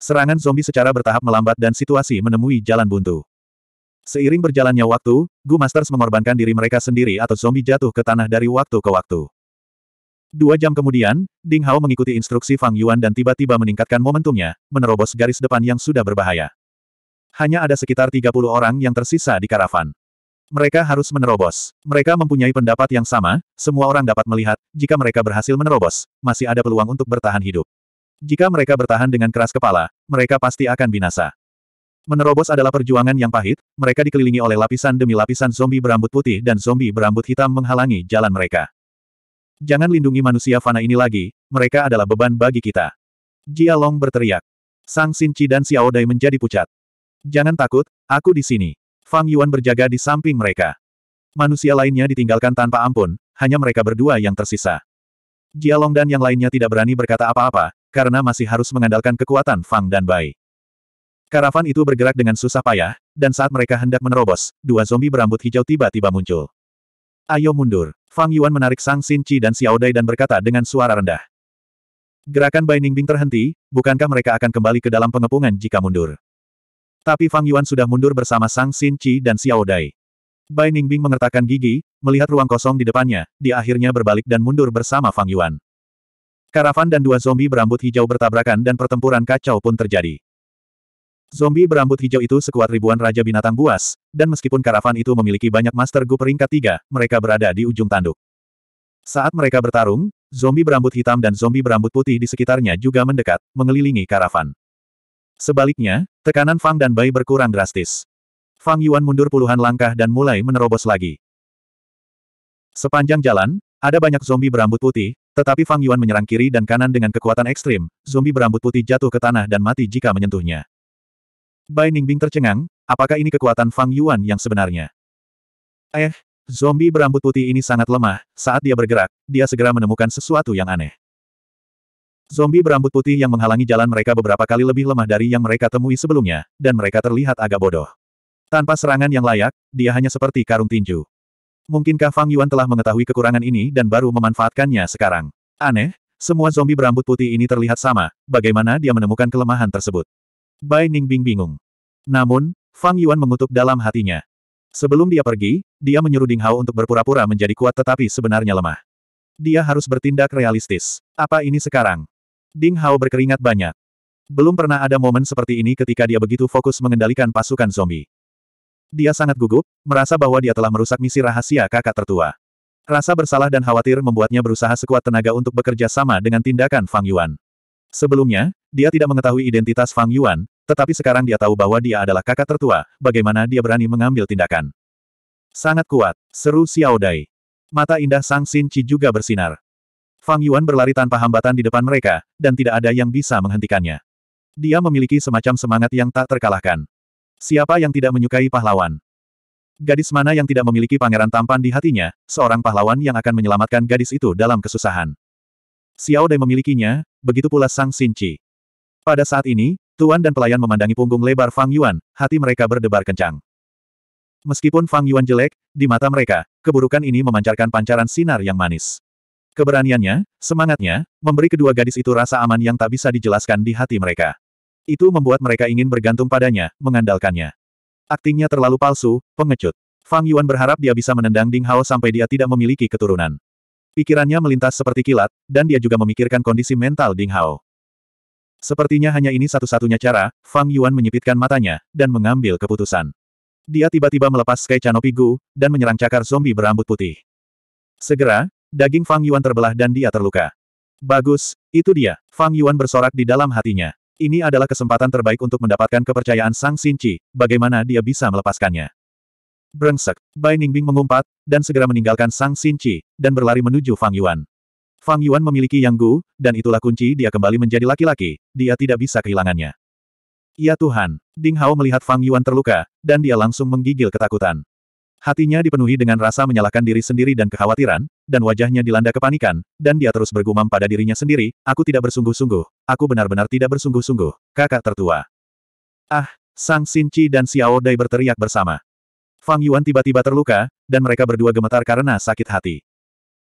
Serangan zombie secara bertahap melambat dan situasi menemui jalan buntu. Seiring berjalannya waktu, Gu Masters mengorbankan diri mereka sendiri atau zombie jatuh ke tanah dari waktu ke waktu. Dua jam kemudian, Ding Hao mengikuti instruksi Fang Yuan dan tiba-tiba meningkatkan momentumnya, menerobos garis depan yang sudah berbahaya. Hanya ada sekitar 30 orang yang tersisa di karavan. Mereka harus menerobos. Mereka mempunyai pendapat yang sama, semua orang dapat melihat, jika mereka berhasil menerobos, masih ada peluang untuk bertahan hidup. Jika mereka bertahan dengan keras kepala, mereka pasti akan binasa. Menerobos adalah perjuangan yang pahit, mereka dikelilingi oleh lapisan demi lapisan zombie berambut putih dan zombie berambut hitam menghalangi jalan mereka. Jangan lindungi manusia fana ini lagi, mereka adalah beban bagi kita. Jia Long berteriak. Sang Chi dan Xiao Dai menjadi pucat. Jangan takut, aku di sini. Fang Yuan berjaga di samping mereka. Manusia lainnya ditinggalkan tanpa ampun, hanya mereka berdua yang tersisa. Jialong dan yang lainnya tidak berani berkata apa-apa, karena masih harus mengandalkan kekuatan Fang dan Bai. Karavan itu bergerak dengan susah payah, dan saat mereka hendak menerobos, dua zombie berambut hijau tiba-tiba muncul. Ayo mundur. Fang Yuan menarik Sang Xin Chi dan Xiao Dai dan berkata dengan suara rendah. Gerakan Bai Ningbing terhenti, bukankah mereka akan kembali ke dalam pengepungan jika mundur? Tapi Fang Yuan sudah mundur bersama Sang Xin Chi dan Xiao Dai. Bai Ningbing mengertakkan gigi, melihat ruang kosong di depannya, dia akhirnya berbalik dan mundur bersama Fang Yuan. Karavan dan dua zombie berambut hijau bertabrakan dan pertempuran kacau pun terjadi. Zombie berambut hijau itu sekuat ribuan raja binatang buas, dan meskipun karavan itu memiliki banyak master gu peringkat tiga, mereka berada di ujung tanduk. Saat mereka bertarung, zombie berambut hitam dan zombie berambut putih di sekitarnya juga mendekat, mengelilingi karavan. Sebaliknya, tekanan Fang dan Bai berkurang drastis. Fang Yuan mundur puluhan langkah dan mulai menerobos lagi. Sepanjang jalan, ada banyak zombie berambut putih, tetapi Fang Yuan menyerang kiri dan kanan dengan kekuatan ekstrim, zombie berambut putih jatuh ke tanah dan mati jika menyentuhnya. Bai Ningbing tercengang, apakah ini kekuatan Fang Yuan yang sebenarnya? Eh, zombie berambut putih ini sangat lemah, saat dia bergerak, dia segera menemukan sesuatu yang aneh. Zombie berambut putih yang menghalangi jalan mereka beberapa kali lebih lemah dari yang mereka temui sebelumnya, dan mereka terlihat agak bodoh. Tanpa serangan yang layak, dia hanya seperti karung tinju. Mungkinkah Fang Yuan telah mengetahui kekurangan ini dan baru memanfaatkannya sekarang? Aneh, semua zombie berambut putih ini terlihat sama, bagaimana dia menemukan kelemahan tersebut? Bai Ningbing bingung. Namun, Fang Yuan mengutuk dalam hatinya. Sebelum dia pergi, dia menyuruh Ding Hao untuk berpura-pura menjadi kuat tetapi sebenarnya lemah. Dia harus bertindak realistis. Apa ini sekarang? Ding Hao berkeringat banyak. Belum pernah ada momen seperti ini ketika dia begitu fokus mengendalikan pasukan zombie. Dia sangat gugup, merasa bahwa dia telah merusak misi rahasia kakak tertua. Rasa bersalah dan khawatir membuatnya berusaha sekuat tenaga untuk bekerja sama dengan tindakan Fang Yuan. Sebelumnya, dia tidak mengetahui identitas Fang Yuan, tetapi sekarang dia tahu bahwa dia adalah kakak tertua, bagaimana dia berani mengambil tindakan. Sangat kuat, seru Xiao Dai. Mata indah Sang Xin Chi juga bersinar. Fang Yuan berlari tanpa hambatan di depan mereka, dan tidak ada yang bisa menghentikannya. Dia memiliki semacam semangat yang tak terkalahkan. Siapa yang tidak menyukai pahlawan? Gadis mana yang tidak memiliki pangeran tampan di hatinya, seorang pahlawan yang akan menyelamatkan gadis itu dalam kesusahan. Xiao Dai memilikinya, begitu pula Sang Sinci. Pada saat ini, Tuan dan pelayan memandangi punggung lebar Fang Yuan, hati mereka berdebar kencang. Meskipun Fang Yuan jelek, di mata mereka, keburukan ini memancarkan pancaran sinar yang manis. Keberaniannya, semangatnya, memberi kedua gadis itu rasa aman yang tak bisa dijelaskan di hati mereka. Itu membuat mereka ingin bergantung padanya, mengandalkannya. Aktingnya terlalu palsu, pengecut. Fang Yuan berharap dia bisa menendang Ding Hao sampai dia tidak memiliki keturunan. Pikirannya melintas seperti kilat, dan dia juga memikirkan kondisi mental Ding Hao. Sepertinya hanya ini satu-satunya cara, Fang Yuan menyipitkan matanya, dan mengambil keputusan. Dia tiba-tiba melepas Sky Canopy Gu, dan menyerang cakar zombie berambut putih. Segera, daging Fang Yuan terbelah dan dia terluka. Bagus, itu dia, Fang Yuan bersorak di dalam hatinya. Ini adalah kesempatan terbaik untuk mendapatkan kepercayaan Sang Sinci, bagaimana dia bisa melepaskannya. Brengsek, Bai Ningbing mengumpat, dan segera meninggalkan Sang Sinci, dan berlari menuju Fang Yuan. Fang Yuan memiliki Yang Gu, dan itulah kunci dia kembali menjadi laki-laki, dia tidak bisa kehilangannya. Ya Tuhan, Ding Hao melihat Fang Yuan terluka, dan dia langsung menggigil ketakutan. Hatinya dipenuhi dengan rasa menyalahkan diri sendiri dan kekhawatiran, dan wajahnya dilanda kepanikan, dan dia terus bergumam pada dirinya sendiri, aku tidak bersungguh-sungguh, aku benar-benar tidak bersungguh-sungguh, kakak tertua. Ah, Sang Sinci dan Xiao Dai berteriak bersama. Fang Yuan tiba-tiba terluka, dan mereka berdua gemetar karena sakit hati.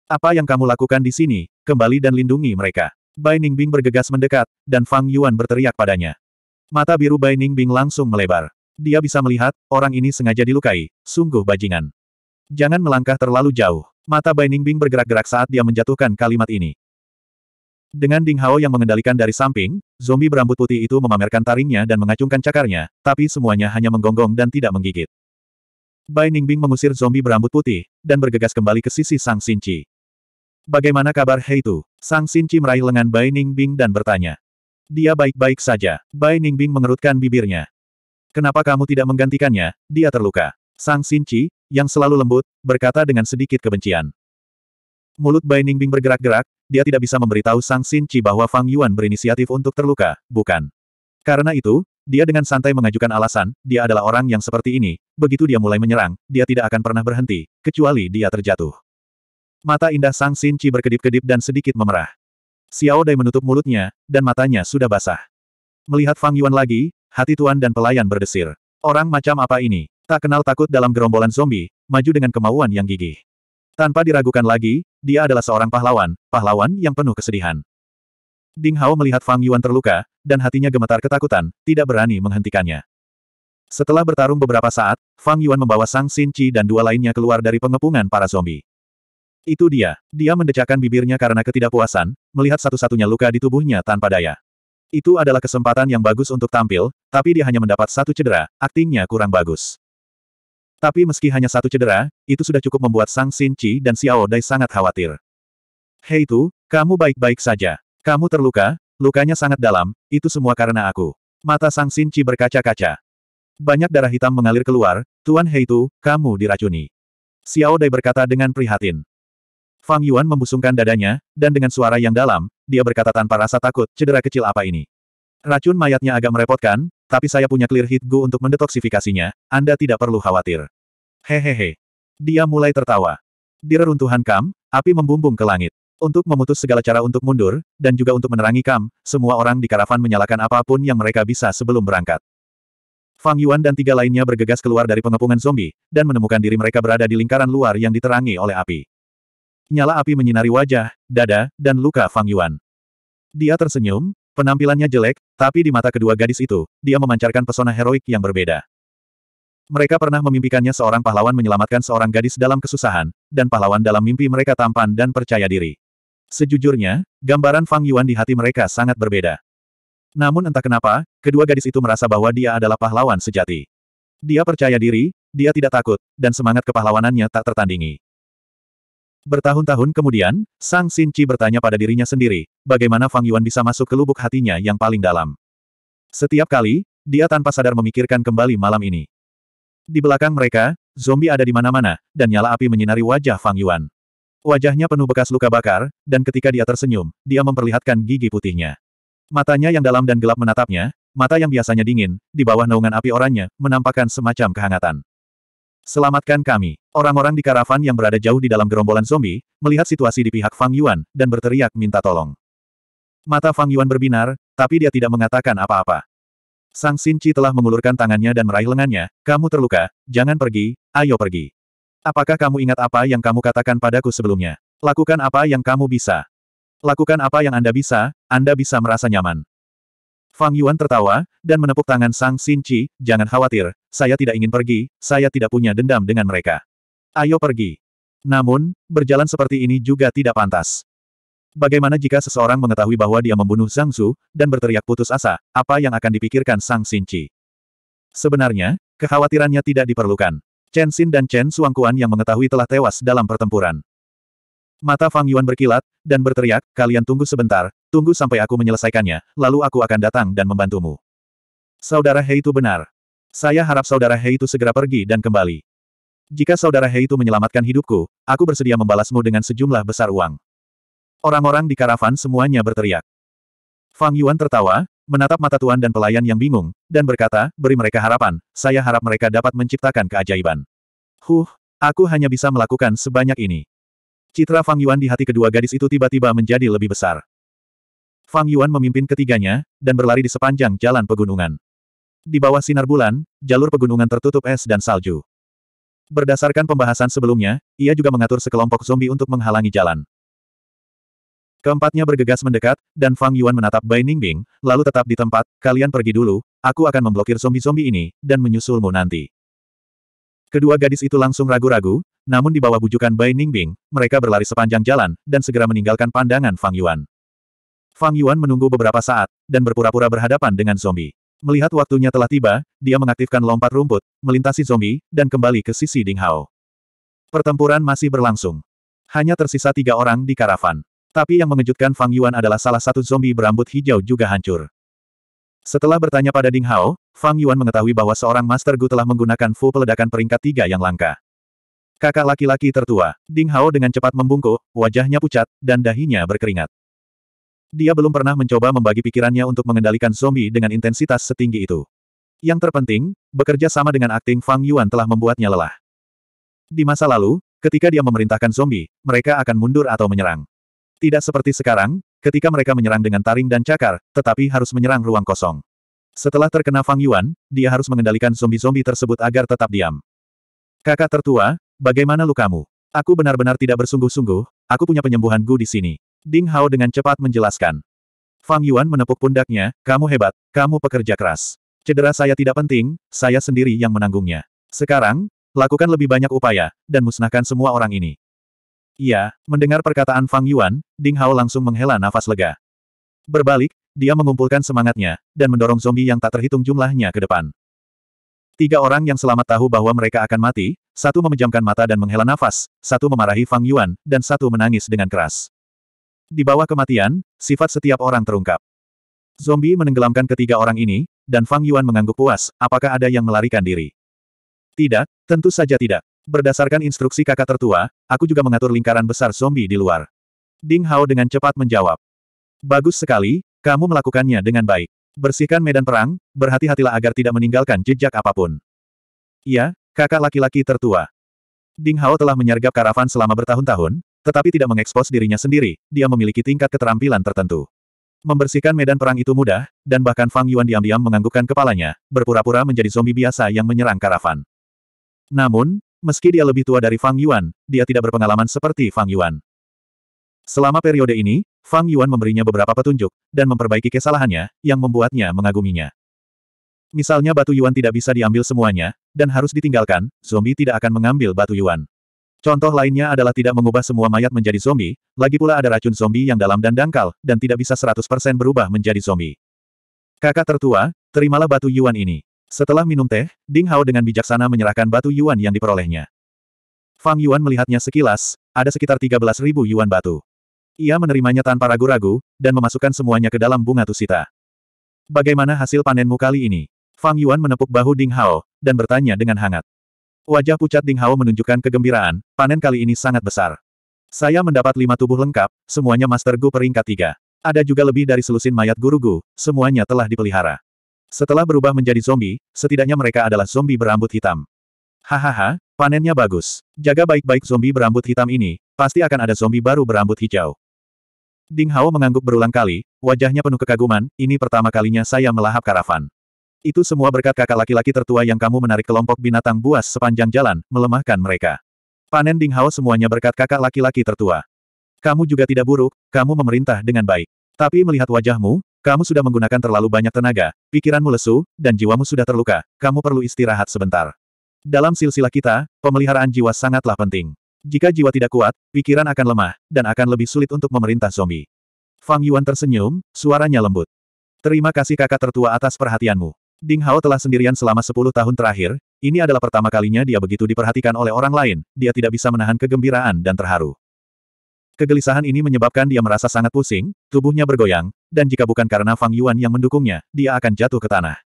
Apa yang kamu lakukan di sini, kembali dan lindungi mereka. Bai Ningbing bergegas mendekat, dan Fang Yuan berteriak padanya. Mata biru Bai Ningbing langsung melebar. Dia bisa melihat, orang ini sengaja dilukai, sungguh bajingan. Jangan melangkah terlalu jauh. Mata Bai Ningbing bergerak-gerak saat dia menjatuhkan kalimat ini. Dengan Ding Hao yang mengendalikan dari samping, zombie berambut putih itu memamerkan taringnya dan mengacungkan cakarnya, tapi semuanya hanya menggonggong dan tidak menggigit. Bai Ningbing mengusir zombie berambut putih, dan bergegas kembali ke sisi Sang Sinci. Bagaimana kabar Hei Tu? Sang Sinci meraih lengan Bai Ningbing dan bertanya. Dia baik-baik saja. Bai Ningbing mengerutkan bibirnya. Kenapa kamu tidak menggantikannya? Dia terluka. Sang Sinci, yang selalu lembut, berkata dengan sedikit kebencian. Mulut Bai Ningbing bergerak-gerak, dia tidak bisa memberitahu Sang Sinci bahwa Fang Yuan berinisiatif untuk terluka, bukan. Karena itu, dia dengan santai mengajukan alasan, dia adalah orang yang seperti ini, begitu dia mulai menyerang, dia tidak akan pernah berhenti, kecuali dia terjatuh. Mata indah Sang Sinci berkedip-kedip dan sedikit memerah. Xiao Dai menutup mulutnya, dan matanya sudah basah. Melihat Fang Yuan lagi, hati Tuan dan pelayan berdesir. Orang macam apa ini? Tak kenal takut dalam gerombolan zombie, maju dengan kemauan yang gigih. Tanpa diragukan lagi, dia adalah seorang pahlawan, pahlawan yang penuh kesedihan. Ding Hao melihat Fang Yuan terluka, dan hatinya gemetar ketakutan, tidak berani menghentikannya. Setelah bertarung beberapa saat, Fang Yuan membawa Sang Xin Chi dan dua lainnya keluar dari pengepungan para zombie. Itu dia, dia mendecakkan bibirnya karena ketidakpuasan, melihat satu-satunya luka di tubuhnya tanpa daya. Itu adalah kesempatan yang bagus untuk tampil, tapi dia hanya mendapat satu cedera, aktingnya kurang bagus. Tapi meski hanya satu cedera, itu sudah cukup membuat Sang Xin Qi dan Xiao Dai sangat khawatir. Hei Tu, kamu baik-baik saja. Kamu terluka, lukanya sangat dalam, itu semua karena aku. Mata Sang Xin Qi berkaca-kaca. Banyak darah hitam mengalir keluar, Tuan Hei Tu, kamu diracuni. Xiao Dai berkata dengan prihatin. Fang Yuan membusungkan dadanya, dan dengan suara yang dalam, dia berkata tanpa rasa takut, cedera kecil apa ini? Racun mayatnya agak merepotkan, tapi saya punya clear hit go untuk mendetoksifikasinya, Anda tidak perlu khawatir. Hehehe. Dia mulai tertawa. Di reruntuhan Kam, api membumbung ke langit. Untuk memutus segala cara untuk mundur, dan juga untuk menerangi Kam, semua orang di karavan menyalakan apapun yang mereka bisa sebelum berangkat. Fang Yuan dan tiga lainnya bergegas keluar dari pengepungan zombie, dan menemukan diri mereka berada di lingkaran luar yang diterangi oleh api. Nyala api menyinari wajah, dada, dan luka Fang Yuan. Dia tersenyum, Penampilannya jelek, tapi di mata kedua gadis itu, dia memancarkan pesona heroik yang berbeda. Mereka pernah memimpikannya seorang pahlawan menyelamatkan seorang gadis dalam kesusahan, dan pahlawan dalam mimpi mereka tampan dan percaya diri. Sejujurnya, gambaran Fang Yuan di hati mereka sangat berbeda. Namun entah kenapa, kedua gadis itu merasa bahwa dia adalah pahlawan sejati. Dia percaya diri, dia tidak takut, dan semangat kepahlawanannya tak tertandingi. Bertahun-tahun kemudian, Sang Sinci bertanya pada dirinya sendiri, bagaimana Fang Yuan bisa masuk ke lubuk hatinya yang paling dalam. Setiap kali, dia tanpa sadar memikirkan kembali malam ini. Di belakang mereka, zombie ada di mana-mana, dan nyala api menyinari wajah Fang Yuan. Wajahnya penuh bekas luka bakar, dan ketika dia tersenyum, dia memperlihatkan gigi putihnya. Matanya yang dalam dan gelap menatapnya, mata yang biasanya dingin, di bawah naungan api oranye, menampakkan semacam kehangatan. Selamatkan kami. Orang-orang di karavan yang berada jauh di dalam gerombolan zombie, melihat situasi di pihak Fang Yuan, dan berteriak minta tolong. Mata Fang Yuan berbinar, tapi dia tidak mengatakan apa-apa. Sang Sinci telah mengulurkan tangannya dan meraih lengannya, kamu terluka, jangan pergi, ayo pergi. Apakah kamu ingat apa yang kamu katakan padaku sebelumnya? Lakukan apa yang kamu bisa. Lakukan apa yang Anda bisa, Anda bisa merasa nyaman. Fang Yuan tertawa, dan menepuk tangan Sang Xin Chi. jangan khawatir, saya tidak ingin pergi, saya tidak punya dendam dengan mereka. Ayo pergi. Namun, berjalan seperti ini juga tidak pantas. Bagaimana jika seseorang mengetahui bahwa dia membunuh Zhang Su dan berteriak putus asa, apa yang akan dipikirkan Sang Xin Chi? Sebenarnya, kekhawatirannya tidak diperlukan. Chen Xin dan Chen Suangkuan yang mengetahui telah tewas dalam pertempuran. Mata Fang Yuan berkilat, dan berteriak, kalian tunggu sebentar, tunggu sampai aku menyelesaikannya, lalu aku akan datang dan membantumu. Saudara Hei itu benar. Saya harap saudara Hei itu segera pergi dan kembali. Jika saudara Hei itu menyelamatkan hidupku, aku bersedia membalasmu dengan sejumlah besar uang. Orang-orang di karavan semuanya berteriak. Fang Yuan tertawa, menatap mata tuan dan pelayan yang bingung, dan berkata, beri mereka harapan, saya harap mereka dapat menciptakan keajaiban. Huh, aku hanya bisa melakukan sebanyak ini. Citra Fang Yuan di hati kedua gadis itu tiba-tiba menjadi lebih besar. Fang Yuan memimpin ketiganya, dan berlari di sepanjang jalan pegunungan. Di bawah sinar bulan, jalur pegunungan tertutup es dan salju. Berdasarkan pembahasan sebelumnya, ia juga mengatur sekelompok zombie untuk menghalangi jalan. Keempatnya bergegas mendekat, dan Fang Yuan menatap Bai Ningbing, lalu tetap di tempat, kalian pergi dulu, aku akan memblokir zombie-zombie ini, dan menyusulmu nanti. Kedua gadis itu langsung ragu-ragu, namun di bawah bujukan Bai Ningbing, mereka berlari sepanjang jalan, dan segera meninggalkan pandangan Fang Yuan. Fang Yuan menunggu beberapa saat, dan berpura-pura berhadapan dengan zombie. Melihat waktunya telah tiba, dia mengaktifkan lompat rumput, melintasi zombie, dan kembali ke sisi Ding Hao. Pertempuran masih berlangsung. Hanya tersisa tiga orang di karavan. Tapi yang mengejutkan Fang Yuan adalah salah satu zombie berambut hijau juga hancur. Setelah bertanya pada Ding Hao, Fang Yuan mengetahui bahwa seorang Master Gu telah menggunakan Fu peledakan peringkat tiga yang langka. Kakak laki-laki tertua, Ding Hao dengan cepat membungkuk, wajahnya pucat, dan dahinya berkeringat. Dia belum pernah mencoba membagi pikirannya untuk mengendalikan zombie dengan intensitas setinggi itu. Yang terpenting, bekerja sama dengan akting Fang Yuan telah membuatnya lelah. Di masa lalu, ketika dia memerintahkan zombie, mereka akan mundur atau menyerang. Tidak seperti sekarang, ketika mereka menyerang dengan taring dan cakar, tetapi harus menyerang ruang kosong. Setelah terkena Fang Yuan, dia harus mengendalikan zombie-zombie tersebut agar tetap diam. Kakak tertua, bagaimana lukamu? Aku benar-benar tidak bersungguh-sungguh, aku punya penyembuhan Gu di sini. Ding Hao dengan cepat menjelaskan. Fang Yuan menepuk pundaknya, kamu hebat, kamu pekerja keras. Cedera saya tidak penting, saya sendiri yang menanggungnya. Sekarang, lakukan lebih banyak upaya, dan musnahkan semua orang ini. Iya, mendengar perkataan Fang Yuan, Ding Hao langsung menghela nafas lega. Berbalik, dia mengumpulkan semangatnya, dan mendorong zombie yang tak terhitung jumlahnya ke depan. Tiga orang yang selamat tahu bahwa mereka akan mati, satu memejamkan mata dan menghela nafas, satu memarahi Fang Yuan, dan satu menangis dengan keras. Di bawah kematian, sifat setiap orang terungkap. Zombie menenggelamkan ketiga orang ini, dan Fang Yuan mengangguk puas, apakah ada yang melarikan diri? Tidak, tentu saja tidak. Berdasarkan instruksi kakak tertua, aku juga mengatur lingkaran besar zombie di luar. Ding Hao dengan cepat menjawab. Bagus sekali, kamu melakukannya dengan baik. Bersihkan medan perang, berhati-hatilah agar tidak meninggalkan jejak apapun. Ya, kakak laki-laki tertua. Ding Hao telah menyergap karavan selama bertahun-tahun, tetapi tidak mengekspos dirinya sendiri, dia memiliki tingkat keterampilan tertentu. Membersihkan medan perang itu mudah, dan bahkan Fang Yuan diam-diam menganggukkan kepalanya, berpura-pura menjadi zombie biasa yang menyerang karavan. Namun, Meski dia lebih tua dari Fang Yuan, dia tidak berpengalaman seperti Fang Yuan. Selama periode ini, Fang Yuan memberinya beberapa petunjuk, dan memperbaiki kesalahannya, yang membuatnya mengaguminya. Misalnya batu Yuan tidak bisa diambil semuanya, dan harus ditinggalkan, zombie tidak akan mengambil batu Yuan. Contoh lainnya adalah tidak mengubah semua mayat menjadi zombie, lagi pula ada racun zombie yang dalam dan dangkal, dan tidak bisa 100% berubah menjadi zombie. Kakak tertua, terimalah batu Yuan ini. Setelah minum teh, Ding Hao dengan bijaksana menyerahkan batu yuan yang diperolehnya. Fang Yuan melihatnya sekilas, ada sekitar 13.000 yuan batu. Ia menerimanya tanpa ragu-ragu, dan memasukkan semuanya ke dalam bunga tusita. Bagaimana hasil panenmu kali ini? Fang Yuan menepuk bahu Ding Hao, dan bertanya dengan hangat. Wajah pucat Ding Hao menunjukkan kegembiraan, panen kali ini sangat besar. Saya mendapat lima tubuh lengkap, semuanya Master Gu peringkat tiga. Ada juga lebih dari selusin mayat guru Gu, semuanya telah dipelihara. Setelah berubah menjadi zombie, setidaknya mereka adalah zombie berambut hitam. Hahaha, panennya bagus. Jaga baik-baik zombie berambut hitam ini, pasti akan ada zombie baru berambut hijau. Ding Hao mengangguk berulang kali, wajahnya penuh kekaguman, ini pertama kalinya saya melahap karavan. Itu semua berkat kakak laki-laki tertua yang kamu menarik kelompok binatang buas sepanjang jalan, melemahkan mereka. Panen Ding Hao semuanya berkat kakak laki-laki tertua. Kamu juga tidak buruk, kamu memerintah dengan baik. Tapi melihat wajahmu, kamu sudah menggunakan terlalu banyak tenaga, pikiranmu lesu, dan jiwamu sudah terluka, kamu perlu istirahat sebentar. Dalam silsilah kita, pemeliharaan jiwa sangatlah penting. Jika jiwa tidak kuat, pikiran akan lemah, dan akan lebih sulit untuk memerintah zombie. Fang Yuan tersenyum, suaranya lembut. Terima kasih kakak tertua atas perhatianmu. Ding Hao telah sendirian selama 10 tahun terakhir, ini adalah pertama kalinya dia begitu diperhatikan oleh orang lain, dia tidak bisa menahan kegembiraan dan terharu. Kegelisahan ini menyebabkan dia merasa sangat pusing, tubuhnya bergoyang, dan jika bukan karena Fang Yuan yang mendukungnya, dia akan jatuh ke tanah.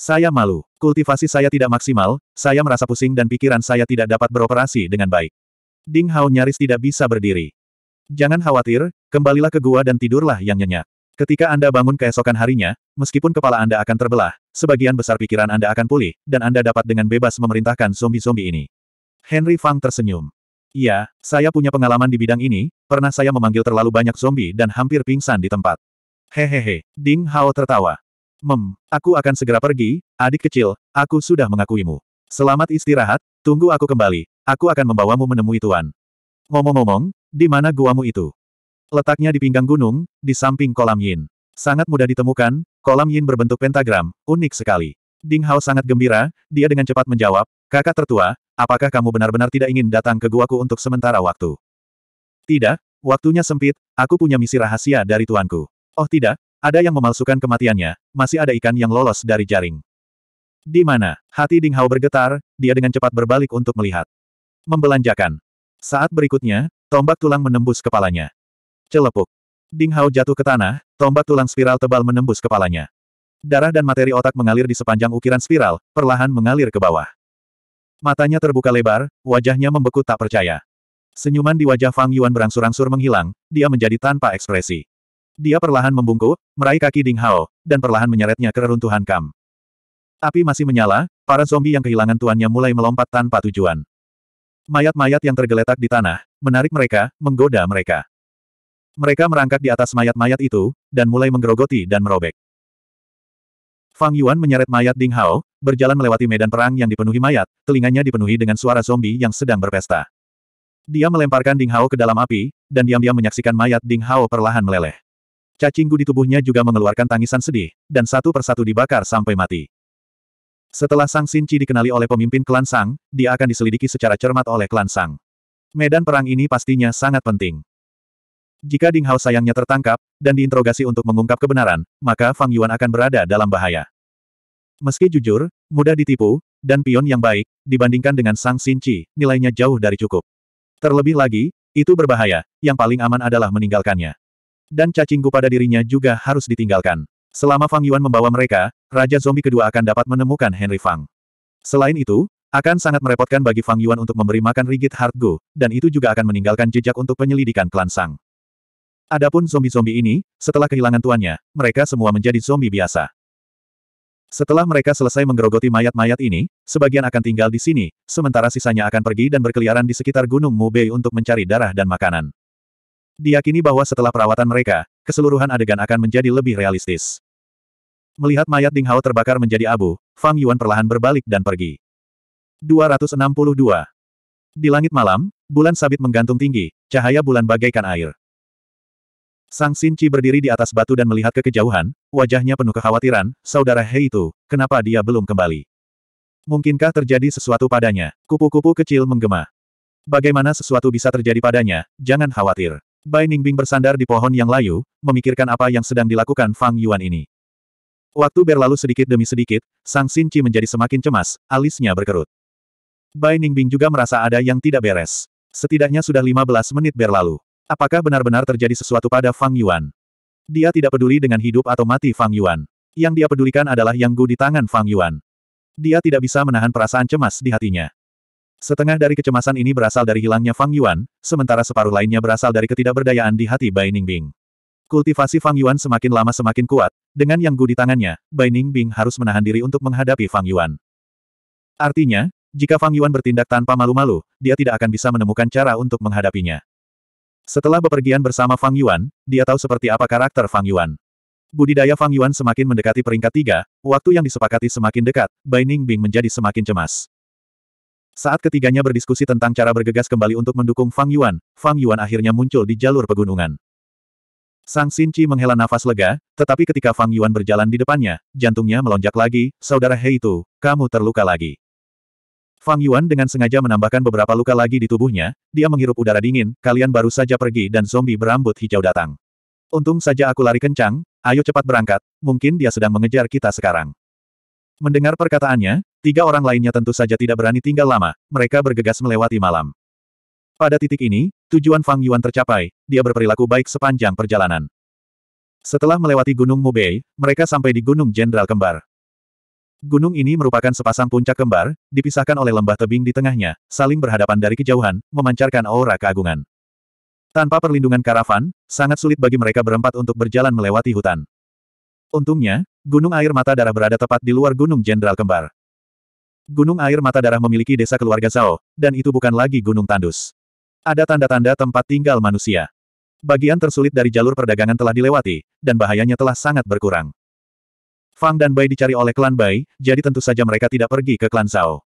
Saya malu, kultivasi saya tidak maksimal, saya merasa pusing dan pikiran saya tidak dapat beroperasi dengan baik. Ding Hao nyaris tidak bisa berdiri. Jangan khawatir, kembalilah ke gua dan tidurlah yang nyenyak. Ketika Anda bangun keesokan harinya, meskipun kepala Anda akan terbelah, sebagian besar pikiran Anda akan pulih, dan Anda dapat dengan bebas memerintahkan zombie-zombie ini. Henry Fang tersenyum. Iya, saya punya pengalaman di bidang ini, pernah saya memanggil terlalu banyak zombie dan hampir pingsan di tempat. Hehehe, Ding Hao tertawa. Mem, aku akan segera pergi, adik kecil, aku sudah mengakuimu. Selamat istirahat, tunggu aku kembali, aku akan membawamu menemui Tuan. Ngomong-ngomong, di mana guamu itu? Letaknya di pinggang gunung, di samping kolam yin. Sangat mudah ditemukan, kolam yin berbentuk pentagram, unik sekali. Ding Hao sangat gembira, dia dengan cepat menjawab, Kakak tertua, apakah kamu benar-benar tidak ingin datang ke guaku untuk sementara waktu? Tidak, waktunya sempit, aku punya misi rahasia dari tuanku. Oh tidak, ada yang memalsukan kematiannya, masih ada ikan yang lolos dari jaring. Di mana? Hati Ding Hao bergetar, dia dengan cepat berbalik untuk melihat. Membelanjakan. Saat berikutnya, tombak tulang menembus kepalanya. Celepuk. Ding Hao jatuh ke tanah, tombak tulang spiral tebal menembus kepalanya. Darah dan materi otak mengalir di sepanjang ukiran spiral, perlahan mengalir ke bawah. Matanya terbuka lebar, wajahnya membeku tak percaya. Senyuman di wajah Fang Yuan berangsur-angsur menghilang, dia menjadi tanpa ekspresi. Dia perlahan membungkuk, meraih kaki Ding Hao, dan perlahan menyeretnya ke reruntuhan kam. Api masih menyala, para zombie yang kehilangan tuannya mulai melompat tanpa tujuan. Mayat-mayat yang tergeletak di tanah, menarik mereka, menggoda mereka. Mereka merangkak di atas mayat-mayat itu, dan mulai menggerogoti dan merobek. Fang Yuan menyeret mayat Ding Hao, berjalan melewati medan perang yang dipenuhi mayat, telinganya dipenuhi dengan suara zombie yang sedang berpesta. Dia melemparkan Ding Hao ke dalam api, dan diam-diam menyaksikan mayat Ding Hao perlahan meleleh. Cacinggu di tubuhnya juga mengeluarkan tangisan sedih, dan satu persatu dibakar sampai mati. Setelah Sang Sinci dikenali oleh pemimpin klan Sang, dia akan diselidiki secara cermat oleh klan Sang. Medan perang ini pastinya sangat penting. Jika Ding Hao sayangnya tertangkap, dan diinterogasi untuk mengungkap kebenaran, maka Fang Yuan akan berada dalam bahaya. Meski jujur, mudah ditipu, dan pion yang baik, dibandingkan dengan Sang Sinci, nilainya jauh dari cukup. Terlebih lagi, itu berbahaya, yang paling aman adalah meninggalkannya. Dan cacingku pada dirinya juga harus ditinggalkan. Selama Fang Yuan membawa mereka, Raja Zombie kedua akan dapat menemukan Henry Fang. Selain itu, akan sangat merepotkan bagi Fang Yuan untuk memberi makan Rigid Heart Gu, dan itu juga akan meninggalkan jejak untuk penyelidikan klan Sang. Adapun zombie-zombie ini, setelah kehilangan tuannya, mereka semua menjadi zombie biasa. Setelah mereka selesai menggerogoti mayat-mayat ini, sebagian akan tinggal di sini, sementara sisanya akan pergi dan berkeliaran di sekitar Gunung Mubei untuk mencari darah dan makanan. Diakini bahwa setelah perawatan mereka, keseluruhan adegan akan menjadi lebih realistis. Melihat mayat Ding Hao terbakar menjadi abu, Fang Yuan perlahan berbalik dan pergi. 262. Di langit malam, bulan sabit menggantung tinggi, cahaya bulan bagaikan air. Sang Sinci berdiri di atas batu dan melihat ke kejauhan, wajahnya penuh kekhawatiran, saudara Hei itu, kenapa dia belum kembali? Mungkinkah terjadi sesuatu padanya? Kupu-kupu kecil menggema. Bagaimana sesuatu bisa terjadi padanya, jangan khawatir. Bai Ningbing bersandar di pohon yang layu, memikirkan apa yang sedang dilakukan Fang Yuan ini. Waktu berlalu sedikit demi sedikit, Sang Sinci menjadi semakin cemas, alisnya berkerut. Bai Ningbing juga merasa ada yang tidak beres. Setidaknya sudah 15 menit berlalu. Apakah benar-benar terjadi sesuatu pada Fang Yuan? Dia tidak peduli dengan hidup atau mati Fang Yuan. Yang dia pedulikan adalah yang Gu di tangan Fang Yuan. Dia tidak bisa menahan perasaan cemas di hatinya. Setengah dari kecemasan ini berasal dari hilangnya Fang Yuan, sementara separuh lainnya berasal dari ketidakberdayaan di hati Bai Ningbing. Kultivasi Fang Yuan semakin lama semakin kuat, dengan yang Gu di tangannya, Bai Ningbing harus menahan diri untuk menghadapi Fang Yuan. Artinya, jika Fang Yuan bertindak tanpa malu-malu, dia tidak akan bisa menemukan cara untuk menghadapinya. Setelah bepergian bersama Fang Yuan, dia tahu seperti apa karakter Fang Yuan. Budidaya Fang Yuan semakin mendekati peringkat tiga, waktu yang disepakati semakin dekat, Bai Ningbing menjadi semakin cemas. Saat ketiganya berdiskusi tentang cara bergegas kembali untuk mendukung Fang Yuan, Fang Yuan akhirnya muncul di jalur pegunungan. Sang Sinci menghela nafas lega, tetapi ketika Fang Yuan berjalan di depannya, jantungnya melonjak lagi, Saudara Hei itu, kamu terluka lagi. Fang Yuan dengan sengaja menambahkan beberapa luka lagi di tubuhnya, dia menghirup udara dingin, kalian baru saja pergi dan zombie berambut hijau datang. Untung saja aku lari kencang, ayo cepat berangkat, mungkin dia sedang mengejar kita sekarang. Mendengar perkataannya, tiga orang lainnya tentu saja tidak berani tinggal lama, mereka bergegas melewati malam. Pada titik ini, tujuan Fang Yuan tercapai, dia berperilaku baik sepanjang perjalanan. Setelah melewati Gunung Mubei, mereka sampai di Gunung Jenderal Kembar. Gunung ini merupakan sepasang puncak kembar, dipisahkan oleh lembah tebing di tengahnya, saling berhadapan dari kejauhan, memancarkan aura keagungan. Tanpa perlindungan karavan, sangat sulit bagi mereka berempat untuk berjalan melewati hutan. Untungnya, gunung air mata darah berada tepat di luar gunung jenderal kembar. Gunung air mata darah memiliki desa keluarga Zhao, dan itu bukan lagi gunung tandus. Ada tanda-tanda tempat tinggal manusia. Bagian tersulit dari jalur perdagangan telah dilewati, dan bahayanya telah sangat berkurang. Fang dan Bai dicari oleh klan Bai, jadi tentu saja mereka tidak pergi ke klan Zhao.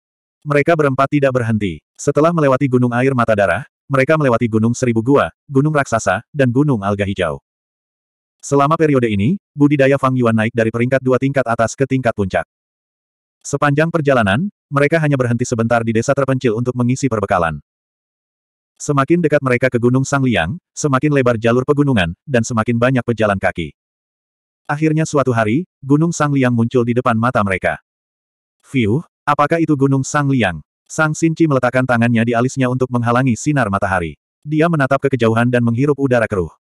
Mereka berempat tidak berhenti. Setelah melewati gunung air mata darah, mereka melewati gunung seribu gua, gunung raksasa, dan gunung alga hijau. Selama periode ini, budidaya Fang Yuan naik dari peringkat dua tingkat atas ke tingkat puncak. Sepanjang perjalanan, mereka hanya berhenti sebentar di desa terpencil untuk mengisi perbekalan. Semakin dekat mereka ke Gunung Sang Liang, semakin lebar jalur pegunungan, dan semakin banyak pejalan kaki. Akhirnya suatu hari, Gunung Sang Liang muncul di depan mata mereka. Fiuh, apakah itu Gunung Sang Liang? Sang Sinci meletakkan tangannya di alisnya untuk menghalangi sinar matahari. Dia menatap ke kejauhan dan menghirup udara keruh.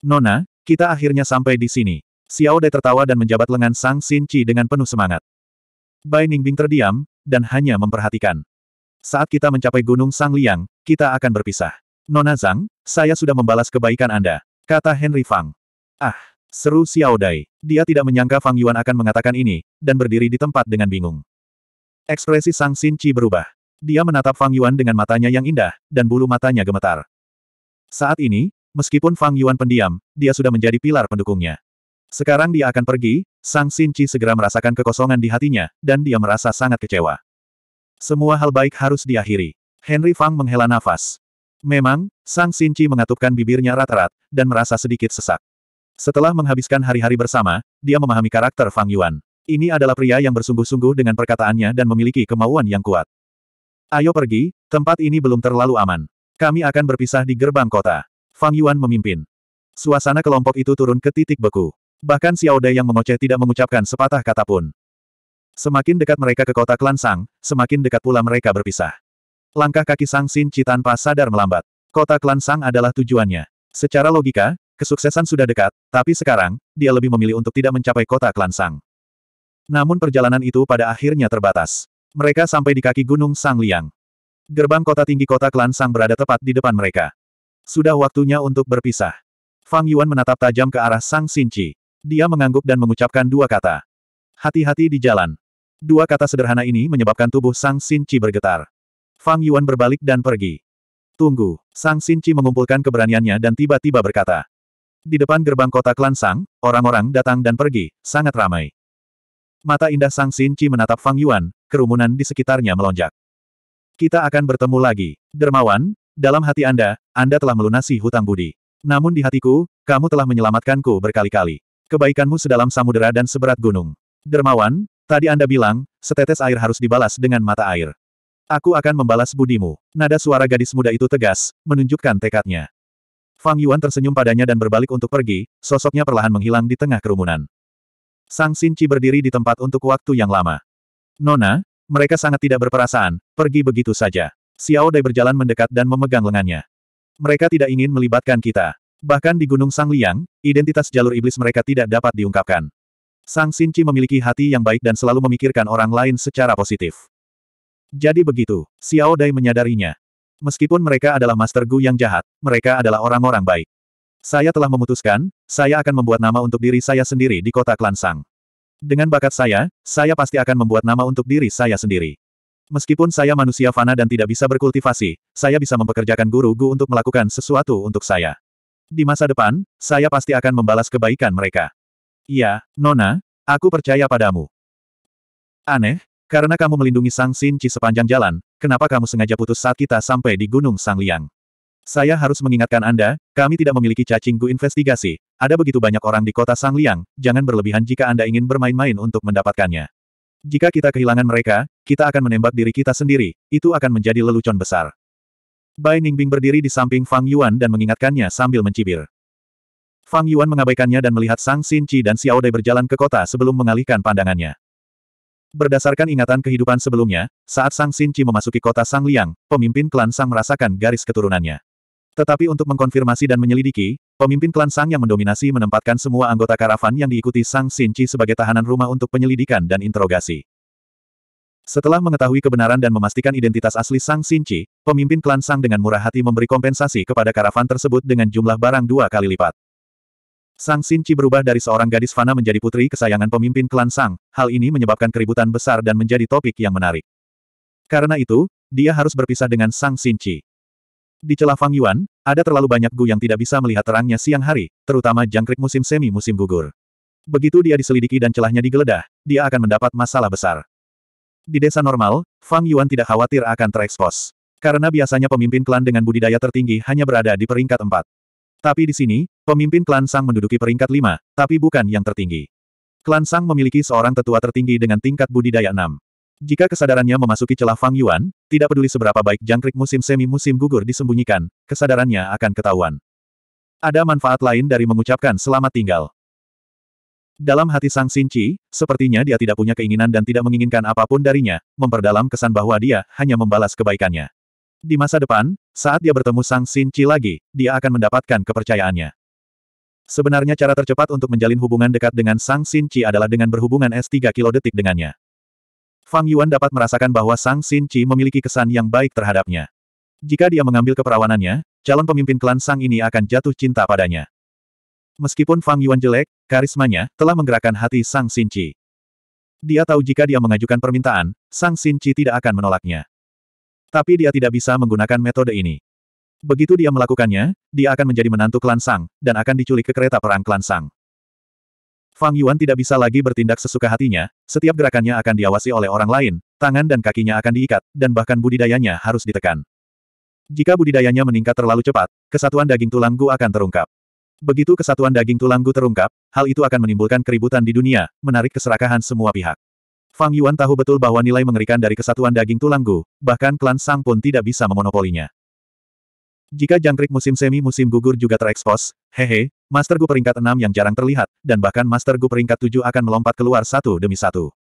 Nona, kita akhirnya sampai di sini. Xiao Dai tertawa dan menjabat lengan Sang Sinci dengan penuh semangat. Bai Ningbing terdiam, dan hanya memperhatikan. Saat kita mencapai Gunung Sang Liang, kita akan berpisah. Nona Zhang, saya sudah membalas kebaikan Anda, kata Henry Fang. Ah, Seru Xiao Dai. Dia tidak menyangka Fang Yuan akan mengatakan ini, dan berdiri di tempat dengan bingung. Ekspresi Sang Xin Qi berubah. Dia menatap Fang Yuan dengan matanya yang indah, dan bulu matanya gemetar. Saat ini, meskipun Fang Yuan pendiam, dia sudah menjadi pilar pendukungnya. Sekarang dia akan pergi, Sang Xin Qi segera merasakan kekosongan di hatinya, dan dia merasa sangat kecewa. Semua hal baik harus diakhiri. Henry Fang menghela nafas. Memang, Sang Xin Qi mengatupkan bibirnya rat-rat, dan merasa sedikit sesak. Setelah menghabiskan hari-hari bersama, dia memahami karakter Fang Yuan. Ini adalah pria yang bersungguh-sungguh dengan perkataannya dan memiliki kemauan yang kuat. Ayo pergi, tempat ini belum terlalu aman. Kami akan berpisah di gerbang kota. Fang Yuan memimpin. Suasana kelompok itu turun ke titik beku. Bahkan Xiao Dai yang mengoceh tidak mengucapkan sepatah kata pun. Semakin dekat mereka ke kota Klan Sang, semakin dekat pula mereka berpisah. Langkah kaki Sang Xin Chi tanpa sadar melambat. Kota Klan Sang adalah tujuannya. Secara logika, Kesuksesan sudah dekat, tapi sekarang, dia lebih memilih untuk tidak mencapai kota klan Sang. Namun perjalanan itu pada akhirnya terbatas. Mereka sampai di kaki Gunung Sang Liang. Gerbang kota tinggi kota klan Sang berada tepat di depan mereka. Sudah waktunya untuk berpisah. Fang Yuan menatap tajam ke arah Sang Sinci. Dia mengangguk dan mengucapkan dua kata. Hati-hati di jalan. Dua kata sederhana ini menyebabkan tubuh Sang Sinci bergetar. Fang Yuan berbalik dan pergi. Tunggu, Sang Sinci mengumpulkan keberaniannya dan tiba-tiba berkata. Di depan gerbang kota klan Sang, orang-orang datang dan pergi, sangat ramai. Mata indah Sang Xin Qi menatap Fang Yuan, kerumunan di sekitarnya melonjak. Kita akan bertemu lagi. Dermawan, dalam hati Anda, Anda telah melunasi hutang budi. Namun di hatiku, kamu telah menyelamatkanku berkali-kali. Kebaikanmu sedalam samudera dan seberat gunung. Dermawan, tadi Anda bilang, setetes air harus dibalas dengan mata air. Aku akan membalas budimu. Nada suara gadis muda itu tegas, menunjukkan tekadnya. Fang Yuan tersenyum padanya dan berbalik untuk pergi, sosoknya perlahan menghilang di tengah kerumunan. Sang Sinci berdiri di tempat untuk waktu yang lama. Nona, mereka sangat tidak berperasaan, pergi begitu saja. Xiao Dai berjalan mendekat dan memegang lengannya. Mereka tidak ingin melibatkan kita. Bahkan di Gunung Sang Liang, identitas jalur iblis mereka tidak dapat diungkapkan. Sang Sinci memiliki hati yang baik dan selalu memikirkan orang lain secara positif. Jadi begitu, Xiao Dai menyadarinya. Meskipun mereka adalah Master Gu yang jahat, mereka adalah orang-orang baik. Saya telah memutuskan, saya akan membuat nama untuk diri saya sendiri di kota Klansang. Dengan bakat saya, saya pasti akan membuat nama untuk diri saya sendiri. Meskipun saya manusia fana dan tidak bisa berkultivasi, saya bisa mempekerjakan guru Gu untuk melakukan sesuatu untuk saya. Di masa depan, saya pasti akan membalas kebaikan mereka. Iya, Nona, aku percaya padamu. Aneh, karena kamu melindungi Sang Xin Qi sepanjang jalan, kenapa kamu sengaja putus saat kita sampai di Gunung Sang Liang? Saya harus mengingatkan Anda, kami tidak memiliki gu investigasi. Ada begitu banyak orang di kota Sang Liang, jangan berlebihan jika Anda ingin bermain-main untuk mendapatkannya. Jika kita kehilangan mereka, kita akan menembak diri kita sendiri, itu akan menjadi lelucon besar. Bai Ningbing berdiri di samping Fang Yuan dan mengingatkannya sambil mencibir. Fang Yuan mengabaikannya dan melihat Sang Xin Qi dan Xiaodai berjalan ke kota sebelum mengalihkan pandangannya. Berdasarkan ingatan kehidupan sebelumnya, saat Sang Sinci memasuki kota Sang Liang, pemimpin klan Sang merasakan garis keturunannya. Tetapi untuk mengkonfirmasi dan menyelidiki, pemimpin klan Sang yang mendominasi menempatkan semua anggota karavan yang diikuti Sang Sinci sebagai tahanan rumah untuk penyelidikan dan interogasi. Setelah mengetahui kebenaran dan memastikan identitas asli Sang Sinci, pemimpin klan Sang dengan murah hati memberi kompensasi kepada karavan tersebut dengan jumlah barang dua kali lipat. Sang Sinci berubah dari seorang gadis fana menjadi putri kesayangan pemimpin klan Sang, hal ini menyebabkan keributan besar dan menjadi topik yang menarik. Karena itu, dia harus berpisah dengan Sang Sinci. Di celah Fang Yuan, ada terlalu banyak Gu yang tidak bisa melihat terangnya siang hari, terutama jangkrik musim semi musim gugur. Begitu dia diselidiki dan celahnya digeledah, dia akan mendapat masalah besar. Di desa normal, Fang Yuan tidak khawatir akan terekspos. Karena biasanya pemimpin klan dengan budidaya tertinggi hanya berada di peringkat 4. Tapi di sini, pemimpin klan Sang menduduki peringkat lima, tapi bukan yang tertinggi. Klan Sang memiliki seorang tetua tertinggi dengan tingkat budidaya enam. Jika kesadarannya memasuki celah Fang Yuan, tidak peduli seberapa baik jangkrik musim semi-musim gugur disembunyikan, kesadarannya akan ketahuan. Ada manfaat lain dari mengucapkan selamat tinggal. Dalam hati Sang Sinci, sepertinya dia tidak punya keinginan dan tidak menginginkan apapun darinya, memperdalam kesan bahwa dia hanya membalas kebaikannya. Di masa depan, saat dia bertemu Sang Xin Chi lagi, dia akan mendapatkan kepercayaannya. Sebenarnya cara tercepat untuk menjalin hubungan dekat dengan Sang Xin Chi adalah dengan berhubungan S3 kilo detik dengannya. Fang Yuan dapat merasakan bahwa Sang Xin Chi memiliki kesan yang baik terhadapnya. Jika dia mengambil keperawanannya, calon pemimpin klan Sang ini akan jatuh cinta padanya. Meskipun Fang Yuan jelek, karismanya telah menggerakkan hati Sang Xin Chi. Dia tahu jika dia mengajukan permintaan, Sang Xin Chi tidak akan menolaknya. Tapi dia tidak bisa menggunakan metode ini. Begitu dia melakukannya, dia akan menjadi menantu klan Sang, dan akan diculik ke kereta perang klan Sang. Fang Yuan tidak bisa lagi bertindak sesuka hatinya, setiap gerakannya akan diawasi oleh orang lain, tangan dan kakinya akan diikat, dan bahkan budidayanya harus ditekan. Jika budidayanya meningkat terlalu cepat, kesatuan daging tulang Gu akan terungkap. Begitu kesatuan daging tulang Gu terungkap, hal itu akan menimbulkan keributan di dunia, menarik keserakahan semua pihak. Fang Yuan tahu betul bahwa nilai mengerikan dari kesatuan daging tulang Gu, bahkan klan Sang pun tidak bisa memonopolinya. Jika jangkrik musim semi musim gugur juga terekspos, hehe, Master Gu peringkat 6 yang jarang terlihat, dan bahkan Master Gu peringkat 7 akan melompat keluar satu demi satu.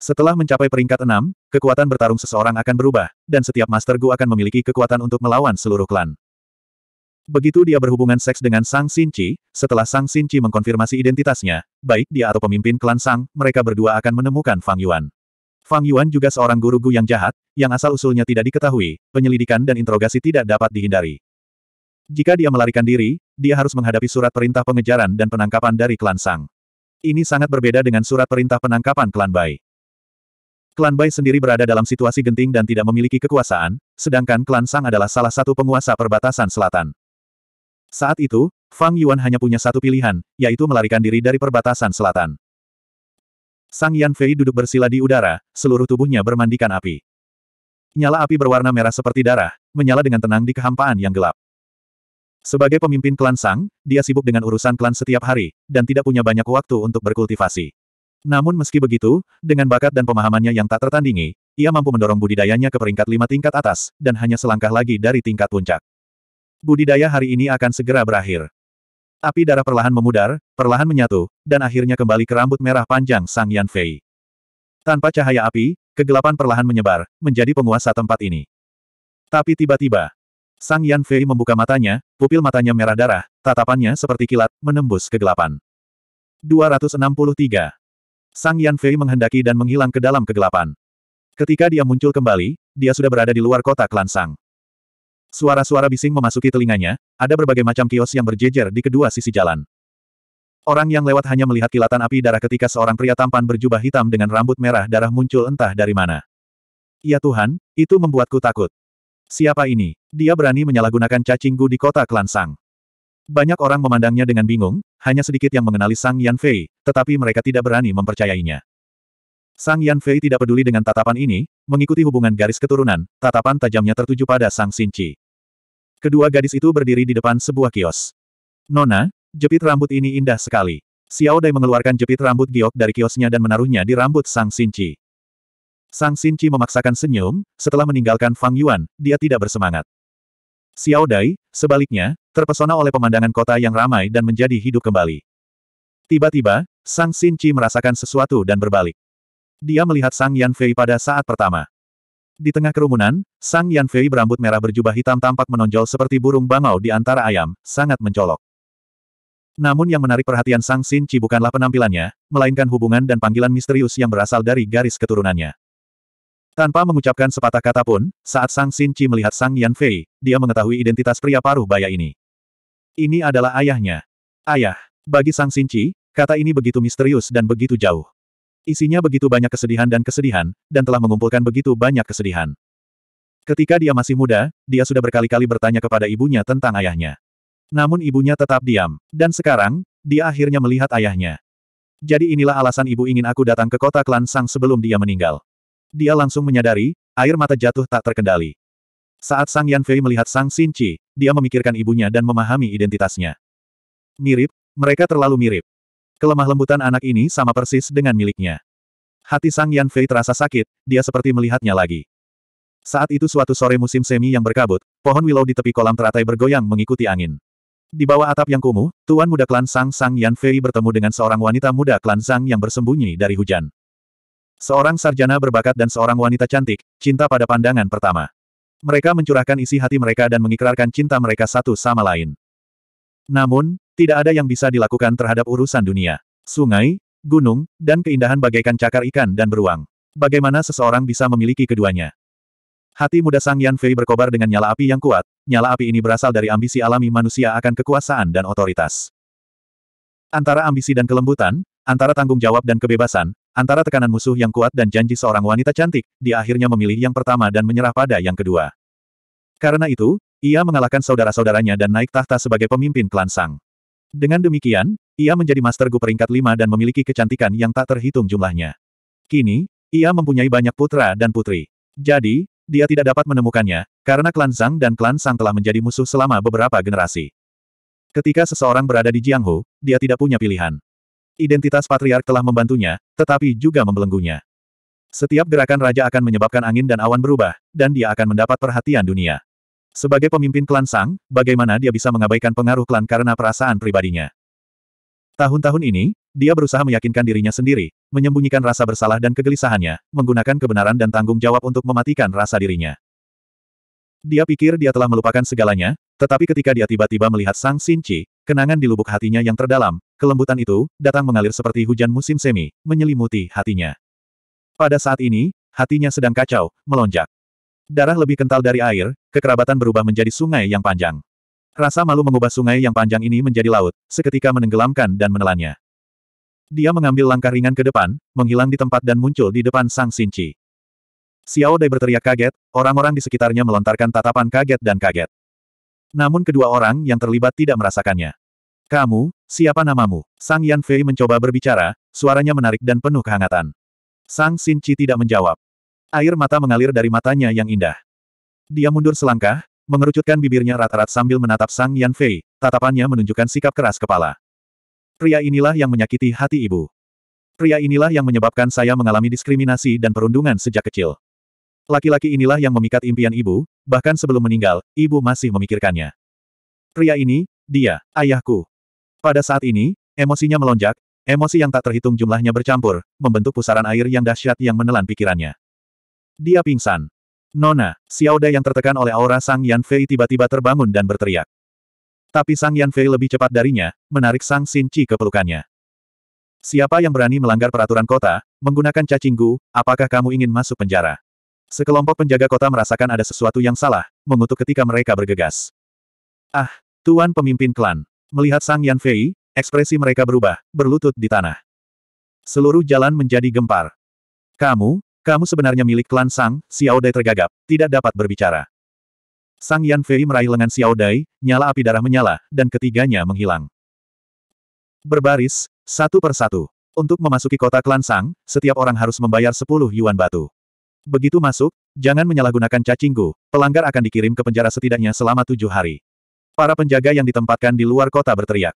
Setelah mencapai peringkat 6, kekuatan bertarung seseorang akan berubah, dan setiap Master Gu akan memiliki kekuatan untuk melawan seluruh klan. Begitu dia berhubungan seks dengan Sang Sinci, setelah Sang Sinci mengkonfirmasi identitasnya, baik dia atau pemimpin klan Sang, mereka berdua akan menemukan Fang Yuan. Fang Yuan juga seorang guru Gu yang jahat, yang asal-usulnya tidak diketahui, penyelidikan dan interogasi tidak dapat dihindari. Jika dia melarikan diri, dia harus menghadapi surat perintah pengejaran dan penangkapan dari klan Sang. Ini sangat berbeda dengan surat perintah penangkapan klan Bai. Klan Bai sendiri berada dalam situasi genting dan tidak memiliki kekuasaan, sedangkan klan Sang adalah salah satu penguasa perbatasan selatan. Saat itu, Fang Yuan hanya punya satu pilihan, yaitu melarikan diri dari perbatasan selatan. Sang Yan Fei duduk bersila di udara, seluruh tubuhnya bermandikan api. Nyala api berwarna merah seperti darah, menyala dengan tenang di kehampaan yang gelap. Sebagai pemimpin klan Sang, dia sibuk dengan urusan klan setiap hari, dan tidak punya banyak waktu untuk berkultivasi. Namun meski begitu, dengan bakat dan pemahamannya yang tak tertandingi, ia mampu mendorong budidayanya ke peringkat lima tingkat atas, dan hanya selangkah lagi dari tingkat puncak budidaya hari ini akan segera berakhir. Api darah perlahan memudar, perlahan menyatu, dan akhirnya kembali ke rambut merah panjang Sang Yan Fei. Tanpa cahaya api, kegelapan perlahan menyebar, menjadi penguasa tempat ini. Tapi tiba-tiba, Sang Yan Fei membuka matanya, pupil matanya merah darah, tatapannya seperti kilat, menembus kegelapan. 263. Sang Yan Fei menghendaki dan menghilang ke dalam kegelapan. Ketika dia muncul kembali, dia sudah berada di luar kota Klansang. Suara-suara bising memasuki telinganya, ada berbagai macam kios yang berjejer di kedua sisi jalan. Orang yang lewat hanya melihat kilatan api darah ketika seorang pria tampan berjubah hitam dengan rambut merah darah muncul entah dari mana. Ya Tuhan, itu membuatku takut. Siapa ini? Dia berani menyalahgunakan cacingku di kota klan Sang. Banyak orang memandangnya dengan bingung, hanya sedikit yang mengenali Sang Yan Fei, tetapi mereka tidak berani mempercayainya. Sang Yan Fei tidak peduli dengan tatapan ini, mengikuti hubungan garis keturunan, tatapan tajamnya tertuju pada Sang Sinci. Kedua gadis itu berdiri di depan sebuah kios. Nona, jepit rambut ini indah sekali. Xiao Dai mengeluarkan jepit rambut giok dari kiosnya dan menaruhnya di rambut Sang Sinci. Sang Sinci memaksakan senyum, setelah meninggalkan Fang Yuan, dia tidak bersemangat. Xiao Dai, sebaliknya, terpesona oleh pemandangan kota yang ramai dan menjadi hidup kembali. Tiba-tiba, Sang Sinci merasakan sesuatu dan berbalik. Dia melihat Sang Yan Fei pada saat pertama. Di tengah kerumunan, Sang Yan Fei berambut merah berjubah hitam tampak menonjol seperti burung bangau di antara ayam, sangat mencolok. Namun yang menarik perhatian Sang Xin Chi bukanlah penampilannya, melainkan hubungan dan panggilan misterius yang berasal dari garis keturunannya. Tanpa mengucapkan sepatah kata pun, saat Sang Xin Chi melihat Sang Yan Fei, dia mengetahui identitas pria paruh baya ini. Ini adalah ayahnya. Ayah. Bagi Sang Xin Chi, kata ini begitu misterius dan begitu jauh. Isinya begitu banyak kesedihan dan kesedihan, dan telah mengumpulkan begitu banyak kesedihan. Ketika dia masih muda, dia sudah berkali-kali bertanya kepada ibunya tentang ayahnya. Namun ibunya tetap diam, dan sekarang, dia akhirnya melihat ayahnya. Jadi inilah alasan ibu ingin aku datang ke kota klan Sang sebelum dia meninggal. Dia langsung menyadari, air mata jatuh tak terkendali. Saat Sang Yanfei melihat Sang Sinci, dia memikirkan ibunya dan memahami identitasnya. Mirip, mereka terlalu mirip. Kelemah lembutan anak ini sama persis dengan miliknya. Hati Sang Yan Fei terasa sakit, dia seperti melihatnya lagi. Saat itu suatu sore musim semi yang berkabut, pohon willow di tepi kolam teratai bergoyang mengikuti angin. Di bawah atap yang kumuh, tuan muda klan Sang Sang Yan Fei bertemu dengan seorang wanita muda klan Sang yang bersembunyi dari hujan. Seorang sarjana berbakat dan seorang wanita cantik, cinta pada pandangan pertama. Mereka mencurahkan isi hati mereka dan mengikrarkan cinta mereka satu sama lain. Namun, tidak ada yang bisa dilakukan terhadap urusan dunia. Sungai, gunung, dan keindahan bagaikan cakar ikan dan beruang. Bagaimana seseorang bisa memiliki keduanya? Hati muda Sang Yan Fei berkobar dengan nyala api yang kuat, nyala api ini berasal dari ambisi alami manusia akan kekuasaan dan otoritas. Antara ambisi dan kelembutan, antara tanggung jawab dan kebebasan, antara tekanan musuh yang kuat dan janji seorang wanita cantik, dia akhirnya memilih yang pertama dan menyerah pada yang kedua. Karena itu, ia mengalahkan saudara-saudaranya dan naik tahta sebagai pemimpin klan Sang. Dengan demikian, ia menjadi Master Gu peringkat lima dan memiliki kecantikan yang tak terhitung jumlahnya. Kini, ia mempunyai banyak putra dan putri. Jadi, dia tidak dapat menemukannya, karena klan Zhang dan klan Sang telah menjadi musuh selama beberapa generasi. Ketika seseorang berada di Jianghu, dia tidak punya pilihan. Identitas patriark telah membantunya, tetapi juga membelenggunya. Setiap gerakan raja akan menyebabkan angin dan awan berubah, dan dia akan mendapat perhatian dunia. Sebagai pemimpin klan Sang, bagaimana dia bisa mengabaikan pengaruh klan karena perasaan pribadinya? Tahun-tahun ini, dia berusaha meyakinkan dirinya sendiri, menyembunyikan rasa bersalah dan kegelisahannya, menggunakan kebenaran dan tanggung jawab untuk mematikan rasa dirinya. Dia pikir dia telah melupakan segalanya, tetapi ketika dia tiba-tiba melihat Sang Sinci, kenangan di lubuk hatinya yang terdalam, kelembutan itu, datang mengalir seperti hujan musim semi, menyelimuti hatinya. Pada saat ini, hatinya sedang kacau, melonjak. Darah lebih kental dari air, kekerabatan berubah menjadi sungai yang panjang. Rasa malu mengubah sungai yang panjang ini menjadi laut, seketika menenggelamkan dan menelannya. Dia mengambil langkah ringan ke depan, menghilang di tempat dan muncul di depan Sang Sinci. Xiao Dai berteriak kaget, orang-orang di sekitarnya melontarkan tatapan kaget dan kaget. Namun kedua orang yang terlibat tidak merasakannya. Kamu, siapa namamu? Sang Yan Fei mencoba berbicara, suaranya menarik dan penuh kehangatan. Sang Sinci tidak menjawab. Air mata mengalir dari matanya yang indah. Dia mundur selangkah, mengerucutkan bibirnya rata-rata sambil menatap Sang Yan Fei, tatapannya menunjukkan sikap keras kepala. Pria inilah yang menyakiti hati ibu. Pria inilah yang menyebabkan saya mengalami diskriminasi dan perundungan sejak kecil. Laki-laki inilah yang memikat impian ibu, bahkan sebelum meninggal, ibu masih memikirkannya. Pria ini, dia, ayahku. Pada saat ini, emosinya melonjak, Emosi yang tak terhitung jumlahnya bercampur, membentuk pusaran air yang dahsyat yang menelan pikirannya. Dia pingsan. Nona, Xiaoda yang tertekan oleh aura Sang Yan Fei tiba-tiba terbangun dan berteriak. Tapi Sang Yan Fei lebih cepat darinya, menarik Sang Xin Qi ke pelukannya. Siapa yang berani melanggar peraturan kota, menggunakan cacing gu? apakah kamu ingin masuk penjara? Sekelompok penjaga kota merasakan ada sesuatu yang salah, mengutuk ketika mereka bergegas. Ah, Tuan pemimpin klan. Melihat Sang Yan Fei, ekspresi mereka berubah, berlutut di tanah. Seluruh jalan menjadi gempar. Kamu, kamu sebenarnya milik klan Sang, Xiao Dai tergagap, tidak dapat berbicara. Sang Yan Fei meraih lengan Xiao Dai, nyala api darah menyala, dan ketiganya menghilang. Berbaris, satu per satu. Untuk memasuki kota klan Sang, setiap orang harus membayar 10 yuan batu. Begitu masuk, jangan menyalahgunakan cacinggu, pelanggar akan dikirim ke penjara setidaknya selama tujuh hari. Para penjaga yang ditempatkan di luar kota berteriak.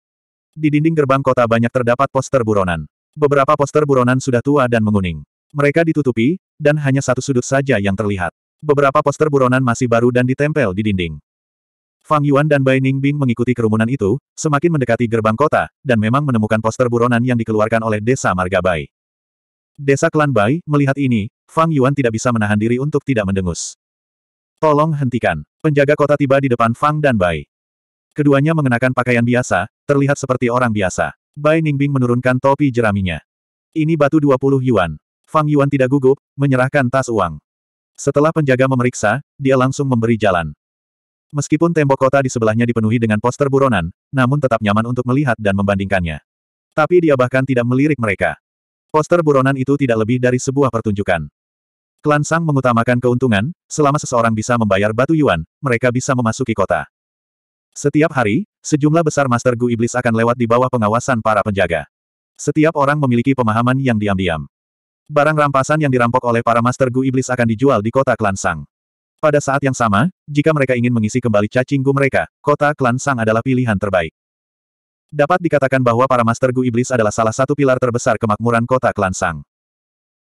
Di dinding gerbang kota banyak terdapat poster buronan. Beberapa poster buronan sudah tua dan menguning. Mereka ditutupi, dan hanya satu sudut saja yang terlihat. Beberapa poster buronan masih baru dan ditempel di dinding. Fang Yuan dan Bai Ningbing mengikuti kerumunan itu, semakin mendekati gerbang kota, dan memang menemukan poster buronan yang dikeluarkan oleh desa Marga Bai. Desa klan Bai, melihat ini, Fang Yuan tidak bisa menahan diri untuk tidak mendengus. Tolong hentikan. Penjaga kota tiba di depan Fang dan Bai. Keduanya mengenakan pakaian biasa, terlihat seperti orang biasa. Bai Ningbing menurunkan topi jeraminya. Ini batu 20 yuan. Fang Yuan tidak gugup, menyerahkan tas uang. Setelah penjaga memeriksa, dia langsung memberi jalan. Meskipun tembok kota di sebelahnya dipenuhi dengan poster buronan, namun tetap nyaman untuk melihat dan membandingkannya. Tapi dia bahkan tidak melirik mereka. Poster buronan itu tidak lebih dari sebuah pertunjukan. Klan Sang mengutamakan keuntungan, selama seseorang bisa membayar batu yuan, mereka bisa memasuki kota. Setiap hari, sejumlah besar Master Gu Iblis akan lewat di bawah pengawasan para penjaga. Setiap orang memiliki pemahaman yang diam-diam. Barang rampasan yang dirampok oleh para Master Gu Iblis akan dijual di kota Klansang. Pada saat yang sama, jika mereka ingin mengisi kembali cacing gu mereka, kota Klansang adalah pilihan terbaik. Dapat dikatakan bahwa para Master Gu Iblis adalah salah satu pilar terbesar kemakmuran kota Klansang.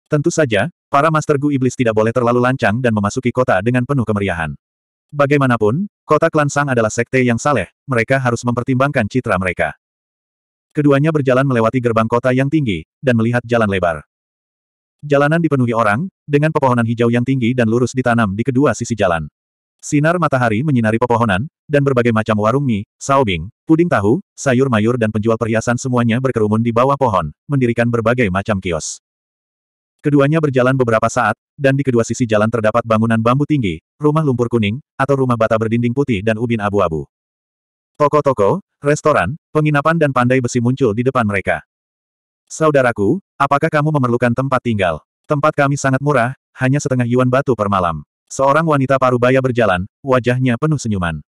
Tentu saja, para Master Gu Iblis tidak boleh terlalu lancang dan memasuki kota dengan penuh kemeriahan. Bagaimanapun, kota Klansang adalah sekte yang saleh, mereka harus mempertimbangkan citra mereka. Keduanya berjalan melewati gerbang kota yang tinggi, dan melihat jalan lebar. Jalanan dipenuhi orang, dengan pepohonan hijau yang tinggi dan lurus ditanam di kedua sisi jalan. Sinar matahari menyinari pepohonan, dan berbagai macam warung mie, saobing, puding tahu, sayur-mayur dan penjual perhiasan semuanya berkerumun di bawah pohon, mendirikan berbagai macam kios. Keduanya berjalan beberapa saat, dan di kedua sisi jalan terdapat bangunan bambu tinggi, rumah lumpur kuning, atau rumah bata berdinding putih dan ubin abu-abu. Toko-toko, restoran, penginapan dan pandai besi muncul di depan mereka. Saudaraku, apakah kamu memerlukan tempat tinggal? Tempat kami sangat murah, hanya setengah yuan batu per malam. Seorang wanita parubaya berjalan, wajahnya penuh senyuman.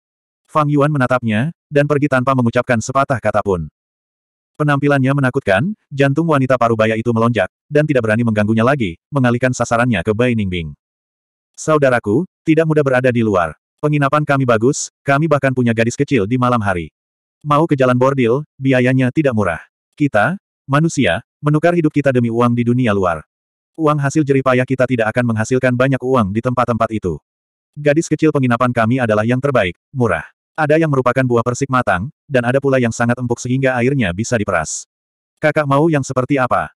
Fang Yuan menatapnya, dan pergi tanpa mengucapkan sepatah kata pun. Penampilannya menakutkan, jantung wanita parubaya itu melonjak, dan tidak berani mengganggunya lagi, mengalihkan sasarannya ke Bai Ningbing. Saudaraku, tidak mudah berada di luar. Penginapan kami bagus, kami bahkan punya gadis kecil di malam hari. Mau ke jalan bordil, biayanya tidak murah. Kita, Manusia, menukar hidup kita demi uang di dunia luar. Uang hasil jeripayah kita tidak akan menghasilkan banyak uang di tempat-tempat itu. Gadis kecil penginapan kami adalah yang terbaik, murah. Ada yang merupakan buah persik matang, dan ada pula yang sangat empuk sehingga airnya bisa diperas. Kakak mau yang seperti apa?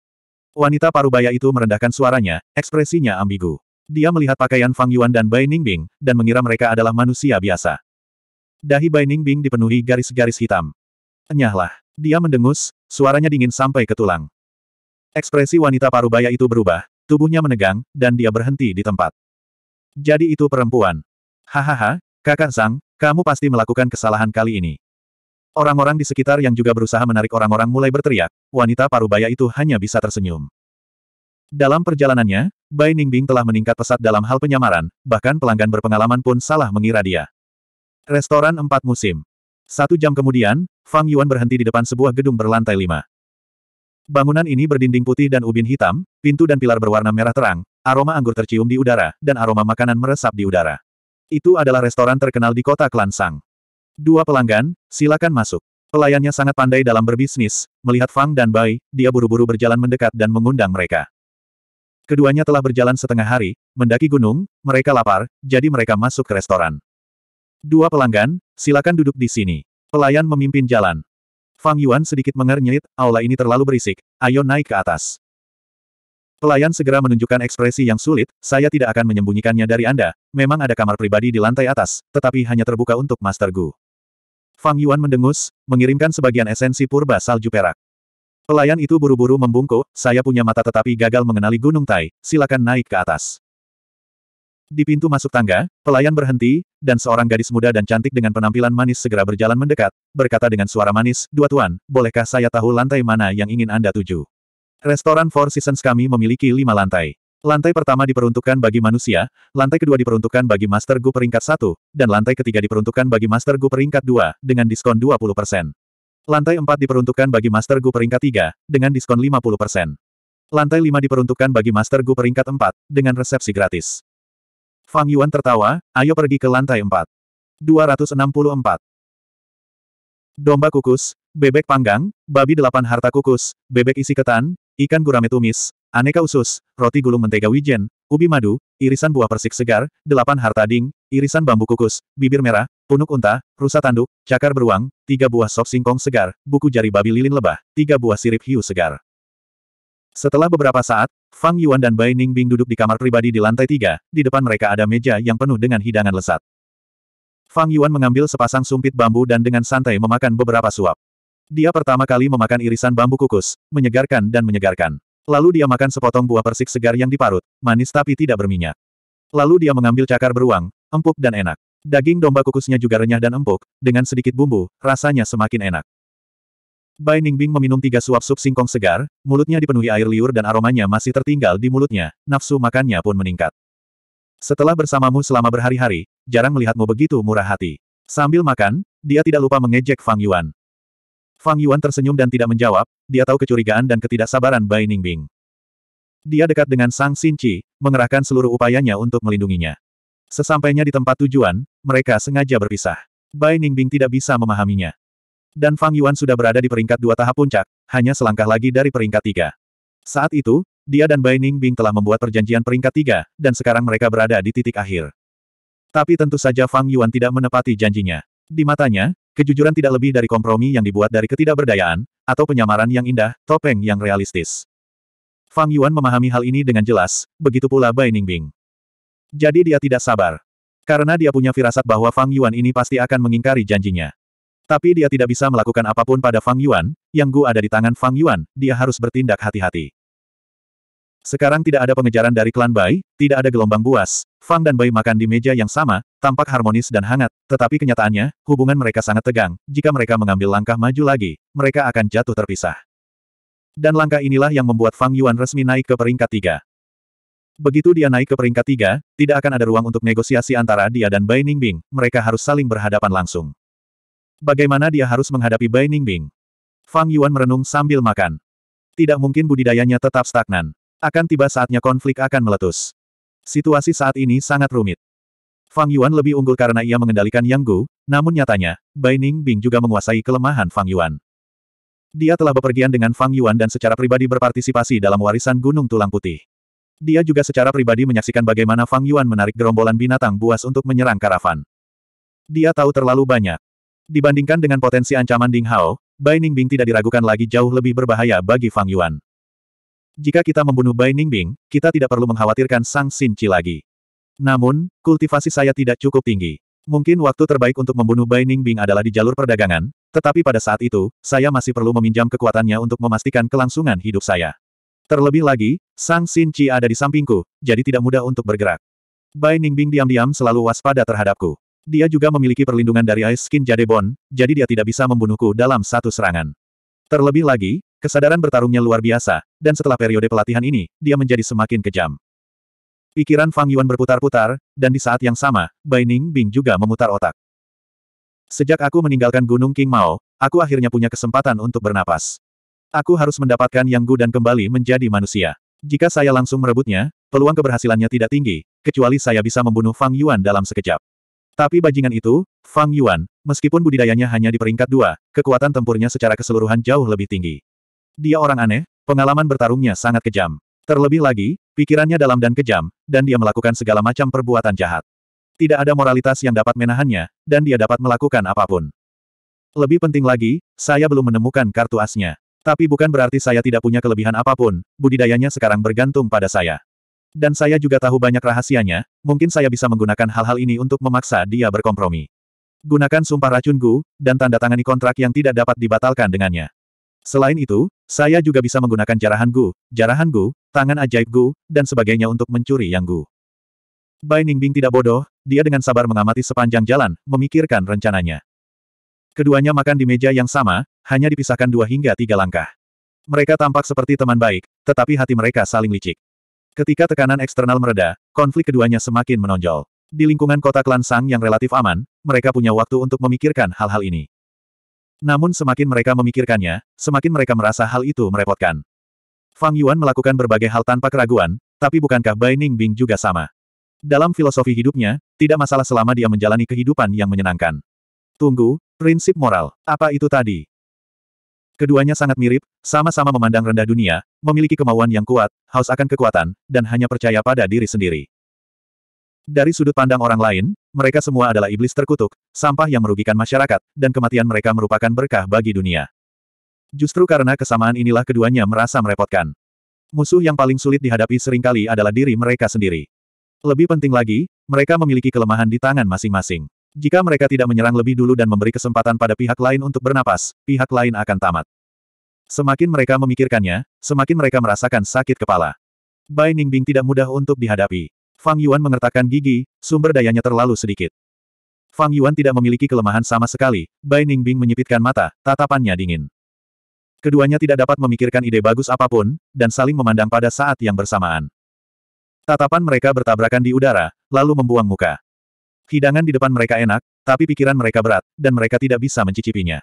Wanita parubaya itu merendahkan suaranya, ekspresinya ambigu. Dia melihat pakaian Fang Yuan dan Bai Ningbing, dan mengira mereka adalah manusia biasa. Dahi Bai Ningbing dipenuhi garis-garis hitam. Enyahlah. Dia mendengus, Suaranya dingin sampai ke tulang. Ekspresi wanita parubaya itu berubah, tubuhnya menegang, dan dia berhenti di tempat. Jadi itu perempuan. Hahaha, kakak Sang, kamu pasti melakukan kesalahan kali ini. Orang-orang di sekitar yang juga berusaha menarik orang-orang mulai berteriak, wanita parubaya itu hanya bisa tersenyum. Dalam perjalanannya, Bai Ningbing telah meningkat pesat dalam hal penyamaran, bahkan pelanggan berpengalaman pun salah mengira dia. Restoran Empat Musim satu jam kemudian, Fang Yuan berhenti di depan sebuah gedung berlantai lima. Bangunan ini berdinding putih dan ubin hitam, pintu dan pilar berwarna merah terang, aroma anggur tercium di udara, dan aroma makanan meresap di udara. Itu adalah restoran terkenal di kota Klansang. Dua pelanggan, silakan masuk. Pelayannya sangat pandai dalam berbisnis, melihat Fang dan Bai, dia buru-buru berjalan mendekat dan mengundang mereka. Keduanya telah berjalan setengah hari, mendaki gunung, mereka lapar, jadi mereka masuk ke restoran. Dua pelanggan, Silakan duduk di sini. Pelayan memimpin jalan. Fang Yuan sedikit mengernyit, aula ini terlalu berisik, ayo naik ke atas. Pelayan segera menunjukkan ekspresi yang sulit, saya tidak akan menyembunyikannya dari Anda, memang ada kamar pribadi di lantai atas, tetapi hanya terbuka untuk Master Gu. Fang Yuan mendengus, mengirimkan sebagian esensi purba salju perak. Pelayan itu buru-buru membungkuk, saya punya mata tetapi gagal mengenali Gunung Tai, silakan naik ke atas. Di pintu masuk tangga, pelayan berhenti, dan seorang gadis muda dan cantik dengan penampilan manis segera berjalan mendekat, berkata dengan suara manis, Dua tuan, bolehkah saya tahu lantai mana yang ingin Anda tuju? Restoran Four Seasons kami memiliki lima lantai. Lantai pertama diperuntukkan bagi manusia, lantai kedua diperuntukkan bagi Master Gu peringkat satu, dan lantai ketiga diperuntukkan bagi Master Gu peringkat dua dengan diskon 20%. Lantai empat diperuntukkan bagi Master Gu peringkat tiga dengan diskon 50%. Lantai lima diperuntukkan bagi Master Gu peringkat empat dengan resepsi gratis. Fang Yuan tertawa, ayo pergi ke lantai 4. 264. Domba kukus, bebek panggang, babi delapan harta kukus, bebek isi ketan, ikan gurame tumis, aneka usus, roti gulung mentega wijen, ubi madu, irisan buah persik segar, delapan harta ding, irisan bambu kukus, bibir merah, punuk unta, rusa tanduk, cakar beruang, tiga buah sop singkong segar, buku jari babi lilin lebah, tiga buah sirip hiu segar. Setelah beberapa saat, Fang Yuan dan Bai Ningbing duduk di kamar pribadi di lantai tiga, di depan mereka ada meja yang penuh dengan hidangan lesat. Fang Yuan mengambil sepasang sumpit bambu dan dengan santai memakan beberapa suap. Dia pertama kali memakan irisan bambu kukus, menyegarkan dan menyegarkan. Lalu dia makan sepotong buah persik segar yang diparut, manis tapi tidak berminyak. Lalu dia mengambil cakar beruang, empuk dan enak. Daging domba kukusnya juga renyah dan empuk, dengan sedikit bumbu, rasanya semakin enak. Bai Ningbing meminum tiga suap sup singkong segar, mulutnya dipenuhi air liur dan aromanya masih tertinggal di mulutnya, nafsu makannya pun meningkat. Setelah bersamamu selama berhari-hari, jarang melihatmu begitu murah hati. Sambil makan, dia tidak lupa mengejek Fang Yuan. Fang Yuan tersenyum dan tidak menjawab, dia tahu kecurigaan dan ketidaksabaran Bai Ningbing. Dia dekat dengan Sang Sinci, mengerahkan seluruh upayanya untuk melindunginya. Sesampainya di tempat tujuan, mereka sengaja berpisah. Bai Ningbing tidak bisa memahaminya. Dan Fang Yuan sudah berada di peringkat dua tahap puncak, hanya selangkah lagi dari peringkat tiga. Saat itu, dia dan Bai Ning Bing telah membuat perjanjian peringkat tiga, dan sekarang mereka berada di titik akhir. Tapi tentu saja Fang Yuan tidak menepati janjinya. Di matanya, kejujuran tidak lebih dari kompromi yang dibuat dari ketidakberdayaan, atau penyamaran yang indah, topeng yang realistis. Fang Yuan memahami hal ini dengan jelas, begitu pula Bai Ning Bing. Jadi dia tidak sabar. Karena dia punya firasat bahwa Fang Yuan ini pasti akan mengingkari janjinya. Tapi dia tidak bisa melakukan apapun pada Fang Yuan, yang Gu ada di tangan Fang Yuan, dia harus bertindak hati-hati. Sekarang tidak ada pengejaran dari klan Bai, tidak ada gelombang buas, Fang dan Bai makan di meja yang sama, tampak harmonis dan hangat, tetapi kenyataannya, hubungan mereka sangat tegang, jika mereka mengambil langkah maju lagi, mereka akan jatuh terpisah. Dan langkah inilah yang membuat Fang Yuan resmi naik ke peringkat tiga. Begitu dia naik ke peringkat tiga, tidak akan ada ruang untuk negosiasi antara dia dan Bai Ningbing, mereka harus saling berhadapan langsung. Bagaimana dia harus menghadapi Bai Ningbing? Fang Yuan merenung sambil makan. Tidak mungkin budidayanya tetap stagnan. Akan tiba saatnya konflik akan meletus. Situasi saat ini sangat rumit. Fang Yuan lebih unggul karena ia mengendalikan Yang Gu, namun nyatanya, Bai Ningbing juga menguasai kelemahan Fang Yuan. Dia telah bepergian dengan Fang Yuan dan secara pribadi berpartisipasi dalam warisan Gunung Tulang Putih. Dia juga secara pribadi menyaksikan bagaimana Fang Yuan menarik gerombolan binatang buas untuk menyerang karavan. Dia tahu terlalu banyak. Dibandingkan dengan potensi ancaman Ding Hao, Bai Ningbing tidak diragukan lagi jauh lebih berbahaya bagi Fang Yuan. Jika kita membunuh Bai Ningbing, kita tidak perlu mengkhawatirkan Sang Sin Qi lagi. Namun, kultivasi saya tidak cukup tinggi. Mungkin waktu terbaik untuk membunuh Bai Ningbing adalah di jalur perdagangan, tetapi pada saat itu, saya masih perlu meminjam kekuatannya untuk memastikan kelangsungan hidup saya. Terlebih lagi, Sang Sin Qi ada di sampingku, jadi tidak mudah untuk bergerak. Bai Ningbing diam-diam selalu waspada terhadapku. Dia juga memiliki perlindungan dari Ice Skin Jadebon, jadi dia tidak bisa membunuhku dalam satu serangan. Terlebih lagi, kesadaran bertarungnya luar biasa, dan setelah periode pelatihan ini, dia menjadi semakin kejam. Pikiran Fang Yuan berputar-putar, dan di saat yang sama, Bai Ning Bing juga memutar otak. Sejak aku meninggalkan Gunung King Mao, aku akhirnya punya kesempatan untuk bernapas. Aku harus mendapatkan Yang Gu dan kembali menjadi manusia. Jika saya langsung merebutnya, peluang keberhasilannya tidak tinggi, kecuali saya bisa membunuh Fang Yuan dalam sekejap. Tapi bajingan itu, Fang Yuan, meskipun budidayanya hanya di peringkat dua, kekuatan tempurnya secara keseluruhan jauh lebih tinggi. Dia orang aneh, pengalaman bertarungnya sangat kejam. Terlebih lagi, pikirannya dalam dan kejam, dan dia melakukan segala macam perbuatan jahat. Tidak ada moralitas yang dapat menahannya, dan dia dapat melakukan apapun. Lebih penting lagi, saya belum menemukan kartu asnya. Tapi bukan berarti saya tidak punya kelebihan apapun, budidayanya sekarang bergantung pada saya. Dan saya juga tahu banyak rahasianya, mungkin saya bisa menggunakan hal-hal ini untuk memaksa dia berkompromi. Gunakan sumpah racun Gu, dan tanda tangani kontrak yang tidak dapat dibatalkan dengannya. Selain itu, saya juga bisa menggunakan jarahan Gu, jarahan Gu, tangan ajaib Gu, dan sebagainya untuk mencuri yang Gu. Bai Ningbing tidak bodoh, dia dengan sabar mengamati sepanjang jalan, memikirkan rencananya. Keduanya makan di meja yang sama, hanya dipisahkan dua hingga tiga langkah. Mereka tampak seperti teman baik, tetapi hati mereka saling licik. Ketika tekanan eksternal mereda, konflik keduanya semakin menonjol. Di lingkungan kota klan Sang yang relatif aman, mereka punya waktu untuk memikirkan hal-hal ini. Namun semakin mereka memikirkannya, semakin mereka merasa hal itu merepotkan. Fang Yuan melakukan berbagai hal tanpa keraguan, tapi bukankah Bai Ning Bing juga sama? Dalam filosofi hidupnya, tidak masalah selama dia menjalani kehidupan yang menyenangkan. Tunggu, prinsip moral, apa itu tadi? Keduanya sangat mirip, sama-sama memandang rendah dunia, memiliki kemauan yang kuat, haus akan kekuatan, dan hanya percaya pada diri sendiri. Dari sudut pandang orang lain, mereka semua adalah iblis terkutuk, sampah yang merugikan masyarakat, dan kematian mereka merupakan berkah bagi dunia. Justru karena kesamaan inilah keduanya merasa merepotkan. Musuh yang paling sulit dihadapi seringkali adalah diri mereka sendiri. Lebih penting lagi, mereka memiliki kelemahan di tangan masing-masing. Jika mereka tidak menyerang lebih dulu dan memberi kesempatan pada pihak lain untuk bernapas, pihak lain akan tamat. Semakin mereka memikirkannya, semakin mereka merasakan sakit kepala. Bai Ningbing tidak mudah untuk dihadapi. Fang Yuan mengertakkan gigi, sumber dayanya terlalu sedikit. Fang Yuan tidak memiliki kelemahan sama sekali, Bai Ningbing menyipitkan mata, tatapannya dingin. Keduanya tidak dapat memikirkan ide bagus apapun, dan saling memandang pada saat yang bersamaan. Tatapan mereka bertabrakan di udara, lalu membuang muka. Hidangan di depan mereka enak, tapi pikiran mereka berat, dan mereka tidak bisa mencicipinya.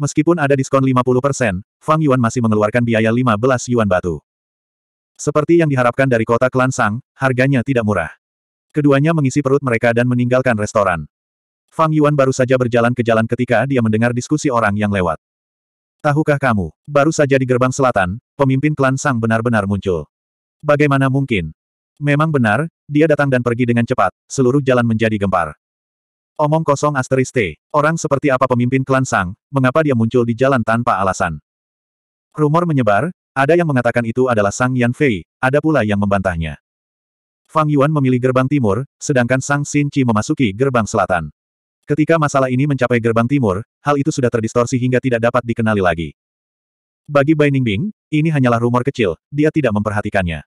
Meskipun ada diskon 50%, Fang Yuan masih mengeluarkan biaya 15 yuan batu. Seperti yang diharapkan dari kota klan Sang, harganya tidak murah. Keduanya mengisi perut mereka dan meninggalkan restoran. Fang Yuan baru saja berjalan ke jalan ketika dia mendengar diskusi orang yang lewat. Tahukah kamu, baru saja di gerbang selatan, pemimpin klan Sang benar-benar muncul. Bagaimana mungkin, Memang benar, dia datang dan pergi dengan cepat, seluruh jalan menjadi gempar. Omong kosong asteris orang seperti apa pemimpin klan Sang, mengapa dia muncul di jalan tanpa alasan? Rumor menyebar, ada yang mengatakan itu adalah Sang Yan Fei, ada pula yang membantahnya. Fang Yuan memilih gerbang timur, sedangkan Sang Xin Qi memasuki gerbang selatan. Ketika masalah ini mencapai gerbang timur, hal itu sudah terdistorsi hingga tidak dapat dikenali lagi. Bagi Bai Ningbing, ini hanyalah rumor kecil, dia tidak memperhatikannya.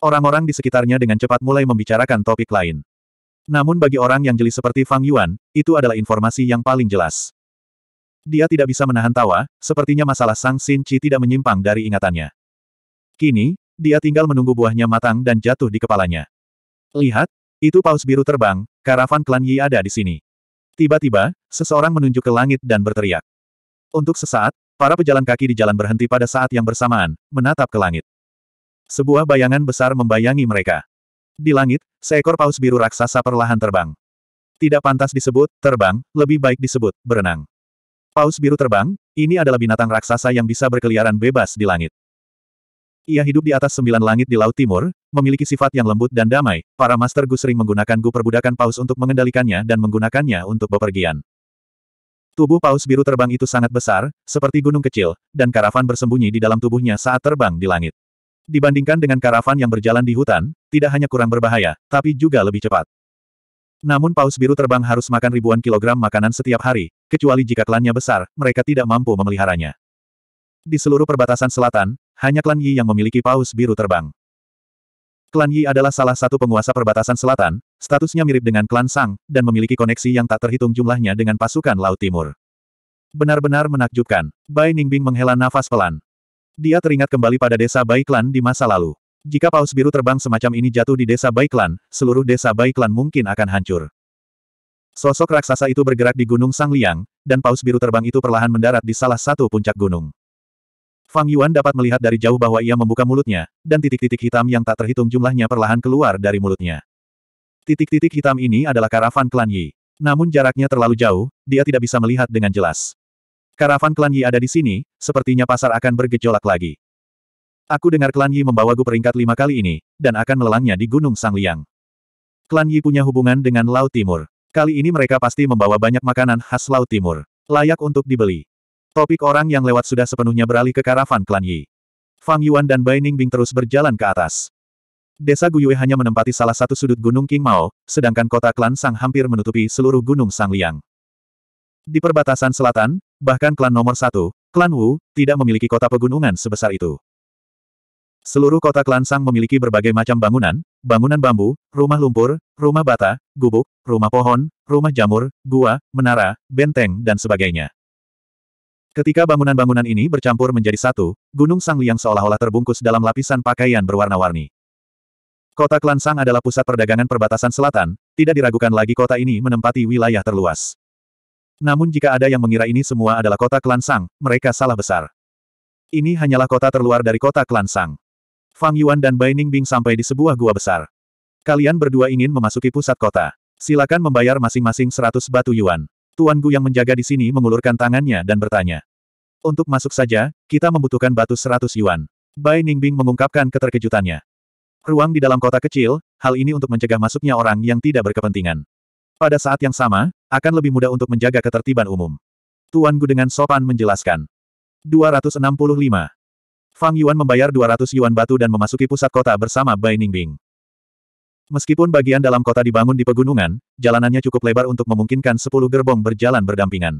Orang-orang di sekitarnya dengan cepat mulai membicarakan topik lain. Namun bagi orang yang jeli seperti Fang Yuan, itu adalah informasi yang paling jelas. Dia tidak bisa menahan tawa, sepertinya masalah Sang Xin Chi tidak menyimpang dari ingatannya. Kini, dia tinggal menunggu buahnya matang dan jatuh di kepalanya. Lihat, itu paus biru terbang, karavan klan Yi ada di sini. Tiba-tiba, seseorang menunjuk ke langit dan berteriak. Untuk sesaat, para pejalan kaki di jalan berhenti pada saat yang bersamaan, menatap ke langit. Sebuah bayangan besar membayangi mereka. Di langit, seekor paus biru raksasa perlahan terbang. Tidak pantas disebut terbang, lebih baik disebut berenang. Paus biru terbang, ini adalah binatang raksasa yang bisa berkeliaran bebas di langit. Ia hidup di atas sembilan langit di Laut Timur, memiliki sifat yang lembut dan damai. Para Master Gu sering menggunakan Gu perbudakan paus untuk mengendalikannya dan menggunakannya untuk bepergian. Tubuh paus biru terbang itu sangat besar, seperti gunung kecil, dan karavan bersembunyi di dalam tubuhnya saat terbang di langit. Dibandingkan dengan karavan yang berjalan di hutan, tidak hanya kurang berbahaya, tapi juga lebih cepat. Namun paus biru terbang harus makan ribuan kilogram makanan setiap hari, kecuali jika klannya besar, mereka tidak mampu memeliharanya. Di seluruh perbatasan selatan, hanya klan Yi yang memiliki paus biru terbang. Klan Yi adalah salah satu penguasa perbatasan selatan, statusnya mirip dengan klan Sang, dan memiliki koneksi yang tak terhitung jumlahnya dengan pasukan Laut Timur. Benar-benar menakjubkan. Bai Ningbing menghela nafas pelan. Dia teringat kembali pada desa Baiklan di masa lalu. Jika paus biru terbang semacam ini jatuh di desa Baiklan, seluruh desa Baiklan mungkin akan hancur. Sosok raksasa itu bergerak di Gunung Sang Liang, dan paus biru terbang itu perlahan mendarat di salah satu puncak gunung. Fang Yuan dapat melihat dari jauh bahwa ia membuka mulutnya, dan titik-titik hitam yang tak terhitung jumlahnya perlahan keluar dari mulutnya. Titik-titik hitam ini adalah karavan klan Yi. Namun jaraknya terlalu jauh, dia tidak bisa melihat dengan jelas. Karavan klan Yi ada di sini, sepertinya pasar akan bergejolak lagi. Aku dengar klan Yi membawa Gu peringkat lima kali ini, dan akan melelangnya di Gunung Sang Liang. Klan Yi punya hubungan dengan Laut Timur. Kali ini mereka pasti membawa banyak makanan khas Laut Timur. Layak untuk dibeli. Topik orang yang lewat sudah sepenuhnya beralih ke karavan klan Yi. Fang Yuan dan Bai Ningbing terus berjalan ke atas. Desa Guyue hanya menempati salah satu sudut Gunung King Mao, sedangkan kota klan Sang hampir menutupi seluruh Gunung Sang Liang. Di perbatasan selatan, bahkan klan nomor satu, klan Wu, tidak memiliki kota pegunungan sebesar itu. Seluruh kota klan Sang memiliki berbagai macam bangunan, bangunan bambu, rumah lumpur, rumah bata, gubuk, rumah pohon, rumah jamur, gua, menara, benteng dan sebagainya. Ketika bangunan-bangunan ini bercampur menjadi satu, Gunung Sang Liang seolah-olah terbungkus dalam lapisan pakaian berwarna-warni. Kota klan Sang adalah pusat perdagangan perbatasan selatan, tidak diragukan lagi kota ini menempati wilayah terluas. Namun jika ada yang mengira ini semua adalah kota klan Sang, mereka salah besar. Ini hanyalah kota terluar dari kota klan Sang. Fang Yuan dan Bai Ningbing sampai di sebuah gua besar. Kalian berdua ingin memasuki pusat kota. Silakan membayar masing-masing 100 batu yuan. Tuan Gu yang menjaga di sini mengulurkan tangannya dan bertanya. Untuk masuk saja, kita membutuhkan batu seratus yuan. Bai Ningbing mengungkapkan keterkejutannya. Ruang di dalam kota kecil, hal ini untuk mencegah masuknya orang yang tidak berkepentingan. Pada saat yang sama, akan lebih mudah untuk menjaga ketertiban umum. Tuan Gu dengan sopan menjelaskan. 265. Fang Yuan membayar 200 yuan batu dan memasuki pusat kota bersama Bai Ningbing. Meskipun bagian dalam kota dibangun di pegunungan, jalanannya cukup lebar untuk memungkinkan 10 gerbong berjalan berdampingan.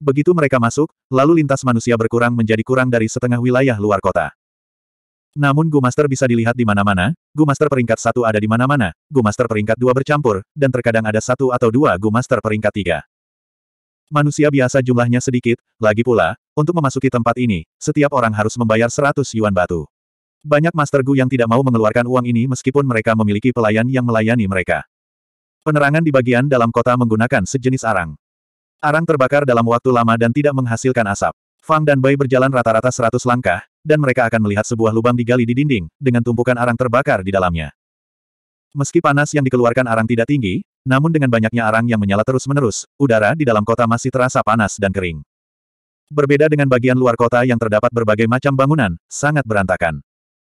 Begitu mereka masuk, lalu lintas manusia berkurang menjadi kurang dari setengah wilayah luar kota. Namun gu master bisa dilihat di mana-mana, Gu master peringkat satu ada di mana-mana, Gu master peringkat dua bercampur, dan terkadang ada satu atau dua gu master peringkat tiga. Manusia biasa jumlahnya sedikit, lagi pula, untuk memasuki tempat ini, setiap orang harus membayar 100 yuan batu. Banyak Master Gu yang tidak mau mengeluarkan uang ini meskipun mereka memiliki pelayan yang melayani mereka. Penerangan di bagian dalam kota menggunakan sejenis arang. Arang terbakar dalam waktu lama dan tidak menghasilkan asap. Fang dan Bai berjalan rata-rata seratus langkah, dan mereka akan melihat sebuah lubang digali di dinding, dengan tumpukan arang terbakar di dalamnya. Meski panas yang dikeluarkan arang tidak tinggi, namun dengan banyaknya arang yang menyala terus-menerus, udara di dalam kota masih terasa panas dan kering. Berbeda dengan bagian luar kota yang terdapat berbagai macam bangunan, sangat berantakan.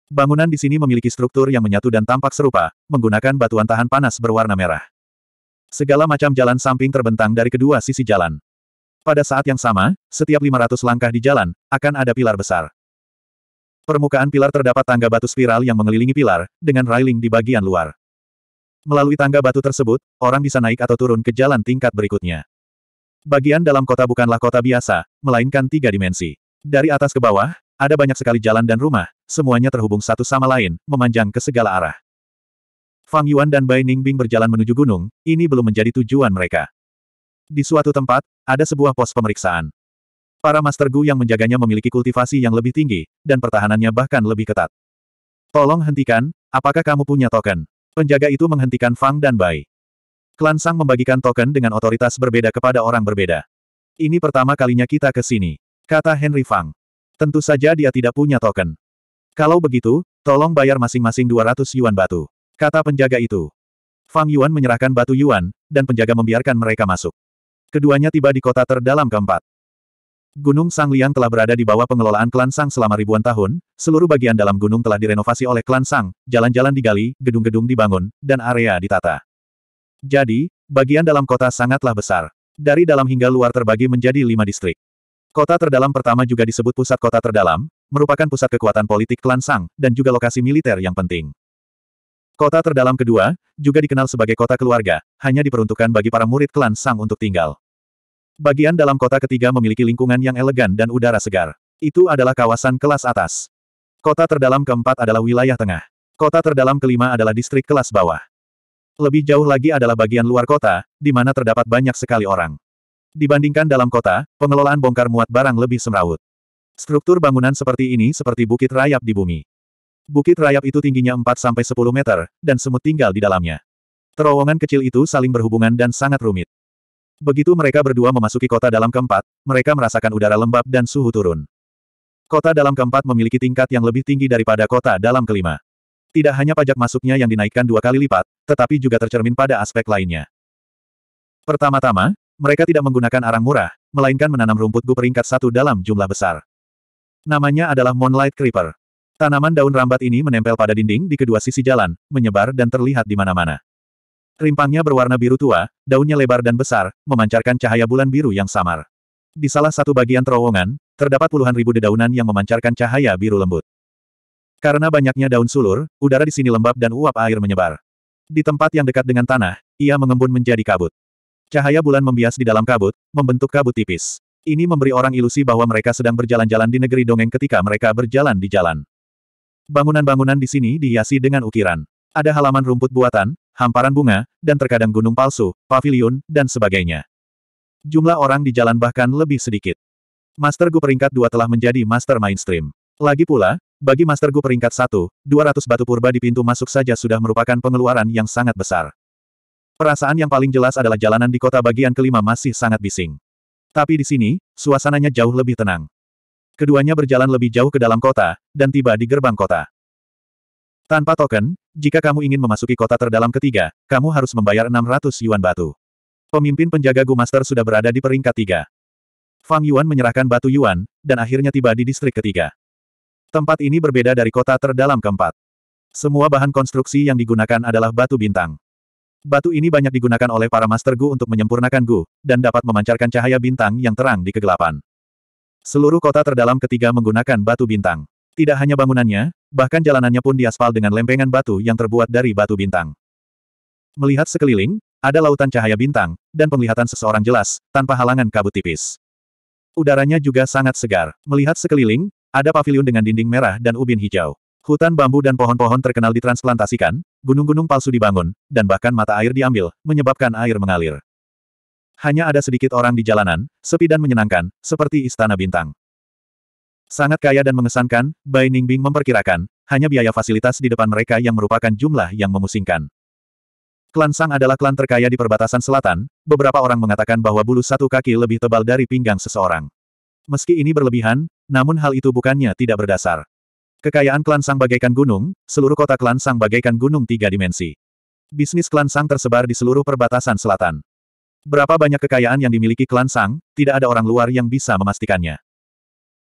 Bangunan di sini memiliki struktur yang menyatu dan tampak serupa, menggunakan batuan tahan panas berwarna merah. Segala macam jalan samping terbentang dari kedua sisi jalan. Pada saat yang sama, setiap 500 langkah di jalan, akan ada pilar besar. Permukaan pilar terdapat tangga batu spiral yang mengelilingi pilar, dengan railing di bagian luar. Melalui tangga batu tersebut, orang bisa naik atau turun ke jalan tingkat berikutnya. Bagian dalam kota bukanlah kota biasa, melainkan tiga dimensi. Dari atas ke bawah, ada banyak sekali jalan dan rumah, semuanya terhubung satu sama lain, memanjang ke segala arah. Fang Yuan dan Bai Ningbing berjalan menuju gunung, ini belum menjadi tujuan mereka. Di suatu tempat, ada sebuah pos pemeriksaan. Para Master Gu yang menjaganya memiliki kultivasi yang lebih tinggi, dan pertahanannya bahkan lebih ketat. Tolong hentikan, apakah kamu punya token? Penjaga itu menghentikan Fang dan Bai. Klan Sang membagikan token dengan otoritas berbeda kepada orang berbeda. Ini pertama kalinya kita ke sini, kata Henry Fang. Tentu saja dia tidak punya token. Kalau begitu, tolong bayar masing-masing 200 yuan batu, kata penjaga itu. Fang Yuan menyerahkan batu Yuan, dan penjaga membiarkan mereka masuk. Keduanya tiba di kota terdalam keempat. Gunung Sangliang telah berada di bawah pengelolaan klan Sang selama ribuan tahun, seluruh bagian dalam gunung telah direnovasi oleh klan Sang, jalan-jalan digali, gedung-gedung dibangun, dan area ditata. Jadi, bagian dalam kota sangatlah besar. Dari dalam hingga luar terbagi menjadi lima distrik. Kota terdalam pertama juga disebut pusat kota terdalam, merupakan pusat kekuatan politik klan Sang, dan juga lokasi militer yang penting. Kota terdalam kedua, juga dikenal sebagai kota keluarga, hanya diperuntukkan bagi para murid klan Sang untuk tinggal. Bagian dalam kota ketiga memiliki lingkungan yang elegan dan udara segar. Itu adalah kawasan kelas atas. Kota terdalam keempat adalah wilayah tengah. Kota terdalam kelima adalah distrik kelas bawah. Lebih jauh lagi adalah bagian luar kota, di mana terdapat banyak sekali orang. Dibandingkan dalam kota, pengelolaan bongkar muat barang lebih semrawut. Struktur bangunan seperti ini seperti bukit rayap di bumi. Bukit rayap itu tingginya 4-10 meter, dan semut tinggal di dalamnya. Terowongan kecil itu saling berhubungan dan sangat rumit. Begitu mereka berdua memasuki kota dalam keempat, mereka merasakan udara lembab dan suhu turun. Kota dalam keempat memiliki tingkat yang lebih tinggi daripada kota dalam kelima. Tidak hanya pajak masuknya yang dinaikkan dua kali lipat, tetapi juga tercermin pada aspek lainnya. Pertama-tama, mereka tidak menggunakan arang murah, melainkan menanam rumput gu peringkat satu dalam jumlah besar. Namanya adalah Moonlight Creeper. Tanaman daun rambat ini menempel pada dinding di kedua sisi jalan, menyebar dan terlihat di mana-mana. Rimpangnya berwarna biru tua, daunnya lebar dan besar, memancarkan cahaya bulan biru yang samar. Di salah satu bagian terowongan, terdapat puluhan ribu dedaunan yang memancarkan cahaya biru lembut. Karena banyaknya daun sulur, udara di sini lembab dan uap air menyebar. Di tempat yang dekat dengan tanah, ia mengembun menjadi kabut. Cahaya bulan membias di dalam kabut, membentuk kabut tipis. Ini memberi orang ilusi bahwa mereka sedang berjalan-jalan di negeri dongeng ketika mereka berjalan di jalan. Bangunan-bangunan di sini dihiasi dengan ukiran. Ada halaman rumput buatan, hamparan bunga, dan terkadang gunung palsu, pavilion, dan sebagainya. Jumlah orang di jalan bahkan lebih sedikit. Master Gu peringkat 2 telah menjadi master mainstream. Lagi pula, bagi Master Gu peringkat 1, 200 batu purba di pintu masuk saja sudah merupakan pengeluaran yang sangat besar. Perasaan yang paling jelas adalah jalanan di kota bagian kelima masih sangat bising. Tapi di sini, suasananya jauh lebih tenang. Keduanya berjalan lebih jauh ke dalam kota, dan tiba di gerbang kota. Tanpa token, jika kamu ingin memasuki kota terdalam ketiga, kamu harus membayar 600 yuan batu. Pemimpin penjaga Gu Master sudah berada di peringkat tiga. Fang Yuan menyerahkan batu Yuan, dan akhirnya tiba di distrik ketiga. Tempat ini berbeda dari kota terdalam keempat. Semua bahan konstruksi yang digunakan adalah batu bintang. Batu ini banyak digunakan oleh para Master Gu untuk menyempurnakan Gu, dan dapat memancarkan cahaya bintang yang terang di kegelapan. Seluruh kota terdalam ketiga menggunakan batu bintang. Tidak hanya bangunannya, bahkan jalanannya pun diaspal dengan lempengan batu yang terbuat dari batu bintang. Melihat sekeliling, ada lautan cahaya bintang, dan penglihatan seseorang jelas, tanpa halangan kabut tipis. Udaranya juga sangat segar. Melihat sekeliling, ada pavilion dengan dinding merah dan ubin hijau. Hutan bambu dan pohon-pohon terkenal ditransplantasikan, gunung-gunung palsu dibangun, dan bahkan mata air diambil, menyebabkan air mengalir. Hanya ada sedikit orang di jalanan, sepi dan menyenangkan, seperti istana bintang. Sangat kaya dan mengesankan, Bai Ningbing memperkirakan, hanya biaya fasilitas di depan mereka yang merupakan jumlah yang memusingkan. Klan Sang adalah klan terkaya di perbatasan selatan, beberapa orang mengatakan bahwa bulu satu kaki lebih tebal dari pinggang seseorang. Meski ini berlebihan, namun hal itu bukannya tidak berdasar. Kekayaan klan Sang bagaikan gunung, seluruh kota klan Sang bagaikan gunung tiga dimensi. Bisnis klan Sang tersebar di seluruh perbatasan selatan. Berapa banyak kekayaan yang dimiliki klan Sang, tidak ada orang luar yang bisa memastikannya.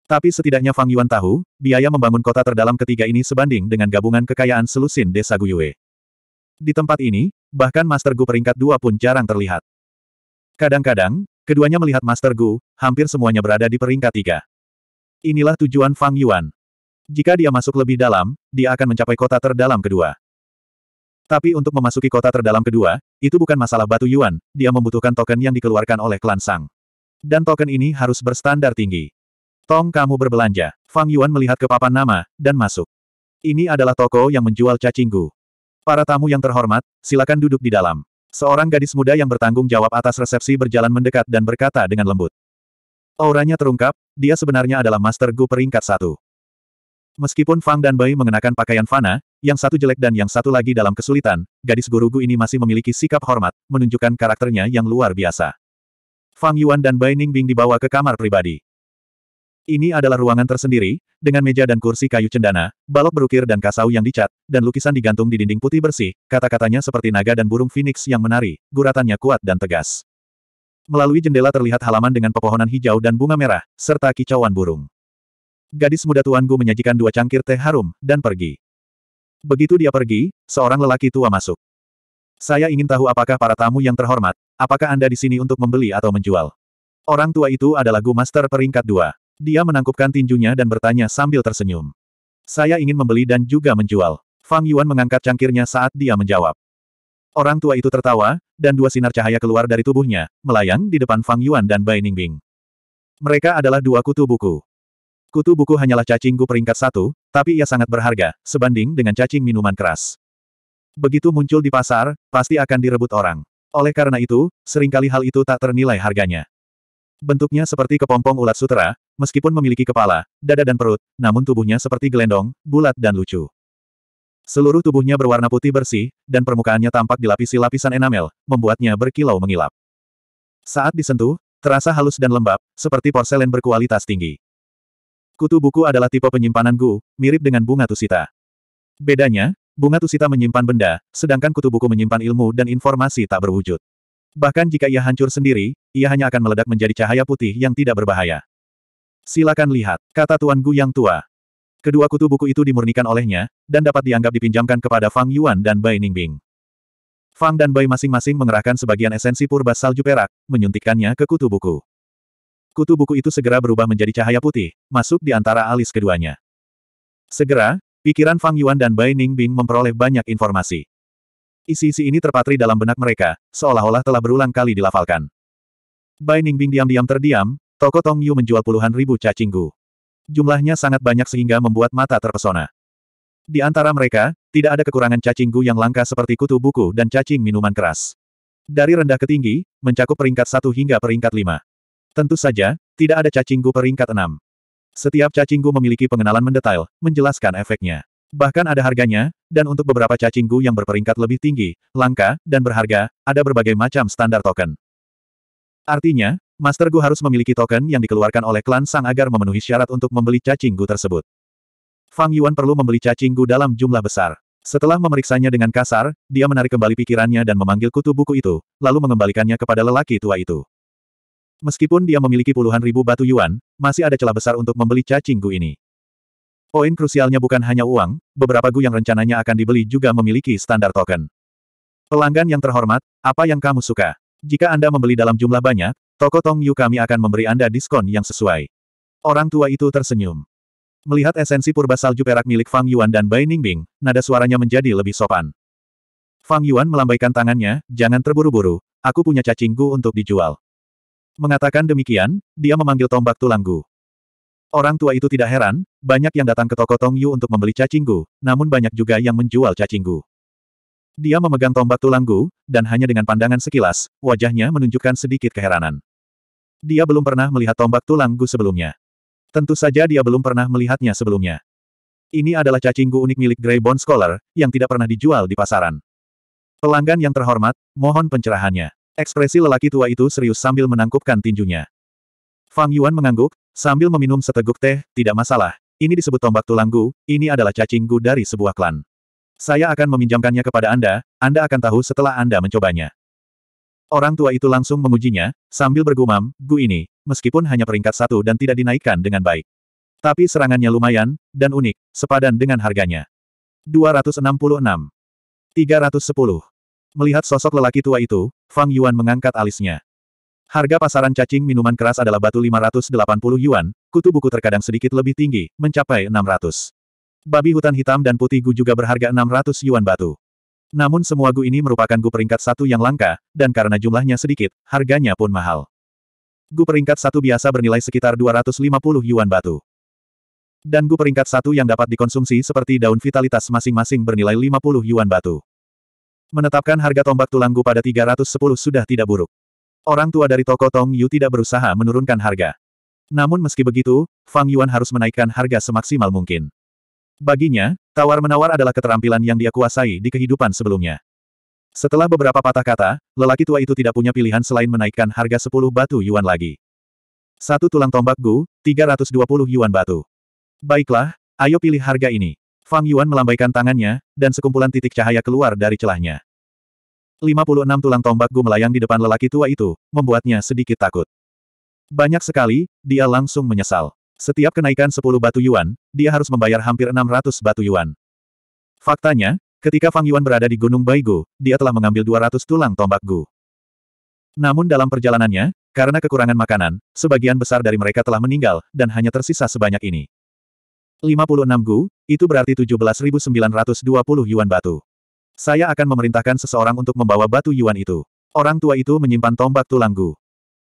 Tapi setidaknya Fang Yuan tahu, biaya membangun kota terdalam ketiga ini sebanding dengan gabungan kekayaan selusin desa Guyue. Di tempat ini, bahkan Master Gu peringkat dua pun jarang terlihat. Kadang-kadang, keduanya melihat Master Gu, hampir semuanya berada di peringkat tiga. Inilah tujuan Fang Yuan. Jika dia masuk lebih dalam, dia akan mencapai kota terdalam kedua. Tapi untuk memasuki kota terdalam kedua, itu bukan masalah batu yuan, dia membutuhkan token yang dikeluarkan oleh klan Sang. Dan token ini harus berstandar tinggi. Tong kamu berbelanja. Fang Yuan melihat ke papan nama, dan masuk. Ini adalah toko yang menjual cacinggu. Para tamu yang terhormat, silakan duduk di dalam. Seorang gadis muda yang bertanggung jawab atas resepsi berjalan mendekat dan berkata dengan lembut. Auranya terungkap, dia sebenarnya adalah Master Gu peringkat satu. Meskipun Fang dan Bai mengenakan pakaian fana, yang satu jelek dan yang satu lagi dalam kesulitan, gadis gurugu ini masih memiliki sikap hormat, menunjukkan karakternya yang luar biasa. Fang Yuan dan Bai Ningbing dibawa ke kamar pribadi. Ini adalah ruangan tersendiri, dengan meja dan kursi kayu cendana, balok berukir dan kasau yang dicat, dan lukisan digantung di dinding putih bersih, kata-katanya seperti naga dan burung phoenix yang menari, guratannya kuat dan tegas. Melalui jendela terlihat halaman dengan pepohonan hijau dan bunga merah, serta kicauan burung. Gadis muda tuan Gu menyajikan dua cangkir teh harum, dan pergi. Begitu dia pergi, seorang lelaki tua masuk. Saya ingin tahu apakah para tamu yang terhormat, apakah Anda di sini untuk membeli atau menjual? Orang tua itu adalah Gu Master peringkat dua. Dia menangkupkan tinjunya dan bertanya sambil tersenyum. Saya ingin membeli dan juga menjual. Fang Yuan mengangkat cangkirnya saat dia menjawab. Orang tua itu tertawa, dan dua sinar cahaya keluar dari tubuhnya, melayang di depan Fang Yuan dan Bai Ningbing. Mereka adalah dua kutu buku. Kutu buku hanyalah cacing Gu peringkat satu, tapi ia sangat berharga, sebanding dengan cacing minuman keras. Begitu muncul di pasar, pasti akan direbut orang. Oleh karena itu, seringkali hal itu tak ternilai harganya. Bentuknya seperti kepompong ulat sutera, meskipun memiliki kepala, dada dan perut, namun tubuhnya seperti gelendong, bulat dan lucu. Seluruh tubuhnya berwarna putih bersih, dan permukaannya tampak dilapisi lapisan enamel, membuatnya berkilau mengilap. Saat disentuh, terasa halus dan lembab, seperti porselen berkualitas tinggi. Sekutu buku adalah tipe penyimpanan Gu, mirip dengan bunga tusita. Bedanya, bunga tusita menyimpan benda, sedangkan kutu buku menyimpan ilmu dan informasi tak berwujud. Bahkan jika ia hancur sendiri, ia hanya akan meledak menjadi cahaya putih yang tidak berbahaya. Silakan lihat, kata Tuan Gu yang tua. Kedua kutu buku itu dimurnikan olehnya, dan dapat dianggap dipinjamkan kepada Fang Yuan dan Bai Ningbing. Fang dan Bai masing-masing mengerahkan sebagian esensi purba salju perak, menyuntikkannya ke kutu buku. Kutu buku itu segera berubah menjadi cahaya putih, masuk di antara alis keduanya. Segera, pikiran Fang Yuan dan Bai Ningbing memperoleh banyak informasi. Isi-isi ini terpatri dalam benak mereka, seolah-olah telah berulang kali dilafalkan. Bai Ningbing diam-diam terdiam, toko Tong Yu menjual puluhan ribu cacinggu. Jumlahnya sangat banyak sehingga membuat mata terpesona. Di antara mereka, tidak ada kekurangan cacinggu yang langka seperti kutu buku dan cacing minuman keras. Dari rendah ke tinggi, mencakup peringkat satu hingga peringkat lima. Tentu saja, tidak ada cacinggu peringkat enam. Setiap cacinggu memiliki pengenalan mendetail, menjelaskan efeknya. Bahkan ada harganya, dan untuk beberapa cacinggu yang berperingkat lebih tinggi, langka, dan berharga, ada berbagai macam standar token. Artinya, Master Gu harus memiliki token yang dikeluarkan oleh klan Sang agar memenuhi syarat untuk membeli cacinggu tersebut. Fang Yuan perlu membeli cacinggu dalam jumlah besar. Setelah memeriksanya dengan kasar, dia menarik kembali pikirannya dan memanggil kutu buku itu, lalu mengembalikannya kepada lelaki tua itu. Meskipun dia memiliki puluhan ribu batu yuan, masih ada celah besar untuk membeli cacing gu ini. Poin krusialnya bukan hanya uang, beberapa gu yang rencananya akan dibeli juga memiliki standar token. Pelanggan yang terhormat, apa yang kamu suka? Jika Anda membeli dalam jumlah banyak, toko Tong Yu kami akan memberi Anda diskon yang sesuai. Orang tua itu tersenyum. Melihat esensi purba salju perak milik Fang Yuan dan Bai Ningbing, nada suaranya menjadi lebih sopan. Fang Yuan melambaikan tangannya, jangan terburu-buru, aku punya cacing gu untuk dijual. Mengatakan demikian, dia memanggil tombak tulanggu. Orang tua itu tidak heran, banyak yang datang ke toko Tongyu untuk membeli cacinggu, namun banyak juga yang menjual cacinggu. Dia memegang tombak tulanggu, dan hanya dengan pandangan sekilas, wajahnya menunjukkan sedikit keheranan. Dia belum pernah melihat tombak tulanggu sebelumnya. Tentu saja dia belum pernah melihatnya sebelumnya. Ini adalah cacinggu unik milik Greybone Scholar, yang tidak pernah dijual di pasaran. Pelanggan yang terhormat, mohon pencerahannya. Ekspresi lelaki tua itu serius sambil menangkupkan tinjunya. Fang Yuan mengangguk, sambil meminum seteguk teh, tidak masalah. Ini disebut tombak tulanggu, ini adalah cacing gu dari sebuah klan. Saya akan meminjamkannya kepada Anda, Anda akan tahu setelah Anda mencobanya. Orang tua itu langsung mengujinya, sambil bergumam, gu ini, meskipun hanya peringkat satu dan tidak dinaikkan dengan baik. Tapi serangannya lumayan, dan unik, sepadan dengan harganya. 266. 310. Melihat sosok lelaki tua itu, Fang Yuan mengangkat alisnya. Harga pasaran cacing minuman keras adalah batu 580 yuan, kutu buku terkadang sedikit lebih tinggi, mencapai 600. Babi hutan hitam dan putih gu juga berharga 600 yuan batu. Namun semua gu ini merupakan gu peringkat satu yang langka, dan karena jumlahnya sedikit, harganya pun mahal. Gu peringkat satu biasa bernilai sekitar 250 yuan batu. Dan gu peringkat satu yang dapat dikonsumsi seperti daun vitalitas masing-masing bernilai 50 yuan batu menetapkan harga tombak tulanggu pada 310 sudah tidak buruk. Orang tua dari toko Tong Yu tidak berusaha menurunkan harga. Namun meski begitu, Fang Yuan harus menaikkan harga semaksimal mungkin. Baginya, tawar-menawar adalah keterampilan yang dia kuasai di kehidupan sebelumnya. Setelah beberapa patah kata, lelaki tua itu tidak punya pilihan selain menaikkan harga 10 batu yuan lagi. Satu tulang tombak gu, 320 yuan batu. Baiklah, ayo pilih harga ini. Fang Yuan melambaikan tangannya, dan sekumpulan titik cahaya keluar dari celahnya. 56 tulang tombak Gu melayang di depan lelaki tua itu, membuatnya sedikit takut. Banyak sekali, dia langsung menyesal. Setiap kenaikan 10 batu yuan, dia harus membayar hampir 600 batu yuan. Faktanya, ketika Fang Yuan berada di Gunung Baigu, dia telah mengambil 200 tulang tombak Gu. Namun dalam perjalanannya, karena kekurangan makanan, sebagian besar dari mereka telah meninggal, dan hanya tersisa sebanyak ini. 56 gu, itu berarti 17.920 yuan batu. Saya akan memerintahkan seseorang untuk membawa batu yuan itu. Orang tua itu menyimpan tombak tulang gu.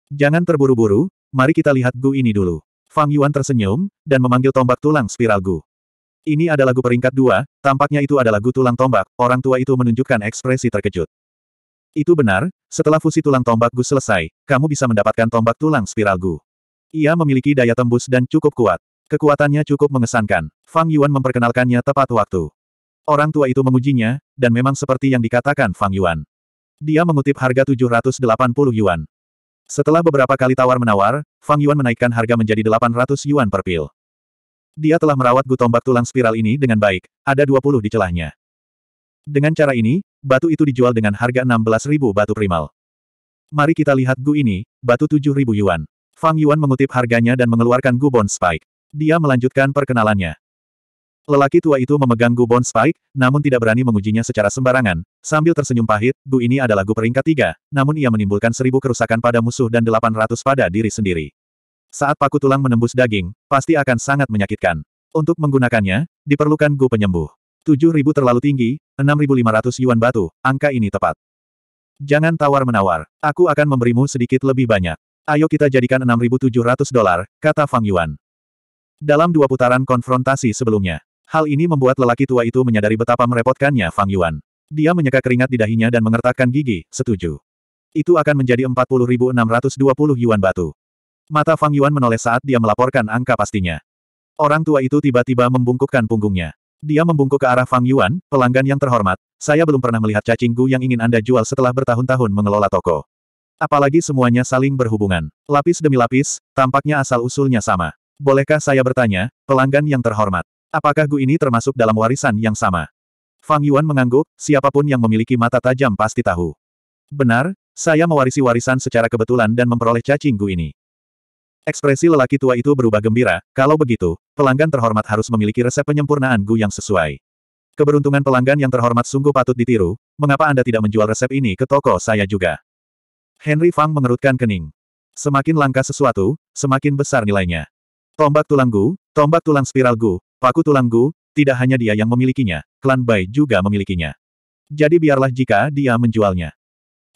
Jangan terburu-buru, mari kita lihat gu ini dulu. Fang Yuan tersenyum, dan memanggil tombak tulang spiral gu. Ini adalah gu peringkat dua, tampaknya itu adalah gu tulang tombak, orang tua itu menunjukkan ekspresi terkejut. Itu benar, setelah fusi tulang tombak gu selesai, kamu bisa mendapatkan tombak tulang spiral gu. Ia memiliki daya tembus dan cukup kuat. Kekuatannya cukup mengesankan. Fang Yuan memperkenalkannya tepat waktu. Orang tua itu memujinya, dan memang seperti yang dikatakan Fang Yuan. Dia mengutip harga 780 yuan. Setelah beberapa kali tawar-menawar, Fang Yuan menaikkan harga menjadi 800 yuan per pil. Dia telah merawat gutombak tulang spiral ini dengan baik, ada 20 di celahnya. Dengan cara ini, batu itu dijual dengan harga 16.000 batu primal. Mari kita lihat gu ini, batu 7.000 yuan. Fang Yuan mengutip harganya dan mengeluarkan gu bond spike. Dia melanjutkan perkenalannya. Lelaki tua itu memegang Gu Bone Spike, namun tidak berani mengujinya secara sembarangan. Sambil tersenyum pahit, Gu ini adalah Gu peringkat tiga, namun ia menimbulkan seribu kerusakan pada musuh dan delapan ratus pada diri sendiri. Saat paku tulang menembus daging, pasti akan sangat menyakitkan. Untuk menggunakannya, diperlukan Gu penyembuh. Tujuh ribu terlalu tinggi, enam ribu lima ratus yuan batu, angka ini tepat. Jangan tawar-menawar, aku akan memberimu sedikit lebih banyak. Ayo kita jadikan enam ribu tujuh ratus dolar, kata Fang Yuan. Dalam dua putaran konfrontasi sebelumnya, hal ini membuat lelaki tua itu menyadari betapa merepotkannya Fang Yuan. Dia menyeka keringat di dahinya dan mengertakkan gigi, setuju. Itu akan menjadi 40.620 yuan batu. Mata Fang Yuan menoleh saat dia melaporkan angka pastinya. Orang tua itu tiba-tiba membungkukkan punggungnya. Dia membungkuk ke arah Fang Yuan, pelanggan yang terhormat, saya belum pernah melihat cacing gu yang ingin Anda jual setelah bertahun-tahun mengelola toko. Apalagi semuanya saling berhubungan. Lapis demi lapis, tampaknya asal-usulnya sama. Bolehkah saya bertanya, pelanggan yang terhormat, apakah Gu ini termasuk dalam warisan yang sama? Fang Yuan mengangguk, siapapun yang memiliki mata tajam pasti tahu. Benar, saya mewarisi warisan secara kebetulan dan memperoleh cacing Gu ini. Ekspresi lelaki tua itu berubah gembira, kalau begitu, pelanggan terhormat harus memiliki resep penyempurnaan Gu yang sesuai. Keberuntungan pelanggan yang terhormat sungguh patut ditiru, mengapa Anda tidak menjual resep ini ke toko saya juga? Henry Fang mengerutkan kening. Semakin langka sesuatu, semakin besar nilainya. Tombak tulang Gu, tombak tulang spiral Gu, paku tulang Gu, tidak hanya dia yang memilikinya, klan Bai juga memilikinya. Jadi biarlah jika dia menjualnya.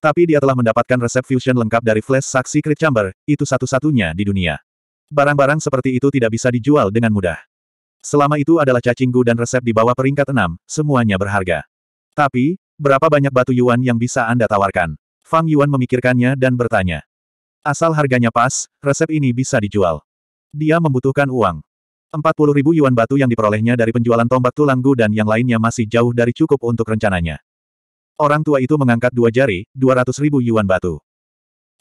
Tapi dia telah mendapatkan resep fusion lengkap dari flash saksi Crit Chamber, itu satu-satunya di dunia. Barang-barang seperti itu tidak bisa dijual dengan mudah. Selama itu adalah cacing gu dan resep di bawah peringkat enam, semuanya berharga. Tapi, berapa banyak batu yuan yang bisa Anda tawarkan? Fang Yuan memikirkannya dan bertanya. Asal harganya pas, resep ini bisa dijual. Dia membutuhkan uang. 40 ribu yuan batu yang diperolehnya dari penjualan tombak tulang gu dan yang lainnya masih jauh dari cukup untuk rencananya. Orang tua itu mengangkat dua jari, 200 ribu yuan batu.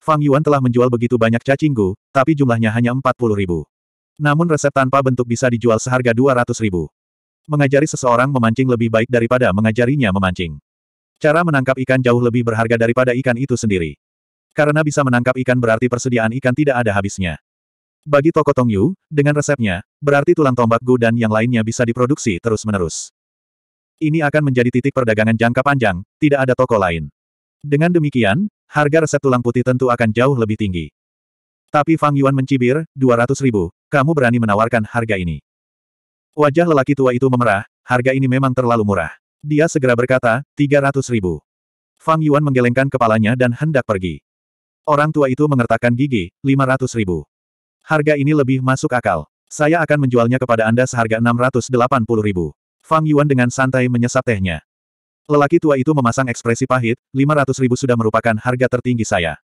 Fang Yuan telah menjual begitu banyak cacing gu, tapi jumlahnya hanya 40 ribu. Namun resep tanpa bentuk bisa dijual seharga 200 ribu. Mengajari seseorang memancing lebih baik daripada mengajarinya memancing. Cara menangkap ikan jauh lebih berharga daripada ikan itu sendiri. Karena bisa menangkap ikan berarti persediaan ikan tidak ada habisnya. Bagi toko Tong Yu, dengan resepnya, berarti tulang tombak Gu dan yang lainnya bisa diproduksi terus-menerus. Ini akan menjadi titik perdagangan jangka panjang, tidak ada toko lain. Dengan demikian, harga resep tulang putih tentu akan jauh lebih tinggi. Tapi Fang Yuan mencibir, 200 ribu, kamu berani menawarkan harga ini. Wajah lelaki tua itu memerah, harga ini memang terlalu murah. Dia segera berkata, 300 ribu. Fang Yuan menggelengkan kepalanya dan hendak pergi. Orang tua itu mengertakkan gigi, 500 ribu. Harga ini lebih masuk akal. Saya akan menjualnya kepada Anda seharga 680 ribu. Fang Yuan dengan santai menyesap tehnya. Lelaki tua itu memasang ekspresi pahit, 500 ribu sudah merupakan harga tertinggi saya.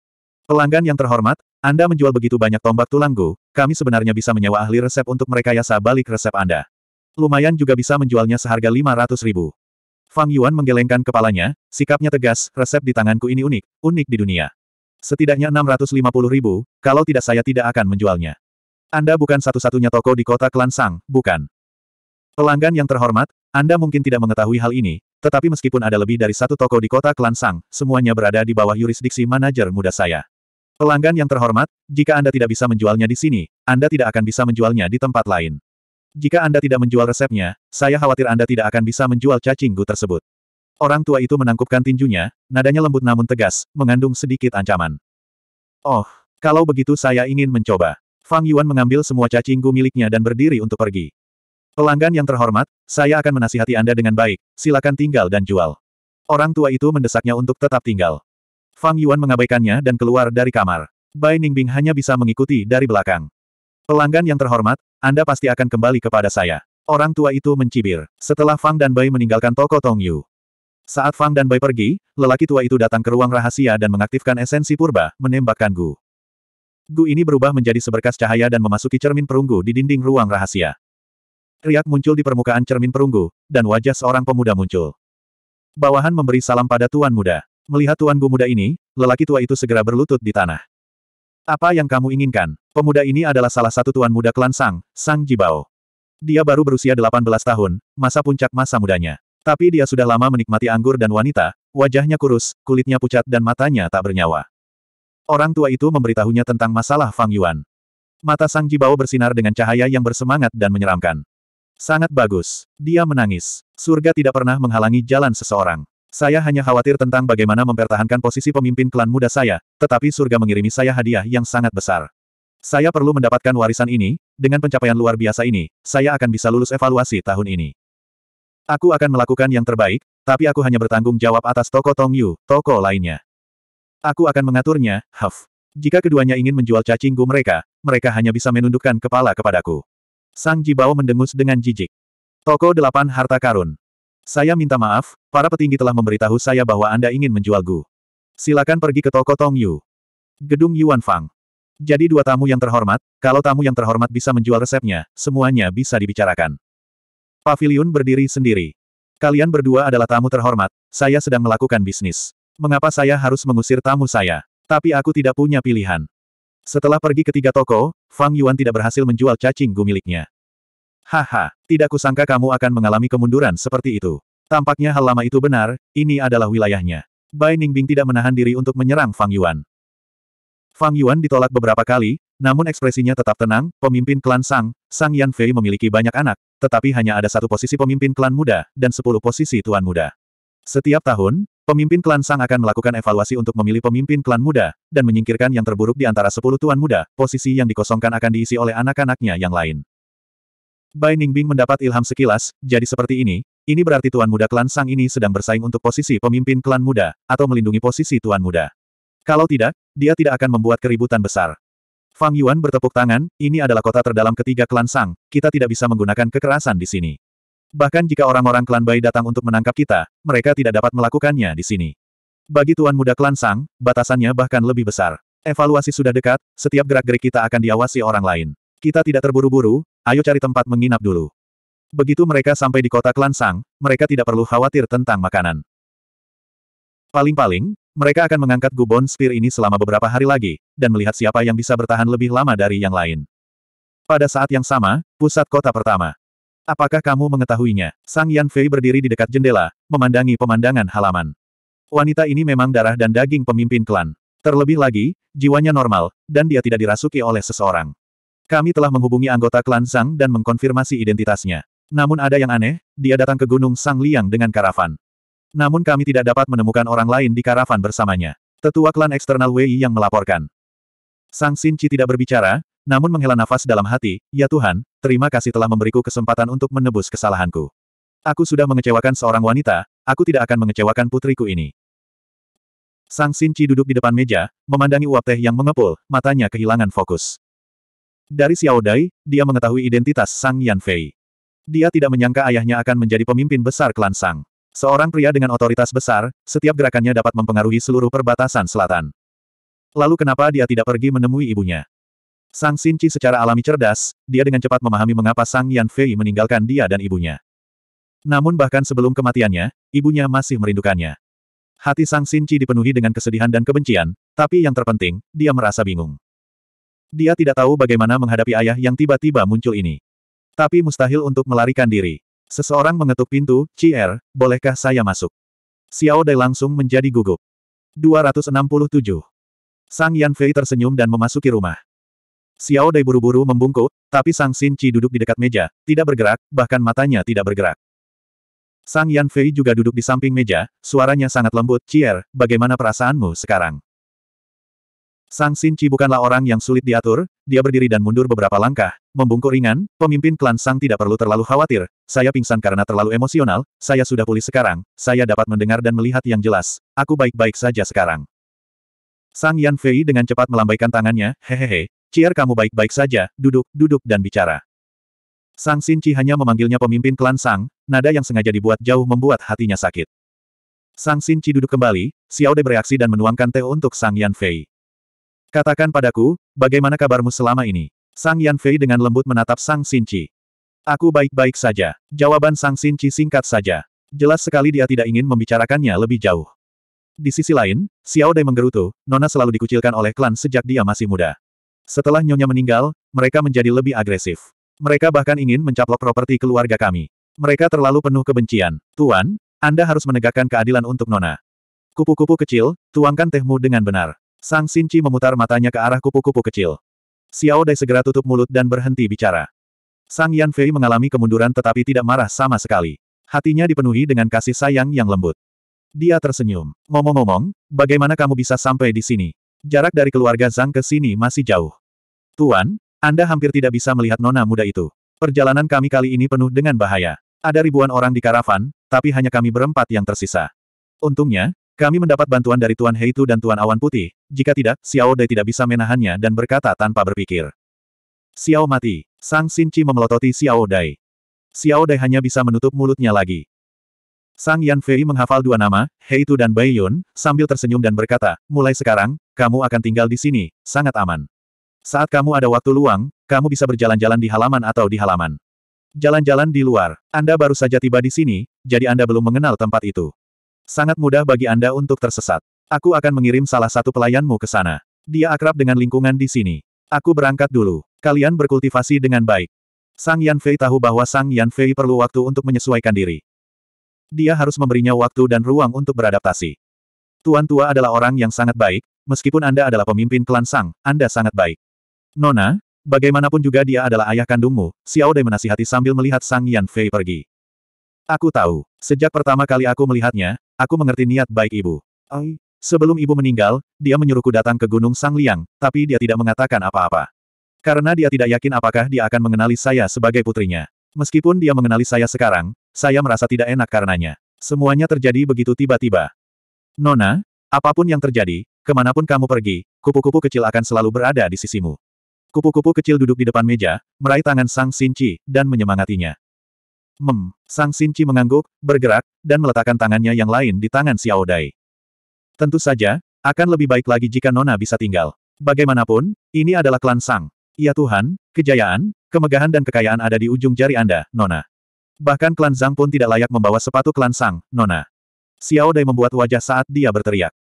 Pelanggan yang terhormat, Anda menjual begitu banyak tombak tulanggu, kami sebenarnya bisa menyewa ahli resep untuk merekayasa balik resep Anda. Lumayan juga bisa menjualnya seharga 500 ribu. Fang Yuan menggelengkan kepalanya, sikapnya tegas, resep di tanganku ini unik, unik di dunia. Setidaknya 650 ribu, kalau tidak saya tidak akan menjualnya. Anda bukan satu-satunya toko di kota klan Sang, bukan? Pelanggan yang terhormat, Anda mungkin tidak mengetahui hal ini, tetapi meskipun ada lebih dari satu toko di kota klan Sang, semuanya berada di bawah yurisdiksi manajer muda saya. Pelanggan yang terhormat, jika Anda tidak bisa menjualnya di sini, Anda tidak akan bisa menjualnya di tempat lain. Jika Anda tidak menjual resepnya, saya khawatir Anda tidak akan bisa menjual cacinggu tersebut. Orang tua itu menangkupkan tinjunya, nadanya lembut namun tegas, mengandung sedikit ancaman. Oh, kalau begitu saya ingin mencoba. Fang Yuan mengambil semua cacingku miliknya dan berdiri untuk pergi. Pelanggan yang terhormat, saya akan menasihati Anda dengan baik, silakan tinggal dan jual. Orang tua itu mendesaknya untuk tetap tinggal. Fang Yuan mengabaikannya dan keluar dari kamar. Bai Ningbing hanya bisa mengikuti dari belakang. Pelanggan yang terhormat, Anda pasti akan kembali kepada saya. Orang tua itu mencibir, setelah Fang dan Bai meninggalkan toko Tong Yu. Saat Fang dan Bai pergi, lelaki tua itu datang ke ruang rahasia dan mengaktifkan esensi purba, menembakkan Gu. Gu ini berubah menjadi seberkas cahaya dan memasuki cermin perunggu di dinding ruang rahasia. Riak muncul di permukaan cermin perunggu, dan wajah seorang pemuda muncul. Bawahan memberi salam pada tuan muda. Melihat tuan Gu muda ini, lelaki tua itu segera berlutut di tanah. Apa yang kamu inginkan? Pemuda ini adalah salah satu tuan muda klan Sang, Sang Jibao. Dia baru berusia 18 tahun, masa puncak masa mudanya. Tapi dia sudah lama menikmati anggur dan wanita, wajahnya kurus, kulitnya pucat dan matanya tak bernyawa. Orang tua itu memberitahunya tentang masalah Fang Yuan. Mata Sang Jibao bersinar dengan cahaya yang bersemangat dan menyeramkan. Sangat bagus. Dia menangis. Surga tidak pernah menghalangi jalan seseorang. Saya hanya khawatir tentang bagaimana mempertahankan posisi pemimpin klan muda saya, tetapi surga mengirimi saya hadiah yang sangat besar. Saya perlu mendapatkan warisan ini, dengan pencapaian luar biasa ini, saya akan bisa lulus evaluasi tahun ini. Aku akan melakukan yang terbaik, tapi aku hanya bertanggung jawab atas toko Tong Yu, toko lainnya. Aku akan mengaturnya, Huff. Jika keduanya ingin menjual cacingku mereka, mereka hanya bisa menundukkan kepala kepadaku. Sang Jibao mendengus dengan jijik. Toko delapan Harta Karun. Saya minta maaf, para petinggi telah memberitahu saya bahwa Anda ingin menjual Gu. Silakan pergi ke toko Tong Yu. Gedung Yuan Fang. Jadi dua tamu yang terhormat, kalau tamu yang terhormat bisa menjual resepnya, semuanya bisa dibicarakan. Pavilion berdiri sendiri. Kalian berdua adalah tamu terhormat, saya sedang melakukan bisnis. Mengapa saya harus mengusir tamu saya? Tapi aku tidak punya pilihan. Setelah pergi ke tiga toko, Fang Yuan tidak berhasil menjual cacing gu miliknya. Haha, tidak kusangka kamu akan mengalami kemunduran seperti itu. Tampaknya hal lama itu benar, ini adalah wilayahnya. Bai Ningbing tidak menahan diri untuk menyerang Fang Yuan. Fang Yuan ditolak beberapa kali, namun ekspresinya tetap tenang, pemimpin klan Sang, Sang Yanfei memiliki banyak anak, tetapi hanya ada satu posisi pemimpin klan muda, dan sepuluh posisi tuan muda. Setiap tahun, pemimpin klan Sang akan melakukan evaluasi untuk memilih pemimpin klan muda, dan menyingkirkan yang terburuk di antara sepuluh tuan muda, posisi yang dikosongkan akan diisi oleh anak-anaknya yang lain. Bai Ningbing mendapat ilham sekilas, jadi seperti ini, ini berarti tuan muda klan Sang ini sedang bersaing untuk posisi pemimpin klan muda, atau melindungi posisi tuan muda. Kalau tidak, dia tidak akan membuat keributan besar. Fang Yuan bertepuk tangan, ini adalah kota terdalam ketiga klan Sang, kita tidak bisa menggunakan kekerasan di sini. Bahkan jika orang-orang klan Bai datang untuk menangkap kita, mereka tidak dapat melakukannya di sini. Bagi tuan muda klan Sang, batasannya bahkan lebih besar. Evaluasi sudah dekat, setiap gerak-gerik kita akan diawasi orang lain. Kita tidak terburu-buru, ayo cari tempat menginap dulu. Begitu mereka sampai di kota klan Sang, mereka tidak perlu khawatir tentang makanan. Paling-paling, mereka akan mengangkat Gubon Spear ini selama beberapa hari lagi, dan melihat siapa yang bisa bertahan lebih lama dari yang lain. Pada saat yang sama, pusat kota pertama. Apakah kamu mengetahuinya? Sang Yan Fei berdiri di dekat jendela, memandangi pemandangan halaman. Wanita ini memang darah dan daging pemimpin klan. Terlebih lagi, jiwanya normal, dan dia tidak dirasuki oleh seseorang. Kami telah menghubungi anggota klan Sang dan mengkonfirmasi identitasnya. Namun ada yang aneh, dia datang ke Gunung Sang Liang dengan karavan. Namun kami tidak dapat menemukan orang lain di karavan bersamanya. Tetua klan eksternal Wei yang melaporkan. Sang Chi tidak berbicara, namun menghela nafas dalam hati, Ya Tuhan, terima kasih telah memberiku kesempatan untuk menebus kesalahanku. Aku sudah mengecewakan seorang wanita, aku tidak akan mengecewakan putriku ini. Sang Chi duduk di depan meja, memandangi uap teh yang mengepul, matanya kehilangan fokus. Dari Xiao Dai, dia mengetahui identitas Sang Yan Fei. Dia tidak menyangka ayahnya akan menjadi pemimpin besar klan Sang. Seorang pria dengan otoritas besar, setiap gerakannya dapat mempengaruhi seluruh perbatasan selatan. Lalu kenapa dia tidak pergi menemui ibunya? Sang Sinci secara alami cerdas, dia dengan cepat memahami mengapa Sang Yan Fei meninggalkan dia dan ibunya. Namun bahkan sebelum kematiannya, ibunya masih merindukannya. Hati Sang Sinci dipenuhi dengan kesedihan dan kebencian, tapi yang terpenting, dia merasa bingung. Dia tidak tahu bagaimana menghadapi ayah yang tiba-tiba muncul ini. Tapi mustahil untuk melarikan diri. Seseorang mengetuk pintu, Cier, bolehkah saya masuk? Xiao Dai langsung menjadi gugup. 267. Sang Fei tersenyum dan memasuki rumah. Xiao Dai buru-buru membungkuk, tapi Sang Xin Qi duduk di dekat meja, tidak bergerak, bahkan matanya tidak bergerak. Sang Yan Fei juga duduk di samping meja, suaranya sangat lembut, Cier, bagaimana perasaanmu sekarang? Sang Xin Qi bukanlah orang yang sulit diatur, dia berdiri dan mundur beberapa langkah, Membungkuk ringan, pemimpin klan Sang tidak perlu terlalu khawatir, saya pingsan karena terlalu emosional, saya sudah pulih sekarang, saya dapat mendengar dan melihat yang jelas, aku baik-baik saja sekarang. Sang Yan Fei dengan cepat melambaikan tangannya, hehehe, Ciar kamu baik-baik saja, duduk, duduk dan bicara. Sang Xin Qi hanya memanggilnya pemimpin klan Sang, nada yang sengaja dibuat jauh membuat hatinya sakit. Sang Xin Qi duduk kembali, Xiao De bereaksi dan menuangkan teh untuk Sang Yan Fei. Katakan padaku, bagaimana kabarmu selama ini? Sang Yan Fei dengan lembut menatap Sang Sinci. Aku baik-baik saja. Jawaban Sang Sinci singkat saja. Jelas sekali dia tidak ingin membicarakannya lebih jauh. Di sisi lain, Xiao Dai menggerutu, Nona selalu dikucilkan oleh klan sejak dia masih muda. Setelah Nyonya meninggal, mereka menjadi lebih agresif. Mereka bahkan ingin mencaplok properti keluarga kami. Mereka terlalu penuh kebencian. Tuan, Anda harus menegakkan keadilan untuk Nona. Kupu-kupu kecil, tuangkan tehmu dengan benar. Sang Sinci memutar matanya ke arah kupu-kupu kecil. Xiao Dai segera tutup mulut dan berhenti bicara. Sang Yan Fei mengalami kemunduran tetapi tidak marah sama sekali. Hatinya dipenuhi dengan kasih sayang yang lembut. Dia tersenyum. Ngomong-ngomong, bagaimana kamu bisa sampai di sini? Jarak dari keluarga Zhang ke sini masih jauh. Tuan, Anda hampir tidak bisa melihat nona muda itu. Perjalanan kami kali ini penuh dengan bahaya. Ada ribuan orang di karavan, tapi hanya kami berempat yang tersisa. Untungnya, kami mendapat bantuan dari Tuan Heitu dan Tuan Awan Putih, jika tidak, Xiao Dai tidak bisa menahannya dan berkata tanpa berpikir. Xiao mati. Sang Sinci memelototi Xiao Dai. Xiao Dai hanya bisa menutup mulutnya lagi. Sang Yan Fei menghafal dua nama, Heitu dan Bai Yun, sambil tersenyum dan berkata, mulai sekarang, kamu akan tinggal di sini, sangat aman. Saat kamu ada waktu luang, kamu bisa berjalan-jalan di halaman atau di halaman. Jalan-jalan di luar, Anda baru saja tiba di sini, jadi Anda belum mengenal tempat itu. Sangat mudah bagi Anda untuk tersesat. Aku akan mengirim salah satu pelayanmu ke sana. Dia akrab dengan lingkungan di sini. Aku berangkat dulu. Kalian berkultivasi dengan baik. Sang Yanfei tahu bahwa Sang Yanfei perlu waktu untuk menyesuaikan diri. Dia harus memberinya waktu dan ruang untuk beradaptasi. Tuan Tua adalah orang yang sangat baik, meskipun Anda adalah pemimpin klan Sang, Anda sangat baik. Nona, bagaimanapun juga dia adalah ayah kandungmu, Xiao Dai menasihati sambil melihat Sang Yan Fei pergi. Aku tahu, sejak pertama kali aku melihatnya, Aku mengerti niat baik ibu. Ai. Sebelum ibu meninggal, dia menyuruhku datang ke Gunung Sang Liang, tapi dia tidak mengatakan apa-apa. Karena dia tidak yakin apakah dia akan mengenali saya sebagai putrinya. Meskipun dia mengenali saya sekarang, saya merasa tidak enak karenanya. Semuanya terjadi begitu tiba-tiba. Nona, apapun yang terjadi, kemanapun kamu pergi, kupu-kupu kecil akan selalu berada di sisimu. Kupu-kupu kecil duduk di depan meja, meraih tangan Sang Sinci, dan menyemangatinya. Mem, Sang Sinci mengangguk, bergerak, dan meletakkan tangannya yang lain di tangan Xiao Dai. Tentu saja, akan lebih baik lagi jika Nona bisa tinggal. Bagaimanapun, ini adalah klan Sang. Ya Tuhan, kejayaan, kemegahan dan kekayaan ada di ujung jari Anda, Nona. Bahkan klan Zhang pun tidak layak membawa sepatu klan Sang, Nona. Xiao Dai membuat wajah saat dia berteriak.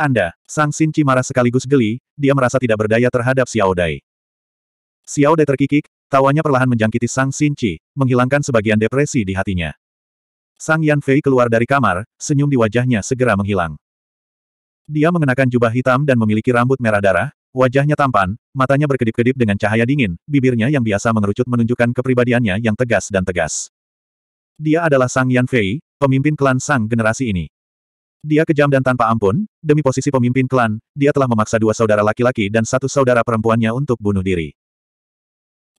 Anda, Sang Sinci marah sekaligus geli, dia merasa tidak berdaya terhadap Xiao Dai. Xiao Dai terkikik, Tawanya perlahan menjangkiti Sang Xinci, menghilangkan sebagian depresi di hatinya. Sang Yan Fei keluar dari kamar, senyum di wajahnya segera menghilang. Dia mengenakan jubah hitam dan memiliki rambut merah darah, wajahnya tampan, matanya berkedip-kedip dengan cahaya dingin, bibirnya yang biasa mengerucut menunjukkan kepribadiannya yang tegas dan tegas. Dia adalah Sang Yan Fei, pemimpin klan Sang generasi ini. Dia kejam dan tanpa ampun, demi posisi pemimpin klan, dia telah memaksa dua saudara laki-laki dan satu saudara perempuannya untuk bunuh diri.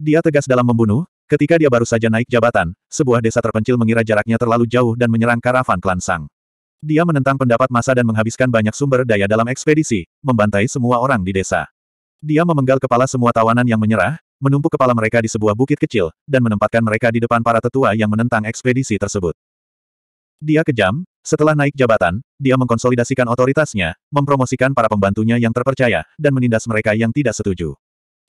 Dia tegas dalam membunuh, ketika dia baru saja naik jabatan, sebuah desa terpencil mengira jaraknya terlalu jauh dan menyerang karavan klan Sang. Dia menentang pendapat masa dan menghabiskan banyak sumber daya dalam ekspedisi, membantai semua orang di desa. Dia memenggal kepala semua tawanan yang menyerah, menumpuk kepala mereka di sebuah bukit kecil, dan menempatkan mereka di depan para tetua yang menentang ekspedisi tersebut. Dia kejam, setelah naik jabatan, dia mengkonsolidasikan otoritasnya, mempromosikan para pembantunya yang terpercaya, dan menindas mereka yang tidak setuju.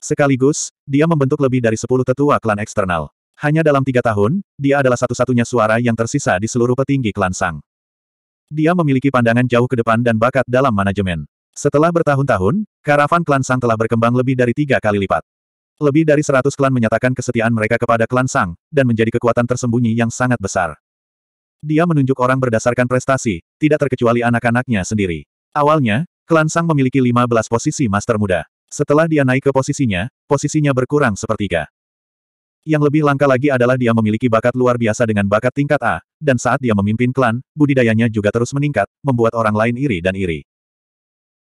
Sekaligus, dia membentuk lebih dari sepuluh tetua klan eksternal. Hanya dalam tiga tahun, dia adalah satu-satunya suara yang tersisa di seluruh petinggi klan Sang. Dia memiliki pandangan jauh ke depan dan bakat dalam manajemen. Setelah bertahun-tahun, karavan klan Sang telah berkembang lebih dari tiga kali lipat. Lebih dari seratus klan menyatakan kesetiaan mereka kepada klan Sang, dan menjadi kekuatan tersembunyi yang sangat besar. Dia menunjuk orang berdasarkan prestasi, tidak terkecuali anak-anaknya sendiri. Awalnya, klan Sang memiliki lima belas posisi master muda. Setelah dia naik ke posisinya, posisinya berkurang sepertiga. Yang lebih langka lagi adalah dia memiliki bakat luar biasa dengan bakat tingkat A, dan saat dia memimpin klan, budidayanya juga terus meningkat, membuat orang lain iri dan iri.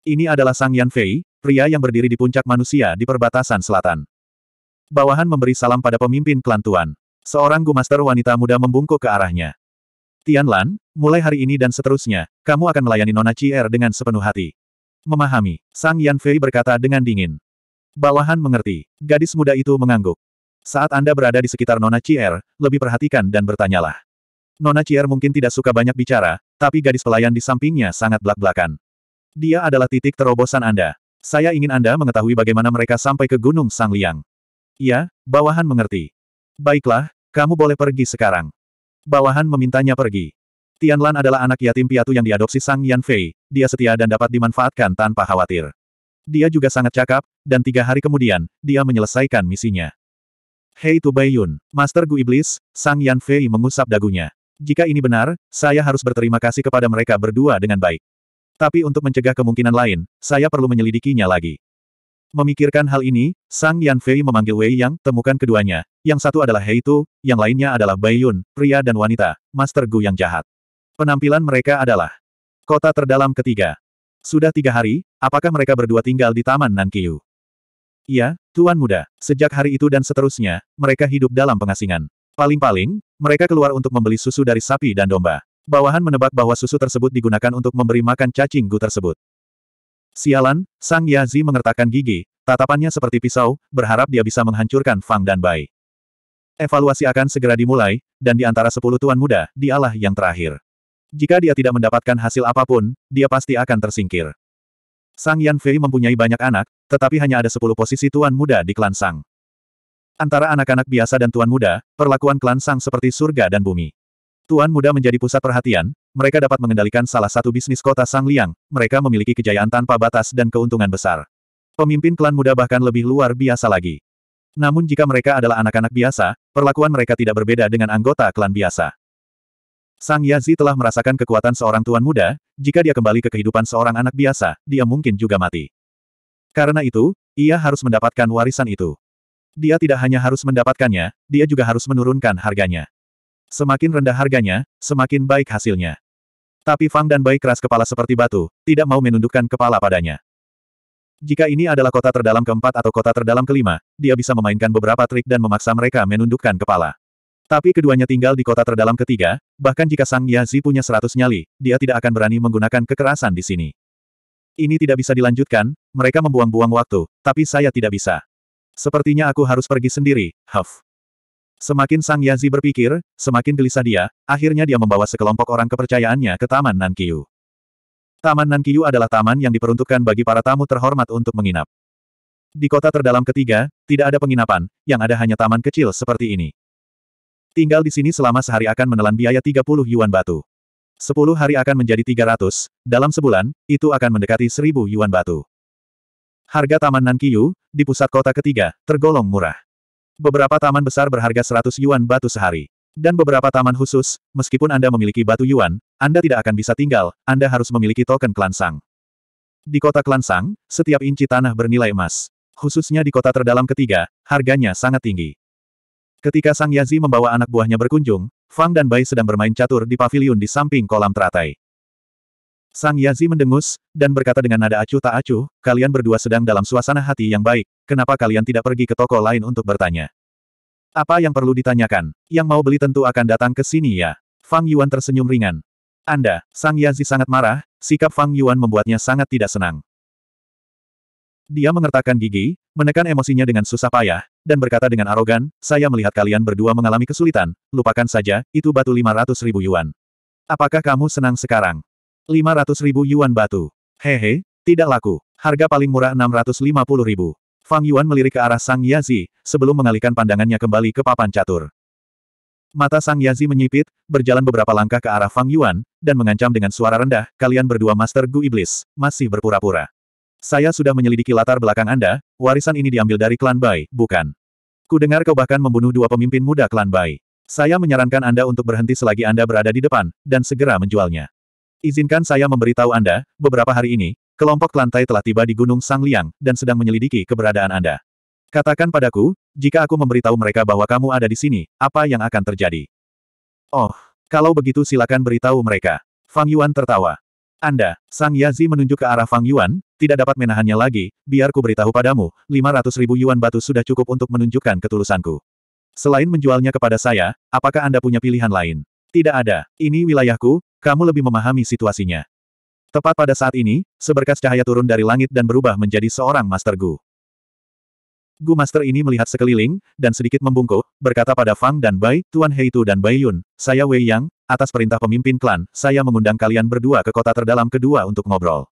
Ini adalah Sang Yan Fei, pria yang berdiri di puncak manusia di perbatasan selatan. Bawahan memberi salam pada pemimpin klan Tuan. Seorang gumaster wanita muda membungkuk ke arahnya. Tianlan, mulai hari ini dan seterusnya, kamu akan melayani Nona Cier dengan sepenuh hati. Memahami, Sang Yan Fei berkata dengan dingin. Bawahan mengerti. Gadis muda itu mengangguk. Saat Anda berada di sekitar Nona Cier, lebih perhatikan dan bertanyalah. Nona Cier mungkin tidak suka banyak bicara, tapi gadis pelayan di sampingnya sangat belak-belakan. Dia adalah titik terobosan Anda. Saya ingin Anda mengetahui bagaimana mereka sampai ke Gunung Sang Liang. Ya, bawahan mengerti. Baiklah, kamu boleh pergi sekarang. Bawahan memintanya pergi. Tianlan adalah anak yatim piatu yang diadopsi Sang Yan Fei, dia setia dan dapat dimanfaatkan tanpa khawatir. Dia juga sangat cakap, dan tiga hari kemudian, dia menyelesaikan misinya. Hei Tu Yun, Master Gu Iblis, Sang Yan Fei mengusap dagunya. Jika ini benar, saya harus berterima kasih kepada mereka berdua dengan baik. Tapi untuk mencegah kemungkinan lain, saya perlu menyelidikinya lagi. Memikirkan hal ini, Sang Yan Fei memanggil Wei Yang, temukan keduanya. Yang satu adalah Hei Tu, yang lainnya adalah Bai Yun, pria dan wanita, Master Gu yang jahat. Penampilan mereka adalah kota terdalam ketiga. Sudah tiga hari, apakah mereka berdua tinggal di Taman Nankiu? Iya, Tuan Muda. Sejak hari itu dan seterusnya, mereka hidup dalam pengasingan. Paling-paling, mereka keluar untuk membeli susu dari sapi dan domba. Bawahan menebak bahwa susu tersebut digunakan untuk memberi makan cacing gu tersebut. Sialan, Sang Yazi mengertakkan gigi, tatapannya seperti pisau, berharap dia bisa menghancurkan Fang dan Bai. Evaluasi akan segera dimulai, dan di antara sepuluh tuan muda, dialah yang terakhir. Jika dia tidak mendapatkan hasil apapun, dia pasti akan tersingkir. Sang Yan Fei mempunyai banyak anak, tetapi hanya ada sepuluh posisi tuan muda di klan Sang. Antara anak-anak biasa dan tuan muda, perlakuan klan Sang seperti surga dan bumi. Tuan muda menjadi pusat perhatian, mereka dapat mengendalikan salah satu bisnis kota Sang Liang, mereka memiliki kejayaan tanpa batas dan keuntungan besar. Pemimpin klan muda bahkan lebih luar biasa lagi. Namun jika mereka adalah anak-anak biasa, perlakuan mereka tidak berbeda dengan anggota klan biasa. Sang Yazi telah merasakan kekuatan seorang tuan muda, jika dia kembali ke kehidupan seorang anak biasa, dia mungkin juga mati. Karena itu, ia harus mendapatkan warisan itu. Dia tidak hanya harus mendapatkannya, dia juga harus menurunkan harganya. Semakin rendah harganya, semakin baik hasilnya. Tapi Fang dan Bai keras kepala seperti batu, tidak mau menundukkan kepala padanya. Jika ini adalah kota terdalam keempat atau kota terdalam kelima, dia bisa memainkan beberapa trik dan memaksa mereka menundukkan kepala. Tapi keduanya tinggal di kota terdalam ketiga, bahkan jika Sang Yazi punya seratus nyali, dia tidak akan berani menggunakan kekerasan di sini. Ini tidak bisa dilanjutkan, mereka membuang-buang waktu, tapi saya tidak bisa. Sepertinya aku harus pergi sendiri, Huff. Semakin Sang Yazi berpikir, semakin gelisah dia, akhirnya dia membawa sekelompok orang kepercayaannya ke Taman Nankiyu. Taman Nankiyu adalah taman yang diperuntukkan bagi para tamu terhormat untuk menginap. Di kota terdalam ketiga, tidak ada penginapan, yang ada hanya taman kecil seperti ini. Tinggal di sini selama sehari akan menelan biaya 30 yuan batu. 10 hari akan menjadi 300, dalam sebulan, itu akan mendekati 1000 yuan batu. Harga Taman Nankiyu, di pusat kota ketiga, tergolong murah. Beberapa taman besar berharga 100 yuan batu sehari. Dan beberapa taman khusus, meskipun Anda memiliki batu yuan, Anda tidak akan bisa tinggal, Anda harus memiliki token klan Di kota klan setiap inci tanah bernilai emas. Khususnya di kota terdalam ketiga, harganya sangat tinggi. Ketika Sang Yazi membawa anak buahnya berkunjung, Fang dan Bai sedang bermain catur di pavilion di samping kolam teratai. Sang Yazi mendengus, dan berkata dengan nada acuh tak acuh, kalian berdua sedang dalam suasana hati yang baik, kenapa kalian tidak pergi ke toko lain untuk bertanya? Apa yang perlu ditanyakan? Yang mau beli tentu akan datang ke sini ya. Fang Yuan tersenyum ringan. Anda, Sang Yazi sangat marah, sikap Fang Yuan membuatnya sangat tidak senang. Dia mengertakkan gigi, menekan emosinya dengan susah payah, dan berkata dengan arogan, saya melihat kalian berdua mengalami kesulitan, lupakan saja, itu batu 500 ribu yuan. Apakah kamu senang sekarang? 500 ribu yuan batu. Hehe, tidak laku. Harga paling murah 650 ribu. Fang Yuan melirik ke arah Sang Yazi, sebelum mengalihkan pandangannya kembali ke papan catur. Mata Sang Yazi menyipit, berjalan beberapa langkah ke arah Fang Yuan, dan mengancam dengan suara rendah, kalian berdua Master Gu Iblis, masih berpura-pura. Saya sudah menyelidiki latar belakang Anda, warisan ini diambil dari klan Bai, bukan? Ku dengar kau bahkan membunuh dua pemimpin muda klan Bai. Saya menyarankan Anda untuk berhenti selagi Anda berada di depan, dan segera menjualnya. Izinkan saya memberitahu Anda, beberapa hari ini, kelompok lantai telah tiba di Gunung Sang Liang, dan sedang menyelidiki keberadaan Anda. Katakan padaku, jika aku memberitahu mereka bahwa kamu ada di sini, apa yang akan terjadi? Oh, kalau begitu silakan beritahu mereka. Fang Yuan tertawa. Anda, Sang Yazi menunjuk ke arah Fang Yuan, tidak dapat menahannya lagi, biar ku beritahu padamu, 500 ribu yuan batu sudah cukup untuk menunjukkan ketulusanku. Selain menjualnya kepada saya, apakah Anda punya pilihan lain? Tidak ada, ini wilayahku, kamu lebih memahami situasinya. Tepat pada saat ini, seberkas cahaya turun dari langit dan berubah menjadi seorang Master Gu. Gu Master ini melihat sekeliling, dan sedikit membungkuk, berkata pada Fang dan Bai, Tuan Heitu dan Bai Yun, saya Wei Yang, Atas perintah pemimpin klan, saya mengundang kalian berdua ke kota terdalam kedua untuk ngobrol.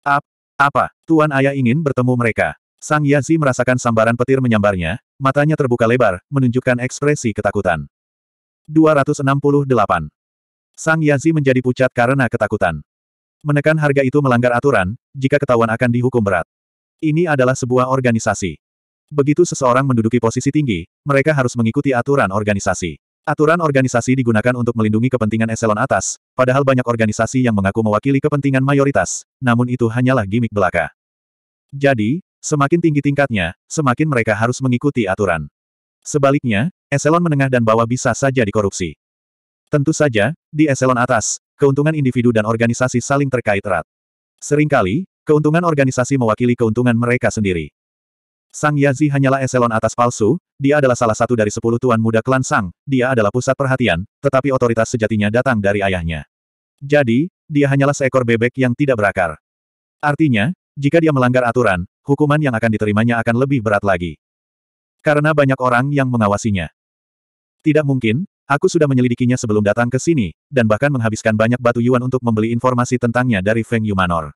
Ap, apa? Tuan Ayah ingin bertemu mereka. Sang Yazi merasakan sambaran petir menyambarnya, matanya terbuka lebar, menunjukkan ekspresi ketakutan. 268. Sang Yazi menjadi pucat karena ketakutan. Menekan harga itu melanggar aturan, jika ketahuan akan dihukum berat. Ini adalah sebuah organisasi. Begitu seseorang menduduki posisi tinggi, mereka harus mengikuti aturan organisasi. Aturan organisasi digunakan untuk melindungi kepentingan eselon atas, padahal banyak organisasi yang mengaku mewakili kepentingan mayoritas, namun itu hanyalah gimmick belaka. Jadi, semakin tinggi tingkatnya, semakin mereka harus mengikuti aturan. Sebaliknya, eselon menengah dan bawah bisa saja dikorupsi. Tentu saja, di eselon atas, keuntungan individu dan organisasi saling terkait erat. Seringkali, keuntungan organisasi mewakili keuntungan mereka sendiri. Sang Yazi hanyalah eselon atas palsu, dia adalah salah satu dari sepuluh tuan muda klan Sang, dia adalah pusat perhatian, tetapi otoritas sejatinya datang dari ayahnya. Jadi, dia hanyalah seekor bebek yang tidak berakar. Artinya, jika dia melanggar aturan, hukuman yang akan diterimanya akan lebih berat lagi. Karena banyak orang yang mengawasinya. Tidak mungkin, aku sudah menyelidikinya sebelum datang ke sini, dan bahkan menghabiskan banyak batu yuan untuk membeli informasi tentangnya dari Feng Yumanor.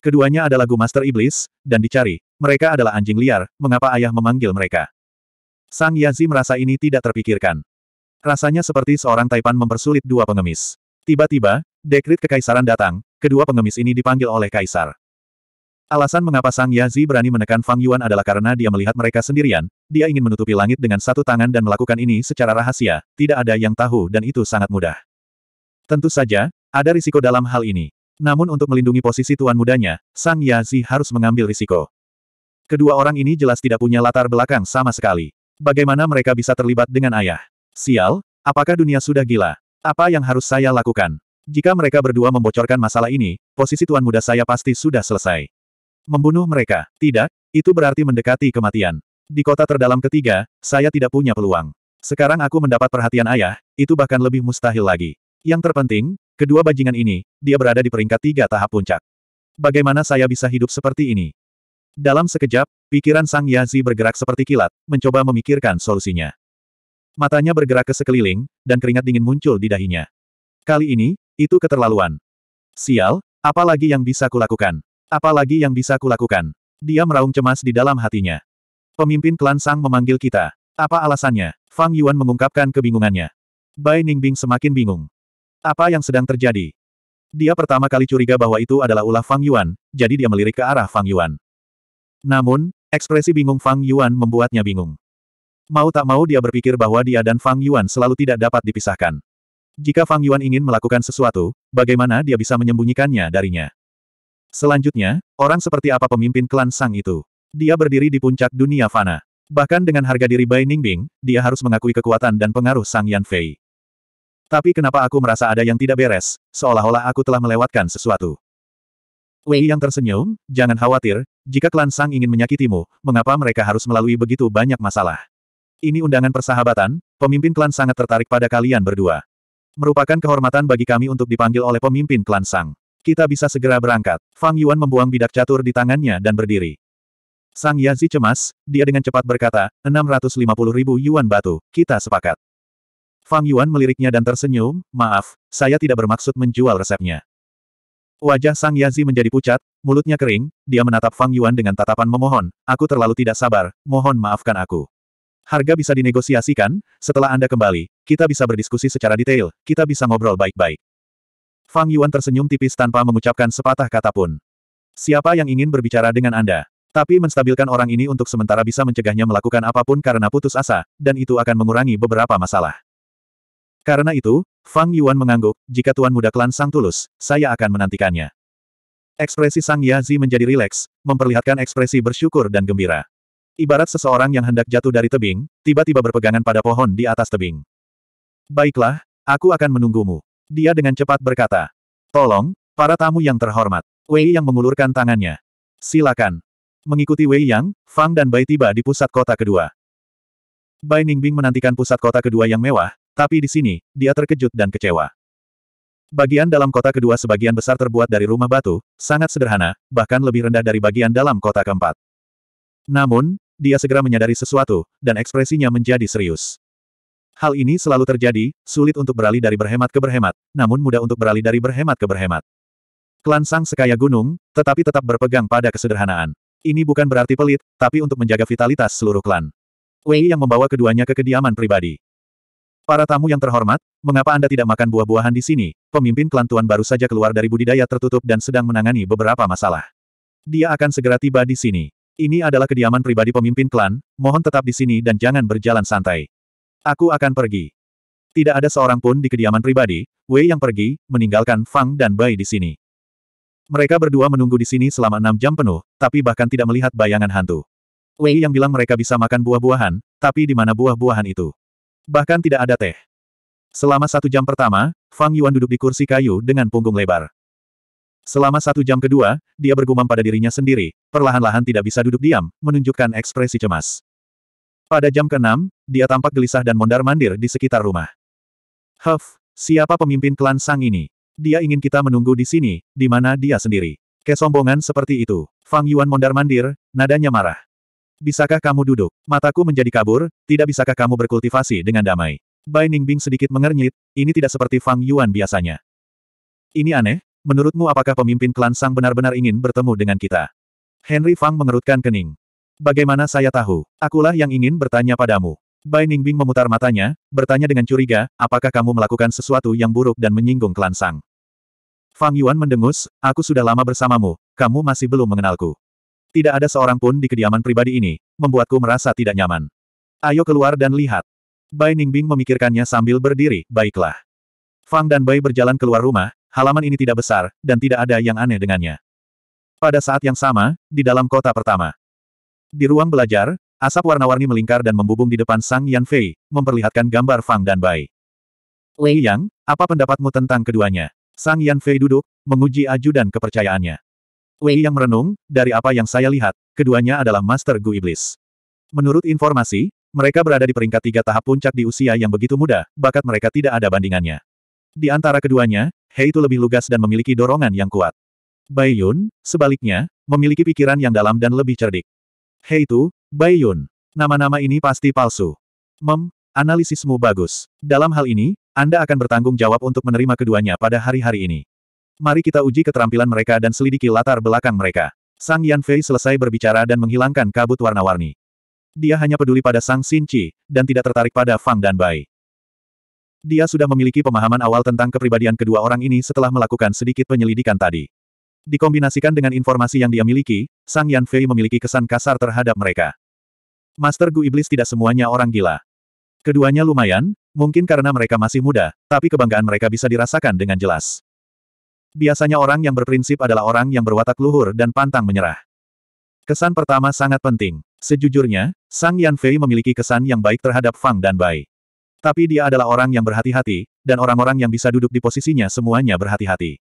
Keduanya adalah Gu Master Iblis, dan dicari, mereka adalah anjing liar, mengapa ayah memanggil mereka? Sang Yazi merasa ini tidak terpikirkan. Rasanya seperti seorang taipan mempersulit dua pengemis. Tiba-tiba, dekrit kekaisaran datang, kedua pengemis ini dipanggil oleh kaisar. Alasan mengapa Sang Yazi berani menekan Fang Yuan adalah karena dia melihat mereka sendirian, dia ingin menutupi langit dengan satu tangan dan melakukan ini secara rahasia, tidak ada yang tahu dan itu sangat mudah. Tentu saja, ada risiko dalam hal ini. Namun untuk melindungi posisi tuan mudanya, Sang Yazi harus mengambil risiko. Kedua orang ini jelas tidak punya latar belakang sama sekali. Bagaimana mereka bisa terlibat dengan ayah? Sial, apakah dunia sudah gila? Apa yang harus saya lakukan? Jika mereka berdua membocorkan masalah ini, posisi tuan muda saya pasti sudah selesai. Membunuh mereka? Tidak, itu berarti mendekati kematian. Di kota terdalam ketiga, saya tidak punya peluang. Sekarang aku mendapat perhatian ayah, itu bahkan lebih mustahil lagi. Yang terpenting, Kedua bajingan ini, dia berada di peringkat tiga tahap puncak. Bagaimana saya bisa hidup seperti ini? Dalam sekejap, pikiran Sang Yazi bergerak seperti kilat, mencoba memikirkan solusinya. Matanya bergerak ke sekeliling, dan keringat dingin muncul di dahinya. Kali ini, itu keterlaluan. Sial, apalagi yang bisa kulakukan? Apalagi yang bisa kulakukan? Dia meraung cemas di dalam hatinya. Pemimpin klan Sang memanggil kita. Apa alasannya? Fang Yuan mengungkapkan kebingungannya. Bai Ningbing semakin bingung. Apa yang sedang terjadi? Dia pertama kali curiga bahwa itu adalah ulah Fang Yuan, jadi dia melirik ke arah Fang Yuan. Namun, ekspresi bingung Fang Yuan membuatnya bingung. Mau tak mau dia berpikir bahwa dia dan Fang Yuan selalu tidak dapat dipisahkan. Jika Fang Yuan ingin melakukan sesuatu, bagaimana dia bisa menyembunyikannya darinya? Selanjutnya, orang seperti apa pemimpin klan Sang itu? Dia berdiri di puncak dunia fana. Bahkan dengan harga diri Bai Ningbing, dia harus mengakui kekuatan dan pengaruh Sang Yan Fei. Tapi kenapa aku merasa ada yang tidak beres, seolah-olah aku telah melewatkan sesuatu. Wei yang tersenyum, jangan khawatir, jika klan Sang ingin menyakitimu, mengapa mereka harus melalui begitu banyak masalah? Ini undangan persahabatan, pemimpin klan sangat tertarik pada kalian berdua. Merupakan kehormatan bagi kami untuk dipanggil oleh pemimpin klan Sang. Kita bisa segera berangkat. Fang Yuan membuang bidak catur di tangannya dan berdiri. Sang Yazi cemas, dia dengan cepat berkata, 650 ribu yuan batu, kita sepakat. Fang Yuan meliriknya dan tersenyum, maaf, saya tidak bermaksud menjual resepnya. Wajah Sang Yazi menjadi pucat, mulutnya kering, dia menatap Fang Yuan dengan tatapan memohon, aku terlalu tidak sabar, mohon maafkan aku. Harga bisa dinegosiasikan, setelah Anda kembali, kita bisa berdiskusi secara detail, kita bisa ngobrol baik-baik. Fang Yuan tersenyum tipis tanpa mengucapkan sepatah kata pun. Siapa yang ingin berbicara dengan Anda? Tapi menstabilkan orang ini untuk sementara bisa mencegahnya melakukan apapun karena putus asa, dan itu akan mengurangi beberapa masalah. Karena itu, Fang Yuan mengangguk, jika Tuan Muda Klan Sang Tulus, saya akan menantikannya. Ekspresi Sang Yazi menjadi rileks, memperlihatkan ekspresi bersyukur dan gembira. Ibarat seseorang yang hendak jatuh dari tebing, tiba-tiba berpegangan pada pohon di atas tebing. Baiklah, aku akan menunggumu. Dia dengan cepat berkata. Tolong, para tamu yang terhormat. Wei Yang mengulurkan tangannya. Silakan. Mengikuti Wei Yang, Fang dan Bai tiba di pusat kota kedua. Bai Ningbing menantikan pusat kota kedua yang mewah, tapi di sini, dia terkejut dan kecewa. Bagian dalam kota kedua sebagian besar terbuat dari rumah batu, sangat sederhana, bahkan lebih rendah dari bagian dalam kota keempat. Namun, dia segera menyadari sesuatu, dan ekspresinya menjadi serius. Hal ini selalu terjadi, sulit untuk beralih dari berhemat ke berhemat, namun mudah untuk beralih dari berhemat ke berhemat. Klan Sang sekaya gunung, tetapi tetap berpegang pada kesederhanaan. Ini bukan berarti pelit, tapi untuk menjaga vitalitas seluruh klan. Wei yang membawa keduanya ke kediaman pribadi. Para tamu yang terhormat, mengapa Anda tidak makan buah-buahan di sini? Pemimpin klan tuan baru saja keluar dari budidaya tertutup dan sedang menangani beberapa masalah. Dia akan segera tiba di sini. Ini adalah kediaman pribadi pemimpin klan, mohon tetap di sini dan jangan berjalan santai. Aku akan pergi. Tidak ada seorang pun di kediaman pribadi, Wei yang pergi, meninggalkan Fang dan Bai di sini. Mereka berdua menunggu di sini selama enam jam penuh, tapi bahkan tidak melihat bayangan hantu. Wei yang bilang mereka bisa makan buah-buahan, tapi di mana buah-buahan itu? Bahkan tidak ada teh. Selama satu jam pertama, Fang Yuan duduk di kursi kayu dengan punggung lebar. Selama satu jam kedua, dia bergumam pada dirinya sendiri, perlahan-lahan tidak bisa duduk diam, menunjukkan ekspresi cemas. Pada jam keenam, dia tampak gelisah dan mondar-mandir di sekitar rumah. Huff, siapa pemimpin klan Sang ini? Dia ingin kita menunggu di sini, di mana dia sendiri. Kesombongan seperti itu. Fang Yuan mondar-mandir, nadanya marah. Bisakah kamu duduk? Mataku menjadi kabur, tidak bisakah kamu berkultivasi dengan damai? Bai Ningbing sedikit mengernyit, ini tidak seperti Fang Yuan biasanya. Ini aneh, menurutmu apakah pemimpin klan Sang benar-benar ingin bertemu dengan kita? Henry Fang mengerutkan kening. Bagaimana saya tahu? Akulah yang ingin bertanya padamu. Bai Ningbing memutar matanya, bertanya dengan curiga, apakah kamu melakukan sesuatu yang buruk dan menyinggung klan Sang? Fang Yuan mendengus, aku sudah lama bersamamu, kamu masih belum mengenalku. Tidak ada seorang pun di kediaman pribadi ini, membuatku merasa tidak nyaman. Ayo keluar dan lihat. Bai Ningbing memikirkannya sambil berdiri, baiklah. Fang dan Bai berjalan keluar rumah, halaman ini tidak besar, dan tidak ada yang aneh dengannya. Pada saat yang sama, di dalam kota pertama. Di ruang belajar, asap warna-warni melingkar dan membubung di depan Sang Yan Fei, memperlihatkan gambar Fang dan Bai. Wei Yang, apa pendapatmu tentang keduanya? Sang Yan Fei duduk, menguji ajudan kepercayaannya. Wei yang merenung, dari apa yang saya lihat, keduanya adalah Master Gu Iblis. Menurut informasi, mereka berada di peringkat tiga tahap puncak di usia yang begitu muda, bakat mereka tidak ada bandingannya. Di antara keduanya, Hei itu lebih lugas dan memiliki dorongan yang kuat. Bai Yun, sebaliknya, memiliki pikiran yang dalam dan lebih cerdik. Hei itu, Bai Yun. Nama-nama ini pasti palsu. Mem, analisismu bagus. Dalam hal ini, Anda akan bertanggung jawab untuk menerima keduanya pada hari-hari ini. Mari kita uji keterampilan mereka dan selidiki latar belakang mereka. Sang Yanfei selesai berbicara dan menghilangkan kabut warna-warni. Dia hanya peduli pada Sang Qi, dan tidak tertarik pada Fang dan Bai. Dia sudah memiliki pemahaman awal tentang kepribadian kedua orang ini setelah melakukan sedikit penyelidikan tadi. Dikombinasikan dengan informasi yang dia miliki, Sang Yanfei memiliki kesan kasar terhadap mereka. Master Gu Iblis tidak semuanya orang gila. Keduanya lumayan, mungkin karena mereka masih muda, tapi kebanggaan mereka bisa dirasakan dengan jelas. Biasanya orang yang berprinsip adalah orang yang berwatak luhur dan pantang menyerah. Kesan pertama sangat penting. Sejujurnya, Sang Yan Fei memiliki kesan yang baik terhadap Fang dan Bai. Tapi dia adalah orang yang berhati-hati, dan orang-orang yang bisa duduk di posisinya semuanya berhati-hati.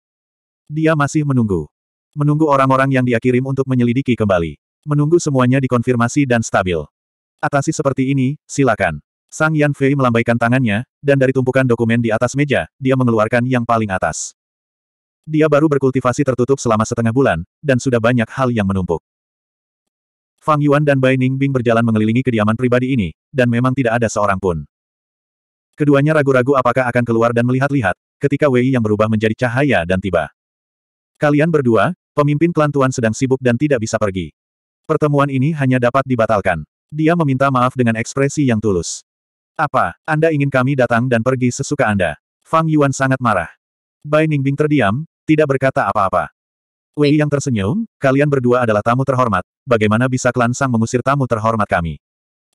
Dia masih menunggu. Menunggu orang-orang yang dia kirim untuk menyelidiki kembali. Menunggu semuanya dikonfirmasi dan stabil. Atasi seperti ini, silakan. Sang Yan Fei melambaikan tangannya, dan dari tumpukan dokumen di atas meja, dia mengeluarkan yang paling atas. Dia baru berkultivasi tertutup selama setengah bulan, dan sudah banyak hal yang menumpuk. Fang Yuan dan Bai Ningbing berjalan mengelilingi kediaman pribadi ini, dan memang tidak ada seorang pun. Keduanya ragu-ragu apakah akan keluar dan melihat-lihat, ketika Wei yang berubah menjadi cahaya dan tiba. Kalian berdua, pemimpin klan Tuan sedang sibuk dan tidak bisa pergi. Pertemuan ini hanya dapat dibatalkan. Dia meminta maaf dengan ekspresi yang tulus. Apa, Anda ingin kami datang dan pergi sesuka Anda? Fang Yuan sangat marah. Bai Ningbing terdiam, tidak berkata apa-apa. Wei yang tersenyum, kalian berdua adalah tamu terhormat, bagaimana bisa klan Sang mengusir tamu terhormat kami?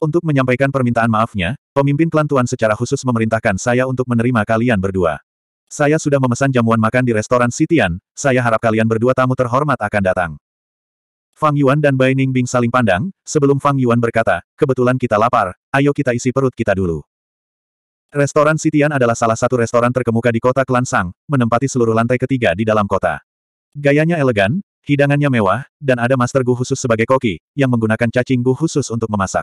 Untuk menyampaikan permintaan maafnya, pemimpin klan Tuan secara khusus memerintahkan saya untuk menerima kalian berdua. Saya sudah memesan jamuan makan di restoran Sitian, saya harap kalian berdua tamu terhormat akan datang. Fang Yuan dan Bai Ningbing saling pandang, sebelum Fang Yuan berkata, kebetulan kita lapar, ayo kita isi perut kita dulu. Restoran Sitian adalah salah satu restoran terkemuka di kota Klansang, menempati seluruh lantai ketiga di dalam kota. Gayanya elegan, hidangannya mewah, dan ada master gu khusus sebagai koki, yang menggunakan cacing gu khusus untuk memasak.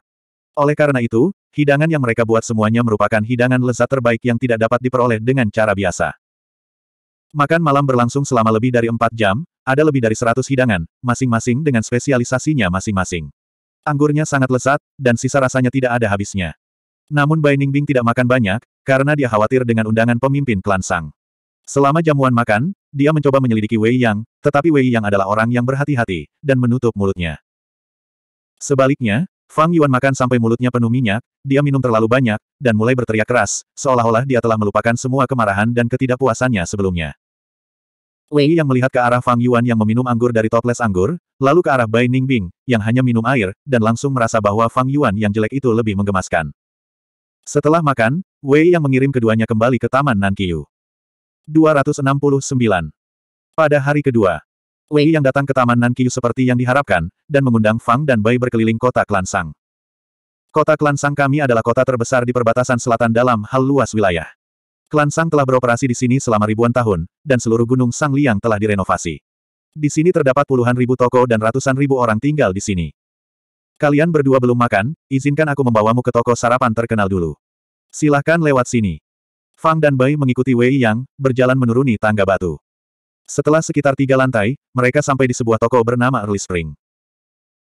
Oleh karena itu, hidangan yang mereka buat semuanya merupakan hidangan lezat terbaik yang tidak dapat diperoleh dengan cara biasa. Makan malam berlangsung selama lebih dari empat jam, ada lebih dari 100 hidangan, masing-masing dengan spesialisasinya masing-masing. Anggurnya sangat lezat, dan sisa rasanya tidak ada habisnya. Namun Bai Ningbing tidak makan banyak, karena dia khawatir dengan undangan pemimpin klan Sang. Selama jamuan makan, dia mencoba menyelidiki Wei Yang, tetapi Wei Yang adalah orang yang berhati-hati, dan menutup mulutnya. Sebaliknya, Fang Yuan makan sampai mulutnya penuh minyak, dia minum terlalu banyak, dan mulai berteriak keras, seolah-olah dia telah melupakan semua kemarahan dan ketidakpuasannya sebelumnya. Wei yang melihat ke arah Fang Yuan yang meminum anggur dari toples anggur, lalu ke arah Bai Ningbing, yang hanya minum air, dan langsung merasa bahwa Fang Yuan yang jelek itu lebih menggemaskan. Setelah makan, Wei yang mengirim keduanya kembali ke Taman Nankiyu. 269. Pada hari kedua, Wei yang datang ke Taman Nankiyu seperti yang diharapkan, dan mengundang Fang dan Bai berkeliling kota Klansang. Kota Klansang kami adalah kota terbesar di perbatasan selatan dalam hal luas wilayah. Klansang telah beroperasi di sini selama ribuan tahun, dan seluruh gunung Sang Liang telah direnovasi. Di sini terdapat puluhan ribu toko dan ratusan ribu orang tinggal di sini. Kalian berdua belum makan, izinkan aku membawamu ke toko sarapan terkenal dulu. Silahkan lewat sini. Fang dan Bai mengikuti Wei Yang, berjalan menuruni tangga batu. Setelah sekitar tiga lantai, mereka sampai di sebuah toko bernama Early Spring.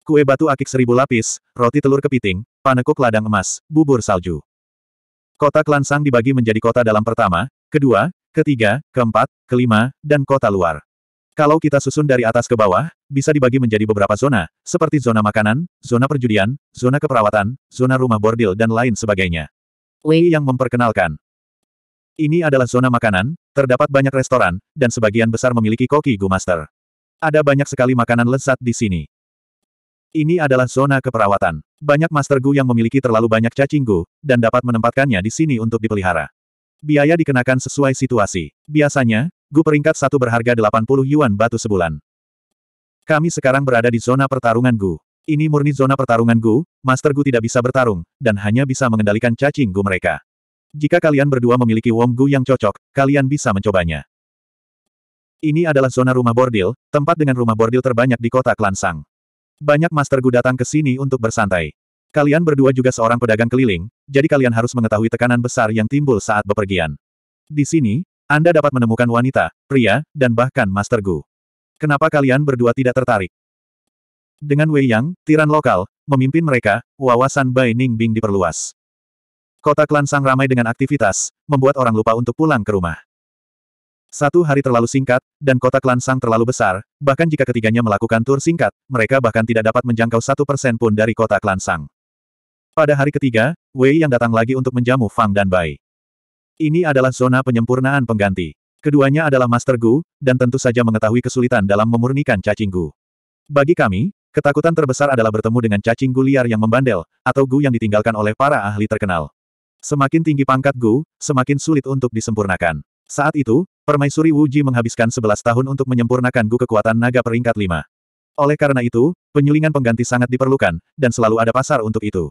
Kue batu akik seribu lapis, roti telur kepiting, panekuk ladang emas, bubur salju. Kota Klansang dibagi menjadi kota dalam pertama, kedua, ketiga, keempat, kelima, dan kota luar. Kalau kita susun dari atas ke bawah, bisa dibagi menjadi beberapa zona, seperti zona makanan, zona perjudian, zona keperawatan, zona rumah bordil dan lain sebagainya. Wei yang memperkenalkan. Ini adalah zona makanan, terdapat banyak restoran, dan sebagian besar memiliki koki Gu Master. Ada banyak sekali makanan lezat di sini. Ini adalah zona keperawatan. Banyak master gu yang memiliki terlalu banyak cacing gu, dan dapat menempatkannya di sini untuk dipelihara. Biaya dikenakan sesuai situasi. Biasanya, Gu peringkat satu berharga 80 yuan batu sebulan. Kami sekarang berada di zona pertarungan Gu. Ini murni zona pertarungan Gu, Master Gu tidak bisa bertarung, dan hanya bisa mengendalikan cacing Gu mereka. Jika kalian berdua memiliki Wong Gu yang cocok, kalian bisa mencobanya. Ini adalah zona rumah bordil, tempat dengan rumah bordil terbanyak di kota Klansang. Banyak Master Gu datang ke sini untuk bersantai. Kalian berdua juga seorang pedagang keliling, jadi kalian harus mengetahui tekanan besar yang timbul saat bepergian. Di sini, anda dapat menemukan wanita, pria, dan bahkan Master Gu. Kenapa kalian berdua tidak tertarik? Dengan Wei Yang, tiran lokal, memimpin mereka, wawasan Bai Ning Bing diperluas. Kota klan Sang ramai dengan aktivitas, membuat orang lupa untuk pulang ke rumah. Satu hari terlalu singkat, dan kota klan Sang terlalu besar, bahkan jika ketiganya melakukan tur singkat, mereka bahkan tidak dapat menjangkau satu persen pun dari kota klan Sang. Pada hari ketiga, Wei yang datang lagi untuk menjamu Fang dan Bai. Ini adalah zona penyempurnaan pengganti. Keduanya adalah Master Gu, dan tentu saja mengetahui kesulitan dalam memurnikan cacing Gu. Bagi kami, ketakutan terbesar adalah bertemu dengan cacing Gu liar yang membandel, atau Gu yang ditinggalkan oleh para ahli terkenal. Semakin tinggi pangkat Gu, semakin sulit untuk disempurnakan. Saat itu, Permaisuri Wuji menghabiskan 11 tahun untuk menyempurnakan Gu kekuatan naga peringkat 5. Oleh karena itu, penyulingan pengganti sangat diperlukan, dan selalu ada pasar untuk itu.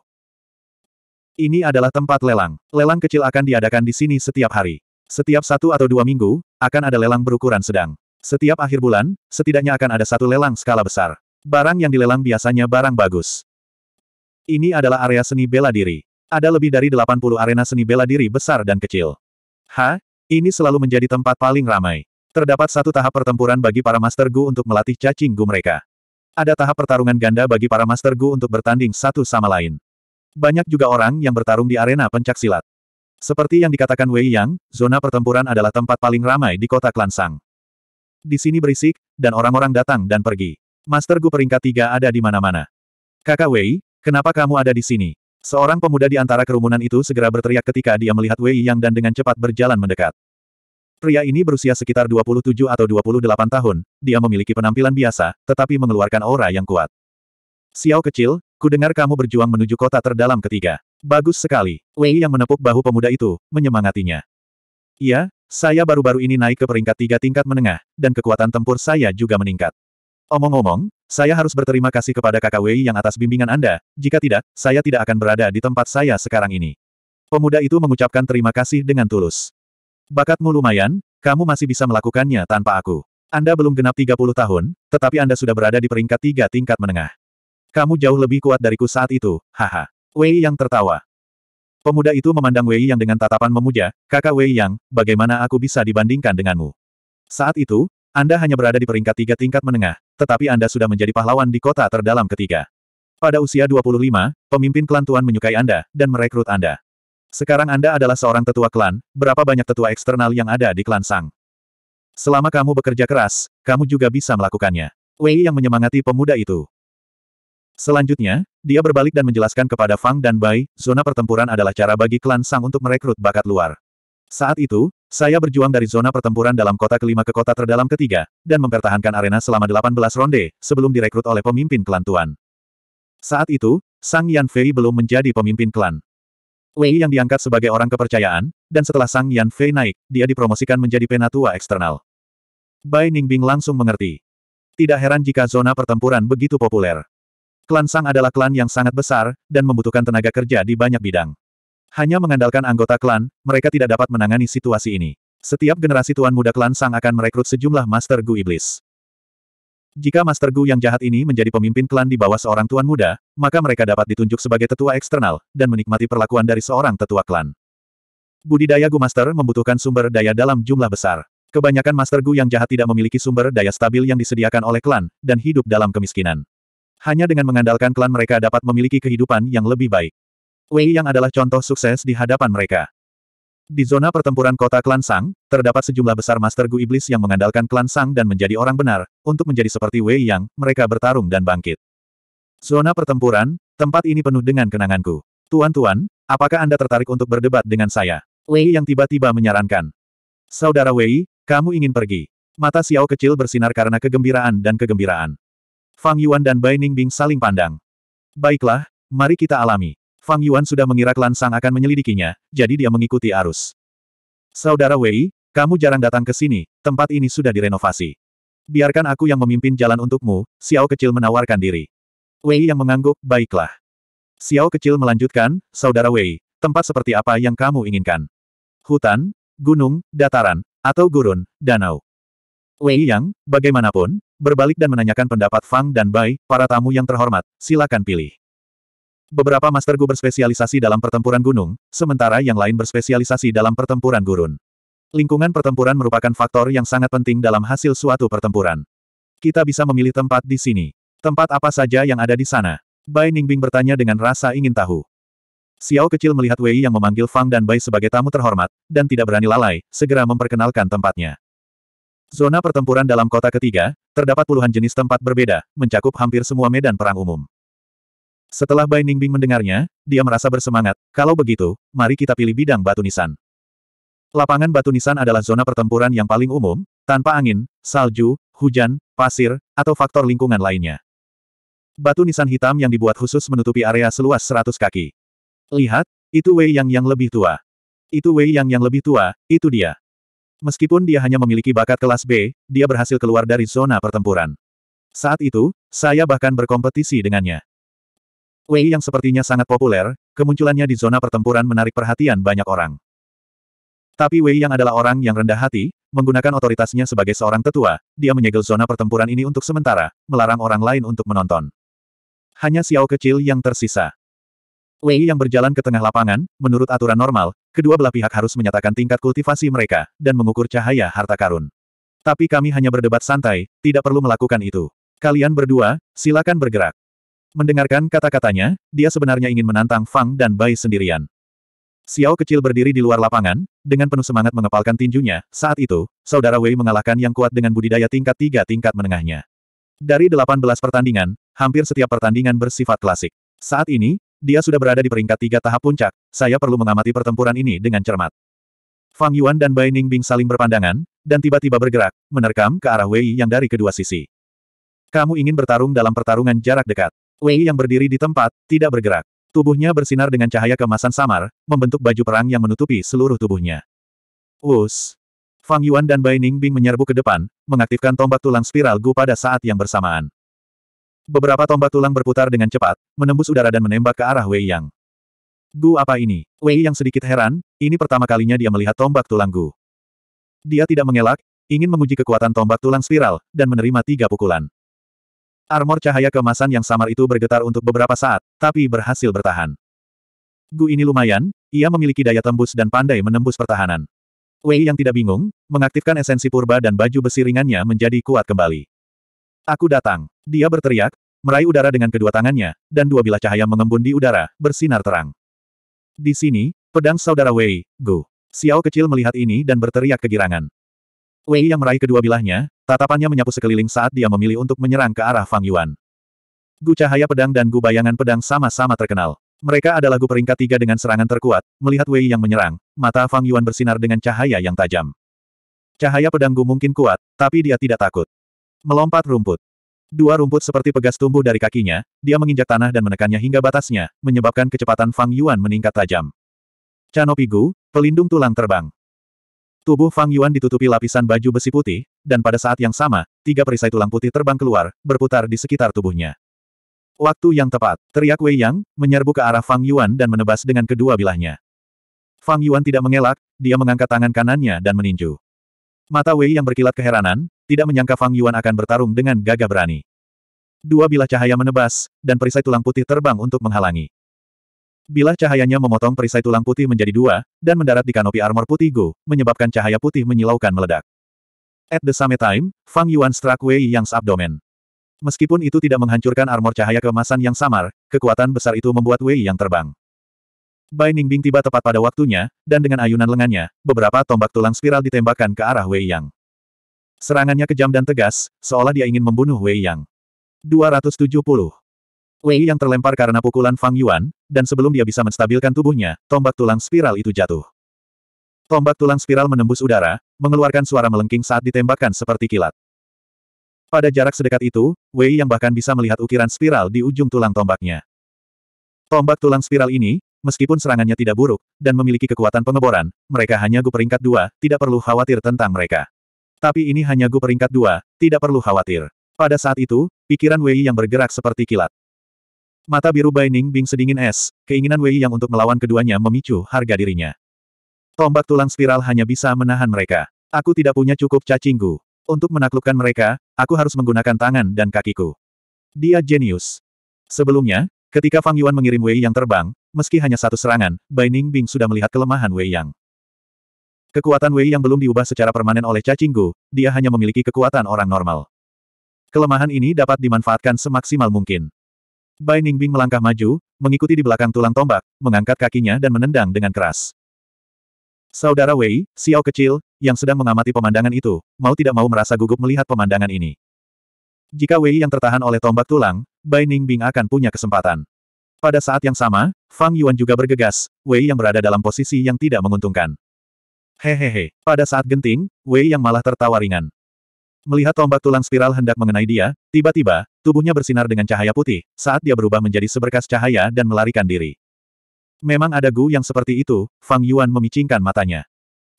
Ini adalah tempat lelang. Lelang kecil akan diadakan di sini setiap hari. Setiap satu atau dua minggu, akan ada lelang berukuran sedang. Setiap akhir bulan, setidaknya akan ada satu lelang skala besar. Barang yang dilelang biasanya barang bagus. Ini adalah area seni bela diri. Ada lebih dari 80 arena seni bela diri besar dan kecil. Ha? Ini selalu menjadi tempat paling ramai. Terdapat satu tahap pertempuran bagi para Master Gu untuk melatih cacing Gu mereka. Ada tahap pertarungan ganda bagi para Master Gu untuk bertanding satu sama lain. Banyak juga orang yang bertarung di arena pencak silat. Seperti yang dikatakan Wei Yang, zona pertempuran adalah tempat paling ramai di kota Klansang. Di sini berisik, dan orang-orang datang dan pergi. Master Gu peringkat tiga ada di mana-mana. Kakak Wei, kenapa kamu ada di sini? Seorang pemuda di antara kerumunan itu segera berteriak ketika dia melihat Wei Yang dan dengan cepat berjalan mendekat. Pria ini berusia sekitar 27 atau 28 tahun, dia memiliki penampilan biasa, tetapi mengeluarkan aura yang kuat. Xiao kecil, Kudengar kamu berjuang menuju kota terdalam ketiga. Bagus sekali. Wei yang menepuk bahu pemuda itu, menyemangatinya. Iya, saya baru-baru ini naik ke peringkat tiga tingkat menengah, dan kekuatan tempur saya juga meningkat. Omong-omong, saya harus berterima kasih kepada kakak Wei yang atas bimbingan Anda, jika tidak, saya tidak akan berada di tempat saya sekarang ini. Pemuda itu mengucapkan terima kasih dengan tulus. Bakatmu lumayan, kamu masih bisa melakukannya tanpa aku. Anda belum genap 30 tahun, tetapi Anda sudah berada di peringkat tiga tingkat menengah. Kamu jauh lebih kuat dariku saat itu, haha. Wei Yang tertawa. Pemuda itu memandang Wei Yang dengan tatapan memuja, kakak Wei Yang, bagaimana aku bisa dibandingkan denganmu? Saat itu, Anda hanya berada di peringkat tiga tingkat menengah, tetapi Anda sudah menjadi pahlawan di kota terdalam ketiga. Pada usia 25, pemimpin klan Tuan menyukai Anda, dan merekrut Anda. Sekarang Anda adalah seorang tetua klan, berapa banyak tetua eksternal yang ada di klan Sang? Selama kamu bekerja keras, kamu juga bisa melakukannya. Wei yang menyemangati pemuda itu. Selanjutnya, dia berbalik dan menjelaskan kepada Fang dan Bai, zona pertempuran adalah cara bagi klan Sang untuk merekrut bakat luar. Saat itu, saya berjuang dari zona pertempuran dalam kota kelima ke kota terdalam ketiga, dan mempertahankan arena selama 18 ronde, sebelum direkrut oleh pemimpin klan Tuan. Saat itu, Sang Yan Fei belum menjadi pemimpin klan. Wei yang diangkat sebagai orang kepercayaan, dan setelah Sang Yan Fei naik, dia dipromosikan menjadi penatua eksternal. Bai Ningbing langsung mengerti. Tidak heran jika zona pertempuran begitu populer. Klan Sang adalah klan yang sangat besar, dan membutuhkan tenaga kerja di banyak bidang. Hanya mengandalkan anggota klan, mereka tidak dapat menangani situasi ini. Setiap generasi tuan muda klan Sang akan merekrut sejumlah Master Gu Iblis. Jika Master Gu yang jahat ini menjadi pemimpin klan di bawah seorang tuan muda, maka mereka dapat ditunjuk sebagai tetua eksternal, dan menikmati perlakuan dari seorang tetua klan. Budidaya Gu Master membutuhkan sumber daya dalam jumlah besar. Kebanyakan Master Gu yang jahat tidak memiliki sumber daya stabil yang disediakan oleh klan, dan hidup dalam kemiskinan. Hanya dengan mengandalkan klan mereka dapat memiliki kehidupan yang lebih baik. Wei Yang adalah contoh sukses di hadapan mereka. Di zona pertempuran kota klan Sang, terdapat sejumlah besar master Gu Iblis yang mengandalkan klan Sang dan menjadi orang benar, untuk menjadi seperti Wei Yang, mereka bertarung dan bangkit. Zona pertempuran, tempat ini penuh dengan kenanganku. Tuan-tuan, apakah Anda tertarik untuk berdebat dengan saya? Wei Yang tiba-tiba menyarankan. Saudara Wei, kamu ingin pergi. Mata Xiao kecil bersinar karena kegembiraan dan kegembiraan. Fang Yuan dan Bai Ningbing saling pandang. Baiklah, mari kita alami. Fang Yuan sudah mengira klan Sang akan menyelidikinya, jadi dia mengikuti arus. Saudara Wei, kamu jarang datang ke sini, tempat ini sudah direnovasi. Biarkan aku yang memimpin jalan untukmu, Xiao kecil menawarkan diri. Wei yang mengangguk, baiklah. Xiao kecil melanjutkan, Saudara Wei, tempat seperti apa yang kamu inginkan? Hutan, gunung, dataran, atau gurun, danau. Wei Yang, bagaimanapun, berbalik dan menanyakan pendapat Fang dan Bai, para tamu yang terhormat, silakan pilih. Beberapa Master Gu berspesialisasi dalam pertempuran gunung, sementara yang lain berspesialisasi dalam pertempuran gurun. Lingkungan pertempuran merupakan faktor yang sangat penting dalam hasil suatu pertempuran. Kita bisa memilih tempat di sini. Tempat apa saja yang ada di sana? Bai Ningbing bertanya dengan rasa ingin tahu. Xiao kecil melihat Wei yang memanggil Fang dan Bai sebagai tamu terhormat, dan tidak berani lalai, segera memperkenalkan tempatnya. Zona pertempuran dalam kota ketiga, terdapat puluhan jenis tempat berbeda, mencakup hampir semua medan perang umum. Setelah Bai Ningbing mendengarnya, dia merasa bersemangat, kalau begitu, mari kita pilih bidang batu nisan. Lapangan batu nisan adalah zona pertempuran yang paling umum, tanpa angin, salju, hujan, pasir, atau faktor lingkungan lainnya. Batu nisan hitam yang dibuat khusus menutupi area seluas 100 kaki. Lihat, itu Wei Yang yang lebih tua. Itu Wei Yang yang lebih tua, itu dia. Meskipun dia hanya memiliki bakat kelas B, dia berhasil keluar dari zona pertempuran. Saat itu, saya bahkan berkompetisi dengannya. Wei yang sepertinya sangat populer, kemunculannya di zona pertempuran menarik perhatian banyak orang. Tapi Wei yang adalah orang yang rendah hati, menggunakan otoritasnya sebagai seorang tetua, dia menyegel zona pertempuran ini untuk sementara, melarang orang lain untuk menonton. Hanya Xiao kecil yang tersisa. Wei yang berjalan ke tengah lapangan, menurut aturan normal, kedua belah pihak harus menyatakan tingkat kultivasi mereka, dan mengukur cahaya harta karun. Tapi kami hanya berdebat santai, tidak perlu melakukan itu. Kalian berdua, silakan bergerak. Mendengarkan kata-katanya, dia sebenarnya ingin menantang Fang dan Bai sendirian. Xiao kecil berdiri di luar lapangan, dengan penuh semangat mengepalkan tinjunya, saat itu, saudara Wei mengalahkan yang kuat dengan budidaya tingkat tiga tingkat menengahnya. Dari 18 pertandingan, hampir setiap pertandingan bersifat klasik. Saat ini, dia sudah berada di peringkat tiga tahap puncak, saya perlu mengamati pertempuran ini dengan cermat. Fang Yuan dan Bai Ning Bing saling berpandangan, dan tiba-tiba bergerak, menerkam ke arah Wei yang dari kedua sisi. Kamu ingin bertarung dalam pertarungan jarak dekat. Wei yang berdiri di tempat, tidak bergerak. Tubuhnya bersinar dengan cahaya kemasan samar, membentuk baju perang yang menutupi seluruh tubuhnya. Us! Fang Yuan dan Bai Ning Bing menyerbu ke depan, mengaktifkan tombak tulang spiral Gu pada saat yang bersamaan. Beberapa tombak tulang berputar dengan cepat, menembus udara dan menembak ke arah Wei Yang. Gu apa ini? Wei Yang sedikit heran, ini pertama kalinya dia melihat tombak tulang Gu. Dia tidak mengelak, ingin menguji kekuatan tombak tulang spiral, dan menerima tiga pukulan. Armor cahaya kemasan yang samar itu bergetar untuk beberapa saat, tapi berhasil bertahan. Gu ini lumayan, ia memiliki daya tembus dan pandai menembus pertahanan. Wei yang tidak bingung, mengaktifkan esensi purba dan baju besi ringannya menjadi kuat kembali. Aku datang. Dia berteriak, meraih udara dengan kedua tangannya, dan dua bilah cahaya mengembun di udara, bersinar terang. Di sini, pedang saudara Wei, Gu. Xiao kecil melihat ini dan berteriak kegirangan. Wei yang meraih kedua bilahnya, tatapannya menyapu sekeliling saat dia memilih untuk menyerang ke arah Fang Yuan. Gu cahaya pedang dan Gu bayangan pedang sama-sama terkenal. Mereka adalah Gu peringkat tiga dengan serangan terkuat, melihat Wei yang menyerang, mata Fang Yuan bersinar dengan cahaya yang tajam. Cahaya pedang Gu mungkin kuat, tapi dia tidak takut. Melompat rumput. Dua rumput seperti pegas tumbuh dari kakinya, dia menginjak tanah dan menekannya hingga batasnya, menyebabkan kecepatan Fang Yuan meningkat tajam. Canopigu, pelindung tulang terbang. Tubuh Fang Yuan ditutupi lapisan baju besi putih, dan pada saat yang sama, tiga perisai tulang putih terbang keluar, berputar di sekitar tubuhnya. Waktu yang tepat, teriak Wei Yang, menyerbu ke arah Fang Yuan dan menebas dengan kedua bilahnya. Fang Yuan tidak mengelak, dia mengangkat tangan kanannya dan meninju. Mata Wei yang berkilat keheranan, tidak menyangka Fang Yuan akan bertarung dengan gagah berani. Dua bilah cahaya menebas, dan perisai tulang putih terbang untuk menghalangi. Bilah cahayanya memotong perisai tulang putih menjadi dua, dan mendarat di kanopi armor putih Gu, menyebabkan cahaya putih menyilaukan meledak. At the same time, Fang Yuan struck Wei Yang's abdomen. Meskipun itu tidak menghancurkan armor cahaya kemasan yang samar, kekuatan besar itu membuat Wei Yang terbang. Bai Ningbing tiba tepat pada waktunya, dan dengan ayunan lengannya, beberapa tombak tulang spiral ditembakkan ke arah Wei Yang. Serangannya kejam dan tegas, seolah dia ingin membunuh Wei Yang. 270. Wei Yang terlempar karena pukulan Fang Yuan, dan sebelum dia bisa menstabilkan tubuhnya, tombak tulang spiral itu jatuh. Tombak tulang spiral menembus udara, mengeluarkan suara melengking saat ditembakkan seperti kilat. Pada jarak sedekat itu, Wei Yang bahkan bisa melihat ukiran spiral di ujung tulang tombaknya. Tombak tulang spiral ini, Meskipun serangannya tidak buruk, dan memiliki kekuatan pengeboran, mereka hanya gu peringkat dua, tidak perlu khawatir tentang mereka. Tapi ini hanya gu peringkat dua, tidak perlu khawatir. Pada saat itu, pikiran Wei yang bergerak seperti kilat. Mata biru Baining Bing sedingin es, keinginan Wei yang untuk melawan keduanya memicu harga dirinya. Tombak tulang spiral hanya bisa menahan mereka. Aku tidak punya cukup cacinggu. Untuk menaklukkan mereka, aku harus menggunakan tangan dan kakiku. Dia jenius. Sebelumnya, ketika Fang Yuan mengirim Wei yang terbang, Meski hanya satu serangan, Bai Ningbing sudah melihat kelemahan Wei Yang. Kekuatan Wei Yang belum diubah secara permanen oleh Cacinggu, dia hanya memiliki kekuatan orang normal. Kelemahan ini dapat dimanfaatkan semaksimal mungkin. Bai Ningbing melangkah maju, mengikuti di belakang tulang tombak, mengangkat kakinya dan menendang dengan keras. Saudara Wei, Xiao kecil, yang sedang mengamati pemandangan itu, mau tidak mau merasa gugup melihat pemandangan ini. Jika Wei yang tertahan oleh tombak tulang, Bai Ningbing akan punya kesempatan. Pada saat yang sama, Fang Yuan juga bergegas, Wei yang berada dalam posisi yang tidak menguntungkan. Hehehe. Pada saat genting, Wei yang malah tertawa ringan. Melihat tombak tulang spiral hendak mengenai dia, tiba-tiba, tubuhnya bersinar dengan cahaya putih, saat dia berubah menjadi seberkas cahaya dan melarikan diri. Memang ada Gu yang seperti itu, Fang Yuan memicingkan matanya.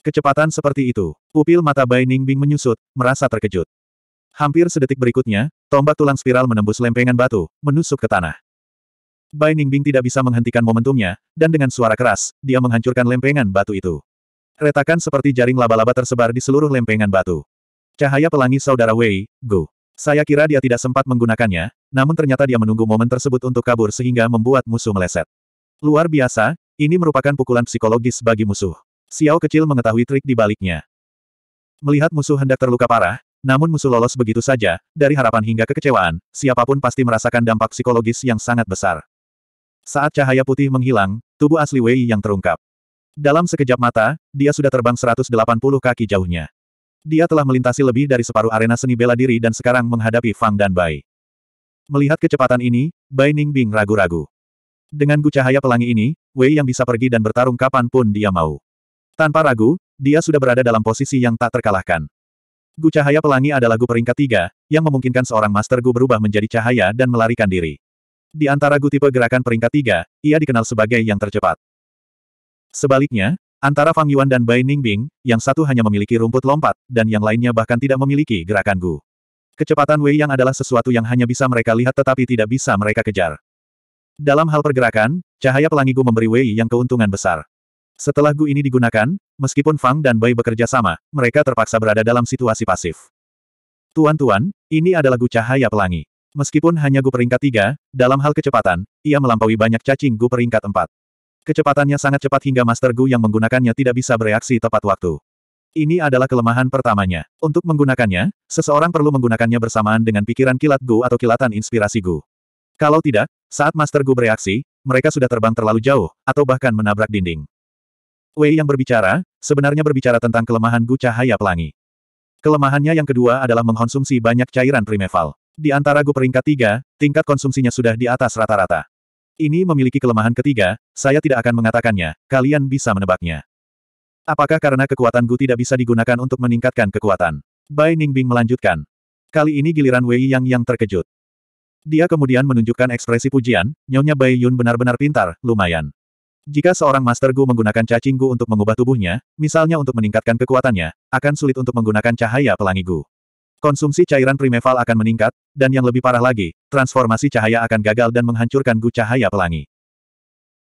Kecepatan seperti itu, pupil mata Bai Ning Bing menyusut, merasa terkejut. Hampir sedetik berikutnya, tombak tulang spiral menembus lempengan batu, menusuk ke tanah. Bai Ningbing tidak bisa menghentikan momentumnya, dan dengan suara keras, dia menghancurkan lempengan batu itu. Retakan seperti jaring laba-laba tersebar di seluruh lempengan batu. Cahaya pelangi saudara Wei, Gu, Saya kira dia tidak sempat menggunakannya, namun ternyata dia menunggu momen tersebut untuk kabur sehingga membuat musuh meleset. Luar biasa, ini merupakan pukulan psikologis bagi musuh. Xiao kecil mengetahui trik di baliknya. Melihat musuh hendak terluka parah, namun musuh lolos begitu saja, dari harapan hingga kekecewaan, siapapun pasti merasakan dampak psikologis yang sangat besar. Saat cahaya putih menghilang, tubuh asli Wei yang terungkap. Dalam sekejap mata, dia sudah terbang 180 kaki jauhnya. Dia telah melintasi lebih dari separuh arena seni bela diri dan sekarang menghadapi Fang dan Bai. Melihat kecepatan ini, Bai Ningbing ragu-ragu. Dengan gu cahaya pelangi ini, Wei yang bisa pergi dan bertarung kapanpun dia mau. Tanpa ragu, dia sudah berada dalam posisi yang tak terkalahkan. Gu cahaya pelangi adalah gu peringkat tiga, yang memungkinkan seorang master gu berubah menjadi cahaya dan melarikan diri. Di antara gutipe gerakan peringkat tiga, ia dikenal sebagai yang tercepat. Sebaliknya, antara Fang Yuan dan Bai Ningbing, yang satu hanya memiliki rumput lompat, dan yang lainnya bahkan tidak memiliki gerakan Gu. Kecepatan Wei yang adalah sesuatu yang hanya bisa mereka lihat tetapi tidak bisa mereka kejar. Dalam hal pergerakan, cahaya pelangi Gu memberi Wei yang keuntungan besar. Setelah Gu ini digunakan, meskipun Fang dan Bai bekerja sama, mereka terpaksa berada dalam situasi pasif. Tuan-tuan, ini adalah Gu cahaya pelangi. Meskipun hanya Gu peringkat tiga, dalam hal kecepatan, ia melampaui banyak cacing Gu peringkat empat. Kecepatannya sangat cepat hingga Master Gu yang menggunakannya tidak bisa bereaksi tepat waktu. Ini adalah kelemahan pertamanya. Untuk menggunakannya, seseorang perlu menggunakannya bersamaan dengan pikiran kilat Gu atau kilatan inspirasi Gu. Kalau tidak, saat Master Gu bereaksi, mereka sudah terbang terlalu jauh, atau bahkan menabrak dinding. Wei yang berbicara, sebenarnya berbicara tentang kelemahan Gu cahaya pelangi. Kelemahannya yang kedua adalah mengkonsumsi banyak cairan primeval. Di antara gu peringkat tiga, tingkat konsumsinya sudah di atas rata-rata. Ini memiliki kelemahan ketiga, saya tidak akan mengatakannya, kalian bisa menebaknya. Apakah karena kekuatan Gu tidak bisa digunakan untuk meningkatkan kekuatan? Bai Ningbing melanjutkan. Kali ini giliran Wei Yang yang terkejut. Dia kemudian menunjukkan ekspresi pujian, nyonya Bai Yun benar-benar pintar, lumayan. Jika seorang Master Gu menggunakan cacing Gu untuk mengubah tubuhnya, misalnya untuk meningkatkan kekuatannya, akan sulit untuk menggunakan cahaya pelangi Gu. Konsumsi cairan primeval akan meningkat, dan yang lebih parah lagi, transformasi cahaya akan gagal dan menghancurkan gu cahaya pelangi.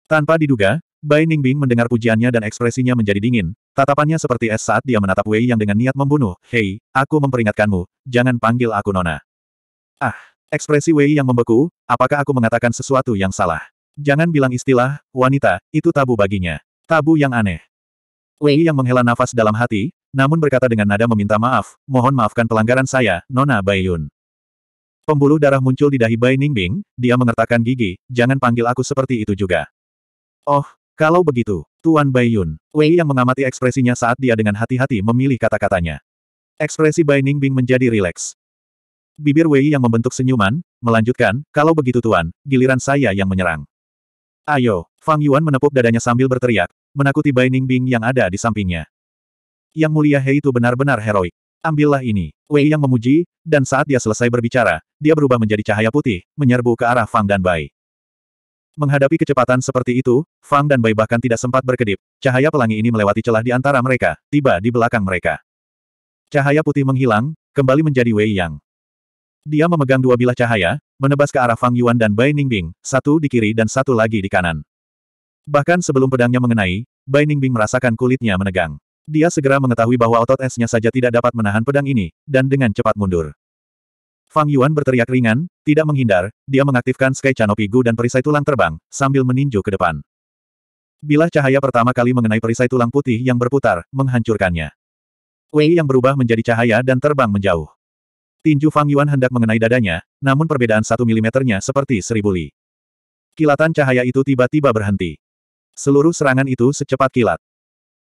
Tanpa diduga, Bai Ningbing mendengar pujiannya dan ekspresinya menjadi dingin, tatapannya seperti es saat dia menatap Wei yang dengan niat membunuh, Hei, aku memperingatkanmu, jangan panggil aku Nona. Ah, ekspresi Wei yang membeku, apakah aku mengatakan sesuatu yang salah? Jangan bilang istilah, wanita, itu tabu baginya. Tabu yang aneh. Wei yang menghela nafas dalam hati, namun berkata dengan nada meminta maaf, mohon maafkan pelanggaran saya, Nona Baiyun. Pembuluh darah muncul di dahi Bai Ningbing, dia mengertakkan gigi, jangan panggil aku seperti itu juga. Oh, kalau begitu, Tuan Baiyun, Wei yang mengamati ekspresinya saat dia dengan hati-hati memilih kata-katanya. Ekspresi Bai Ningbing menjadi rileks. Bibir Wei yang membentuk senyuman, melanjutkan, kalau begitu Tuan, giliran saya yang menyerang. Ayo, Fang Yuan menepuk dadanya sambil berteriak, menakuti Bai Ningbing yang ada di sampingnya. Yang mulia Hei itu benar-benar heroik. Ambillah ini. Wei yang memuji, dan saat dia selesai berbicara, dia berubah menjadi cahaya putih, menyerbu ke arah Fang dan Bai. Menghadapi kecepatan seperti itu, Fang dan Bai bahkan tidak sempat berkedip. Cahaya pelangi ini melewati celah di antara mereka, tiba di belakang mereka. Cahaya putih menghilang, kembali menjadi Wei Yang. Dia memegang dua bilah cahaya, menebas ke arah Fang Yuan dan Bai Ningbing, satu di kiri dan satu lagi di kanan. Bahkan sebelum pedangnya mengenai, Bai Ningbing merasakan kulitnya menegang. Dia segera mengetahui bahwa otot esnya saja tidak dapat menahan pedang ini, dan dengan cepat mundur. Fang Yuan berteriak ringan, tidak menghindar, dia mengaktifkan Sky Canopy Gu dan perisai tulang terbang, sambil meninju ke depan. Bila cahaya pertama kali mengenai perisai tulang putih yang berputar, menghancurkannya. Wei yang berubah menjadi cahaya dan terbang menjauh. Tinju Fang Yuan hendak mengenai dadanya, namun perbedaan satu milimeternya seperti seribu li. Kilatan cahaya itu tiba-tiba berhenti. Seluruh serangan itu secepat kilat.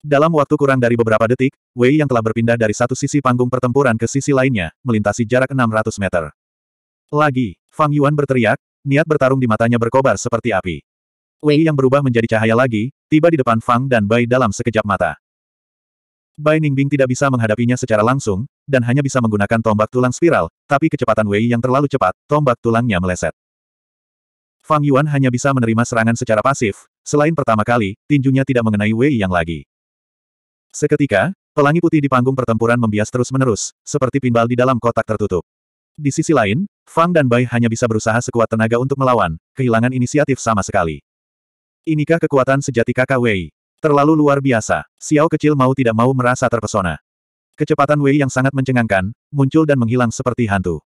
Dalam waktu kurang dari beberapa detik, Wei yang telah berpindah dari satu sisi panggung pertempuran ke sisi lainnya, melintasi jarak 600 meter. Lagi, Fang Yuan berteriak, niat bertarung di matanya berkobar seperti api. Wei yang berubah menjadi cahaya lagi, tiba di depan Fang dan Bai dalam sekejap mata. Bai Ningbing tidak bisa menghadapinya secara langsung, dan hanya bisa menggunakan tombak tulang spiral, tapi kecepatan Wei yang terlalu cepat, tombak tulangnya meleset. Fang Yuan hanya bisa menerima serangan secara pasif, selain pertama kali, tinjunya tidak mengenai Wei Yang lagi. Seketika, pelangi putih di panggung pertempuran membias terus-menerus, seperti pinbal di dalam kotak tertutup. Di sisi lain, Fang dan Bai hanya bisa berusaha sekuat tenaga untuk melawan, kehilangan inisiatif sama sekali. Inikah kekuatan sejati kakak Wei? Terlalu luar biasa, Xiao kecil mau tidak mau merasa terpesona. Kecepatan Wei yang sangat mencengangkan, muncul dan menghilang seperti hantu.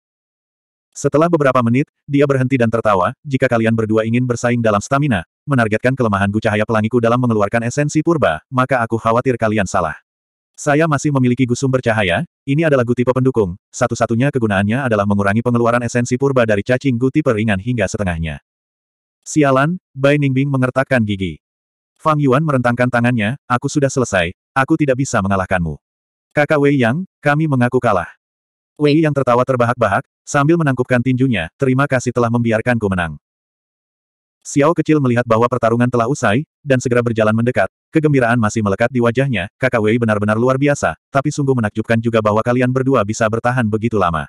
Setelah beberapa menit, dia berhenti dan tertawa, jika kalian berdua ingin bersaing dalam stamina, menargetkan kelemahan Gu cahaya pelangiku dalam mengeluarkan esensi purba, maka aku khawatir kalian salah. Saya masih memiliki gusum bercahaya, ini adalah gu tipe pendukung, satu-satunya kegunaannya adalah mengurangi pengeluaran esensi purba dari cacing gu tipe ringan hingga setengahnya. Sialan, Bai Ningbing mengertakkan gigi. Fang Yuan merentangkan tangannya, aku sudah selesai, aku tidak bisa mengalahkanmu. Kakak Wei Yang, kami mengaku kalah. Wei yang tertawa terbahak-bahak, sambil menangkupkan tinjunya, terima kasih telah membiarkanku menang. Xiao kecil melihat bahwa pertarungan telah usai, dan segera berjalan mendekat. Kegembiraan masih melekat di wajahnya, kakak Wei benar-benar luar biasa, tapi sungguh menakjubkan juga bahwa kalian berdua bisa bertahan begitu lama.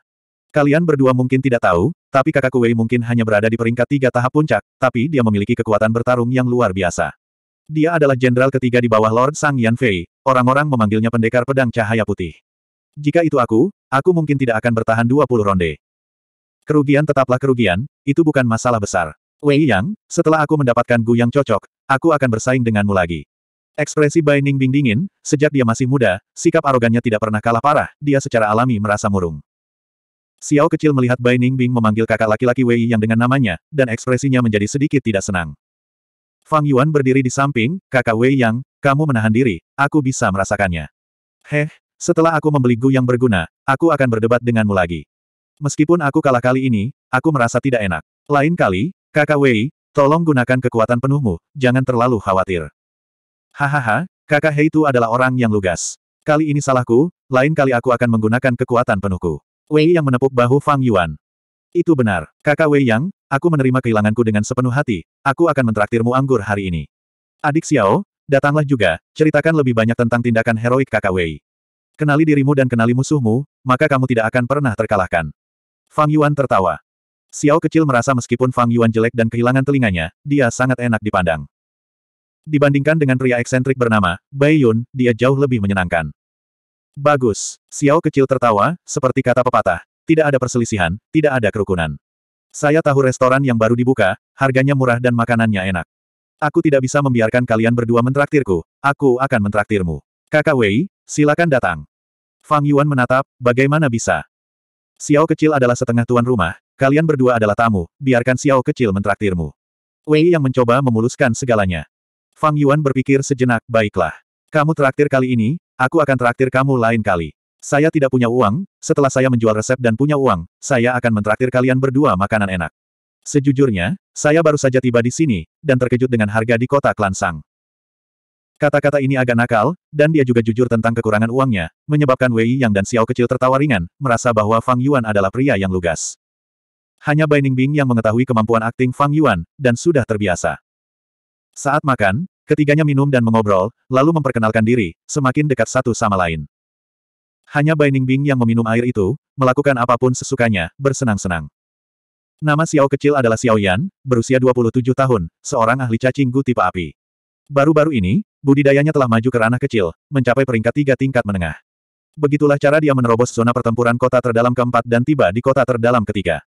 Kalian berdua mungkin tidak tahu, tapi kakak Wei mungkin hanya berada di peringkat tiga tahap puncak, tapi dia memiliki kekuatan bertarung yang luar biasa. Dia adalah jenderal ketiga di bawah Lord Sang Yan Fei, orang-orang memanggilnya pendekar pedang cahaya putih. Jika itu aku, aku mungkin tidak akan bertahan 20 ronde. Kerugian tetaplah kerugian, itu bukan masalah besar. Wei Yang, setelah aku mendapatkan Gu yang cocok, aku akan bersaing denganmu lagi. Ekspresi Bai Ningbing dingin, sejak dia masih muda, sikap arogannya tidak pernah kalah parah, dia secara alami merasa murung. Xiao kecil melihat Bai Ningbing memanggil kakak laki-laki Wei Yang dengan namanya, dan ekspresinya menjadi sedikit tidak senang. Fang Yuan berdiri di samping, kakak Wei Yang, kamu menahan diri, aku bisa merasakannya. Heh, setelah aku membeli Gu yang berguna, aku akan berdebat denganmu lagi. Meskipun aku kalah kali ini, aku merasa tidak enak. Lain kali, kakak Wei, tolong gunakan kekuatan penuhmu, jangan terlalu khawatir. Hahaha, kakak Hei itu adalah orang yang lugas. Kali ini salahku, lain kali aku akan menggunakan kekuatan penuhku. Wei yang menepuk bahu Fang Yuan. Itu benar, kakak Wei Yang, aku menerima kehilanganku dengan sepenuh hati, aku akan mentraktirmu anggur hari ini. Adik Xiao, datanglah juga, ceritakan lebih banyak tentang tindakan heroik kakak Wei. Kenali dirimu dan kenali musuhmu, maka kamu tidak akan pernah terkalahkan. Fang Yuan tertawa. Xiao kecil merasa meskipun Fang Yuan jelek dan kehilangan telinganya, dia sangat enak dipandang. Dibandingkan dengan pria eksentrik bernama Bai Yun, dia jauh lebih menyenangkan. Bagus. Xiao kecil tertawa, seperti kata pepatah. Tidak ada perselisihan, tidak ada kerukunan. Saya tahu restoran yang baru dibuka, harganya murah dan makanannya enak. Aku tidak bisa membiarkan kalian berdua mentraktirku, aku akan mentraktirmu. Kakak Wei, Silakan datang. Fang Yuan menatap, bagaimana bisa? Xiao kecil adalah setengah tuan rumah, kalian berdua adalah tamu, biarkan Xiao kecil mentraktirmu. Wei yang mencoba memuluskan segalanya. Fang Yuan berpikir sejenak, baiklah. Kamu traktir kali ini, aku akan traktir kamu lain kali. Saya tidak punya uang, setelah saya menjual resep dan punya uang, saya akan mentraktir kalian berdua makanan enak. Sejujurnya, saya baru saja tiba di sini, dan terkejut dengan harga di kota Klansang. Kata-kata ini agak nakal, dan dia juga jujur tentang kekurangan uangnya, menyebabkan Wei Yang dan Xiao kecil tertawa ringan, merasa bahwa Fang Yuan adalah pria yang lugas. Hanya Bai Ningbing yang mengetahui kemampuan akting Fang Yuan, dan sudah terbiasa. Saat makan, ketiganya minum dan mengobrol, lalu memperkenalkan diri, semakin dekat satu sama lain. Hanya Bai Ningbing yang meminum air itu, melakukan apapun sesukanya, bersenang-senang. Nama Xiao kecil adalah Xiao Yan, berusia 27 tahun, seorang ahli cacing gu tipe api. Baru-baru ini, budidayanya telah maju ke ranah kecil, mencapai peringkat tiga tingkat menengah. Begitulah cara dia menerobos zona pertempuran kota terdalam keempat dan tiba di kota terdalam ketiga.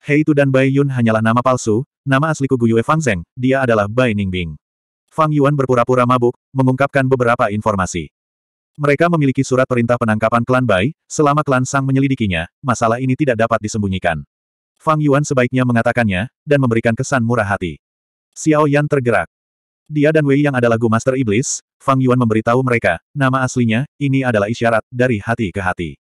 Hei Tu dan Bai Yun hanyalah nama palsu, nama asliku Guyue Fang Zeng, dia adalah Bai Ningbing. Fang Yuan berpura-pura mabuk, mengungkapkan beberapa informasi. Mereka memiliki surat perintah penangkapan klan Bai, selama klan Sang menyelidikinya, masalah ini tidak dapat disembunyikan. Fang Yuan sebaiknya mengatakannya, dan memberikan kesan murah hati. Xiao Yan tergerak. Dia dan Wei yang adalah Gu Master Iblis, Fang Yuan memberitahu mereka, nama aslinya, ini adalah isyarat, dari hati ke hati.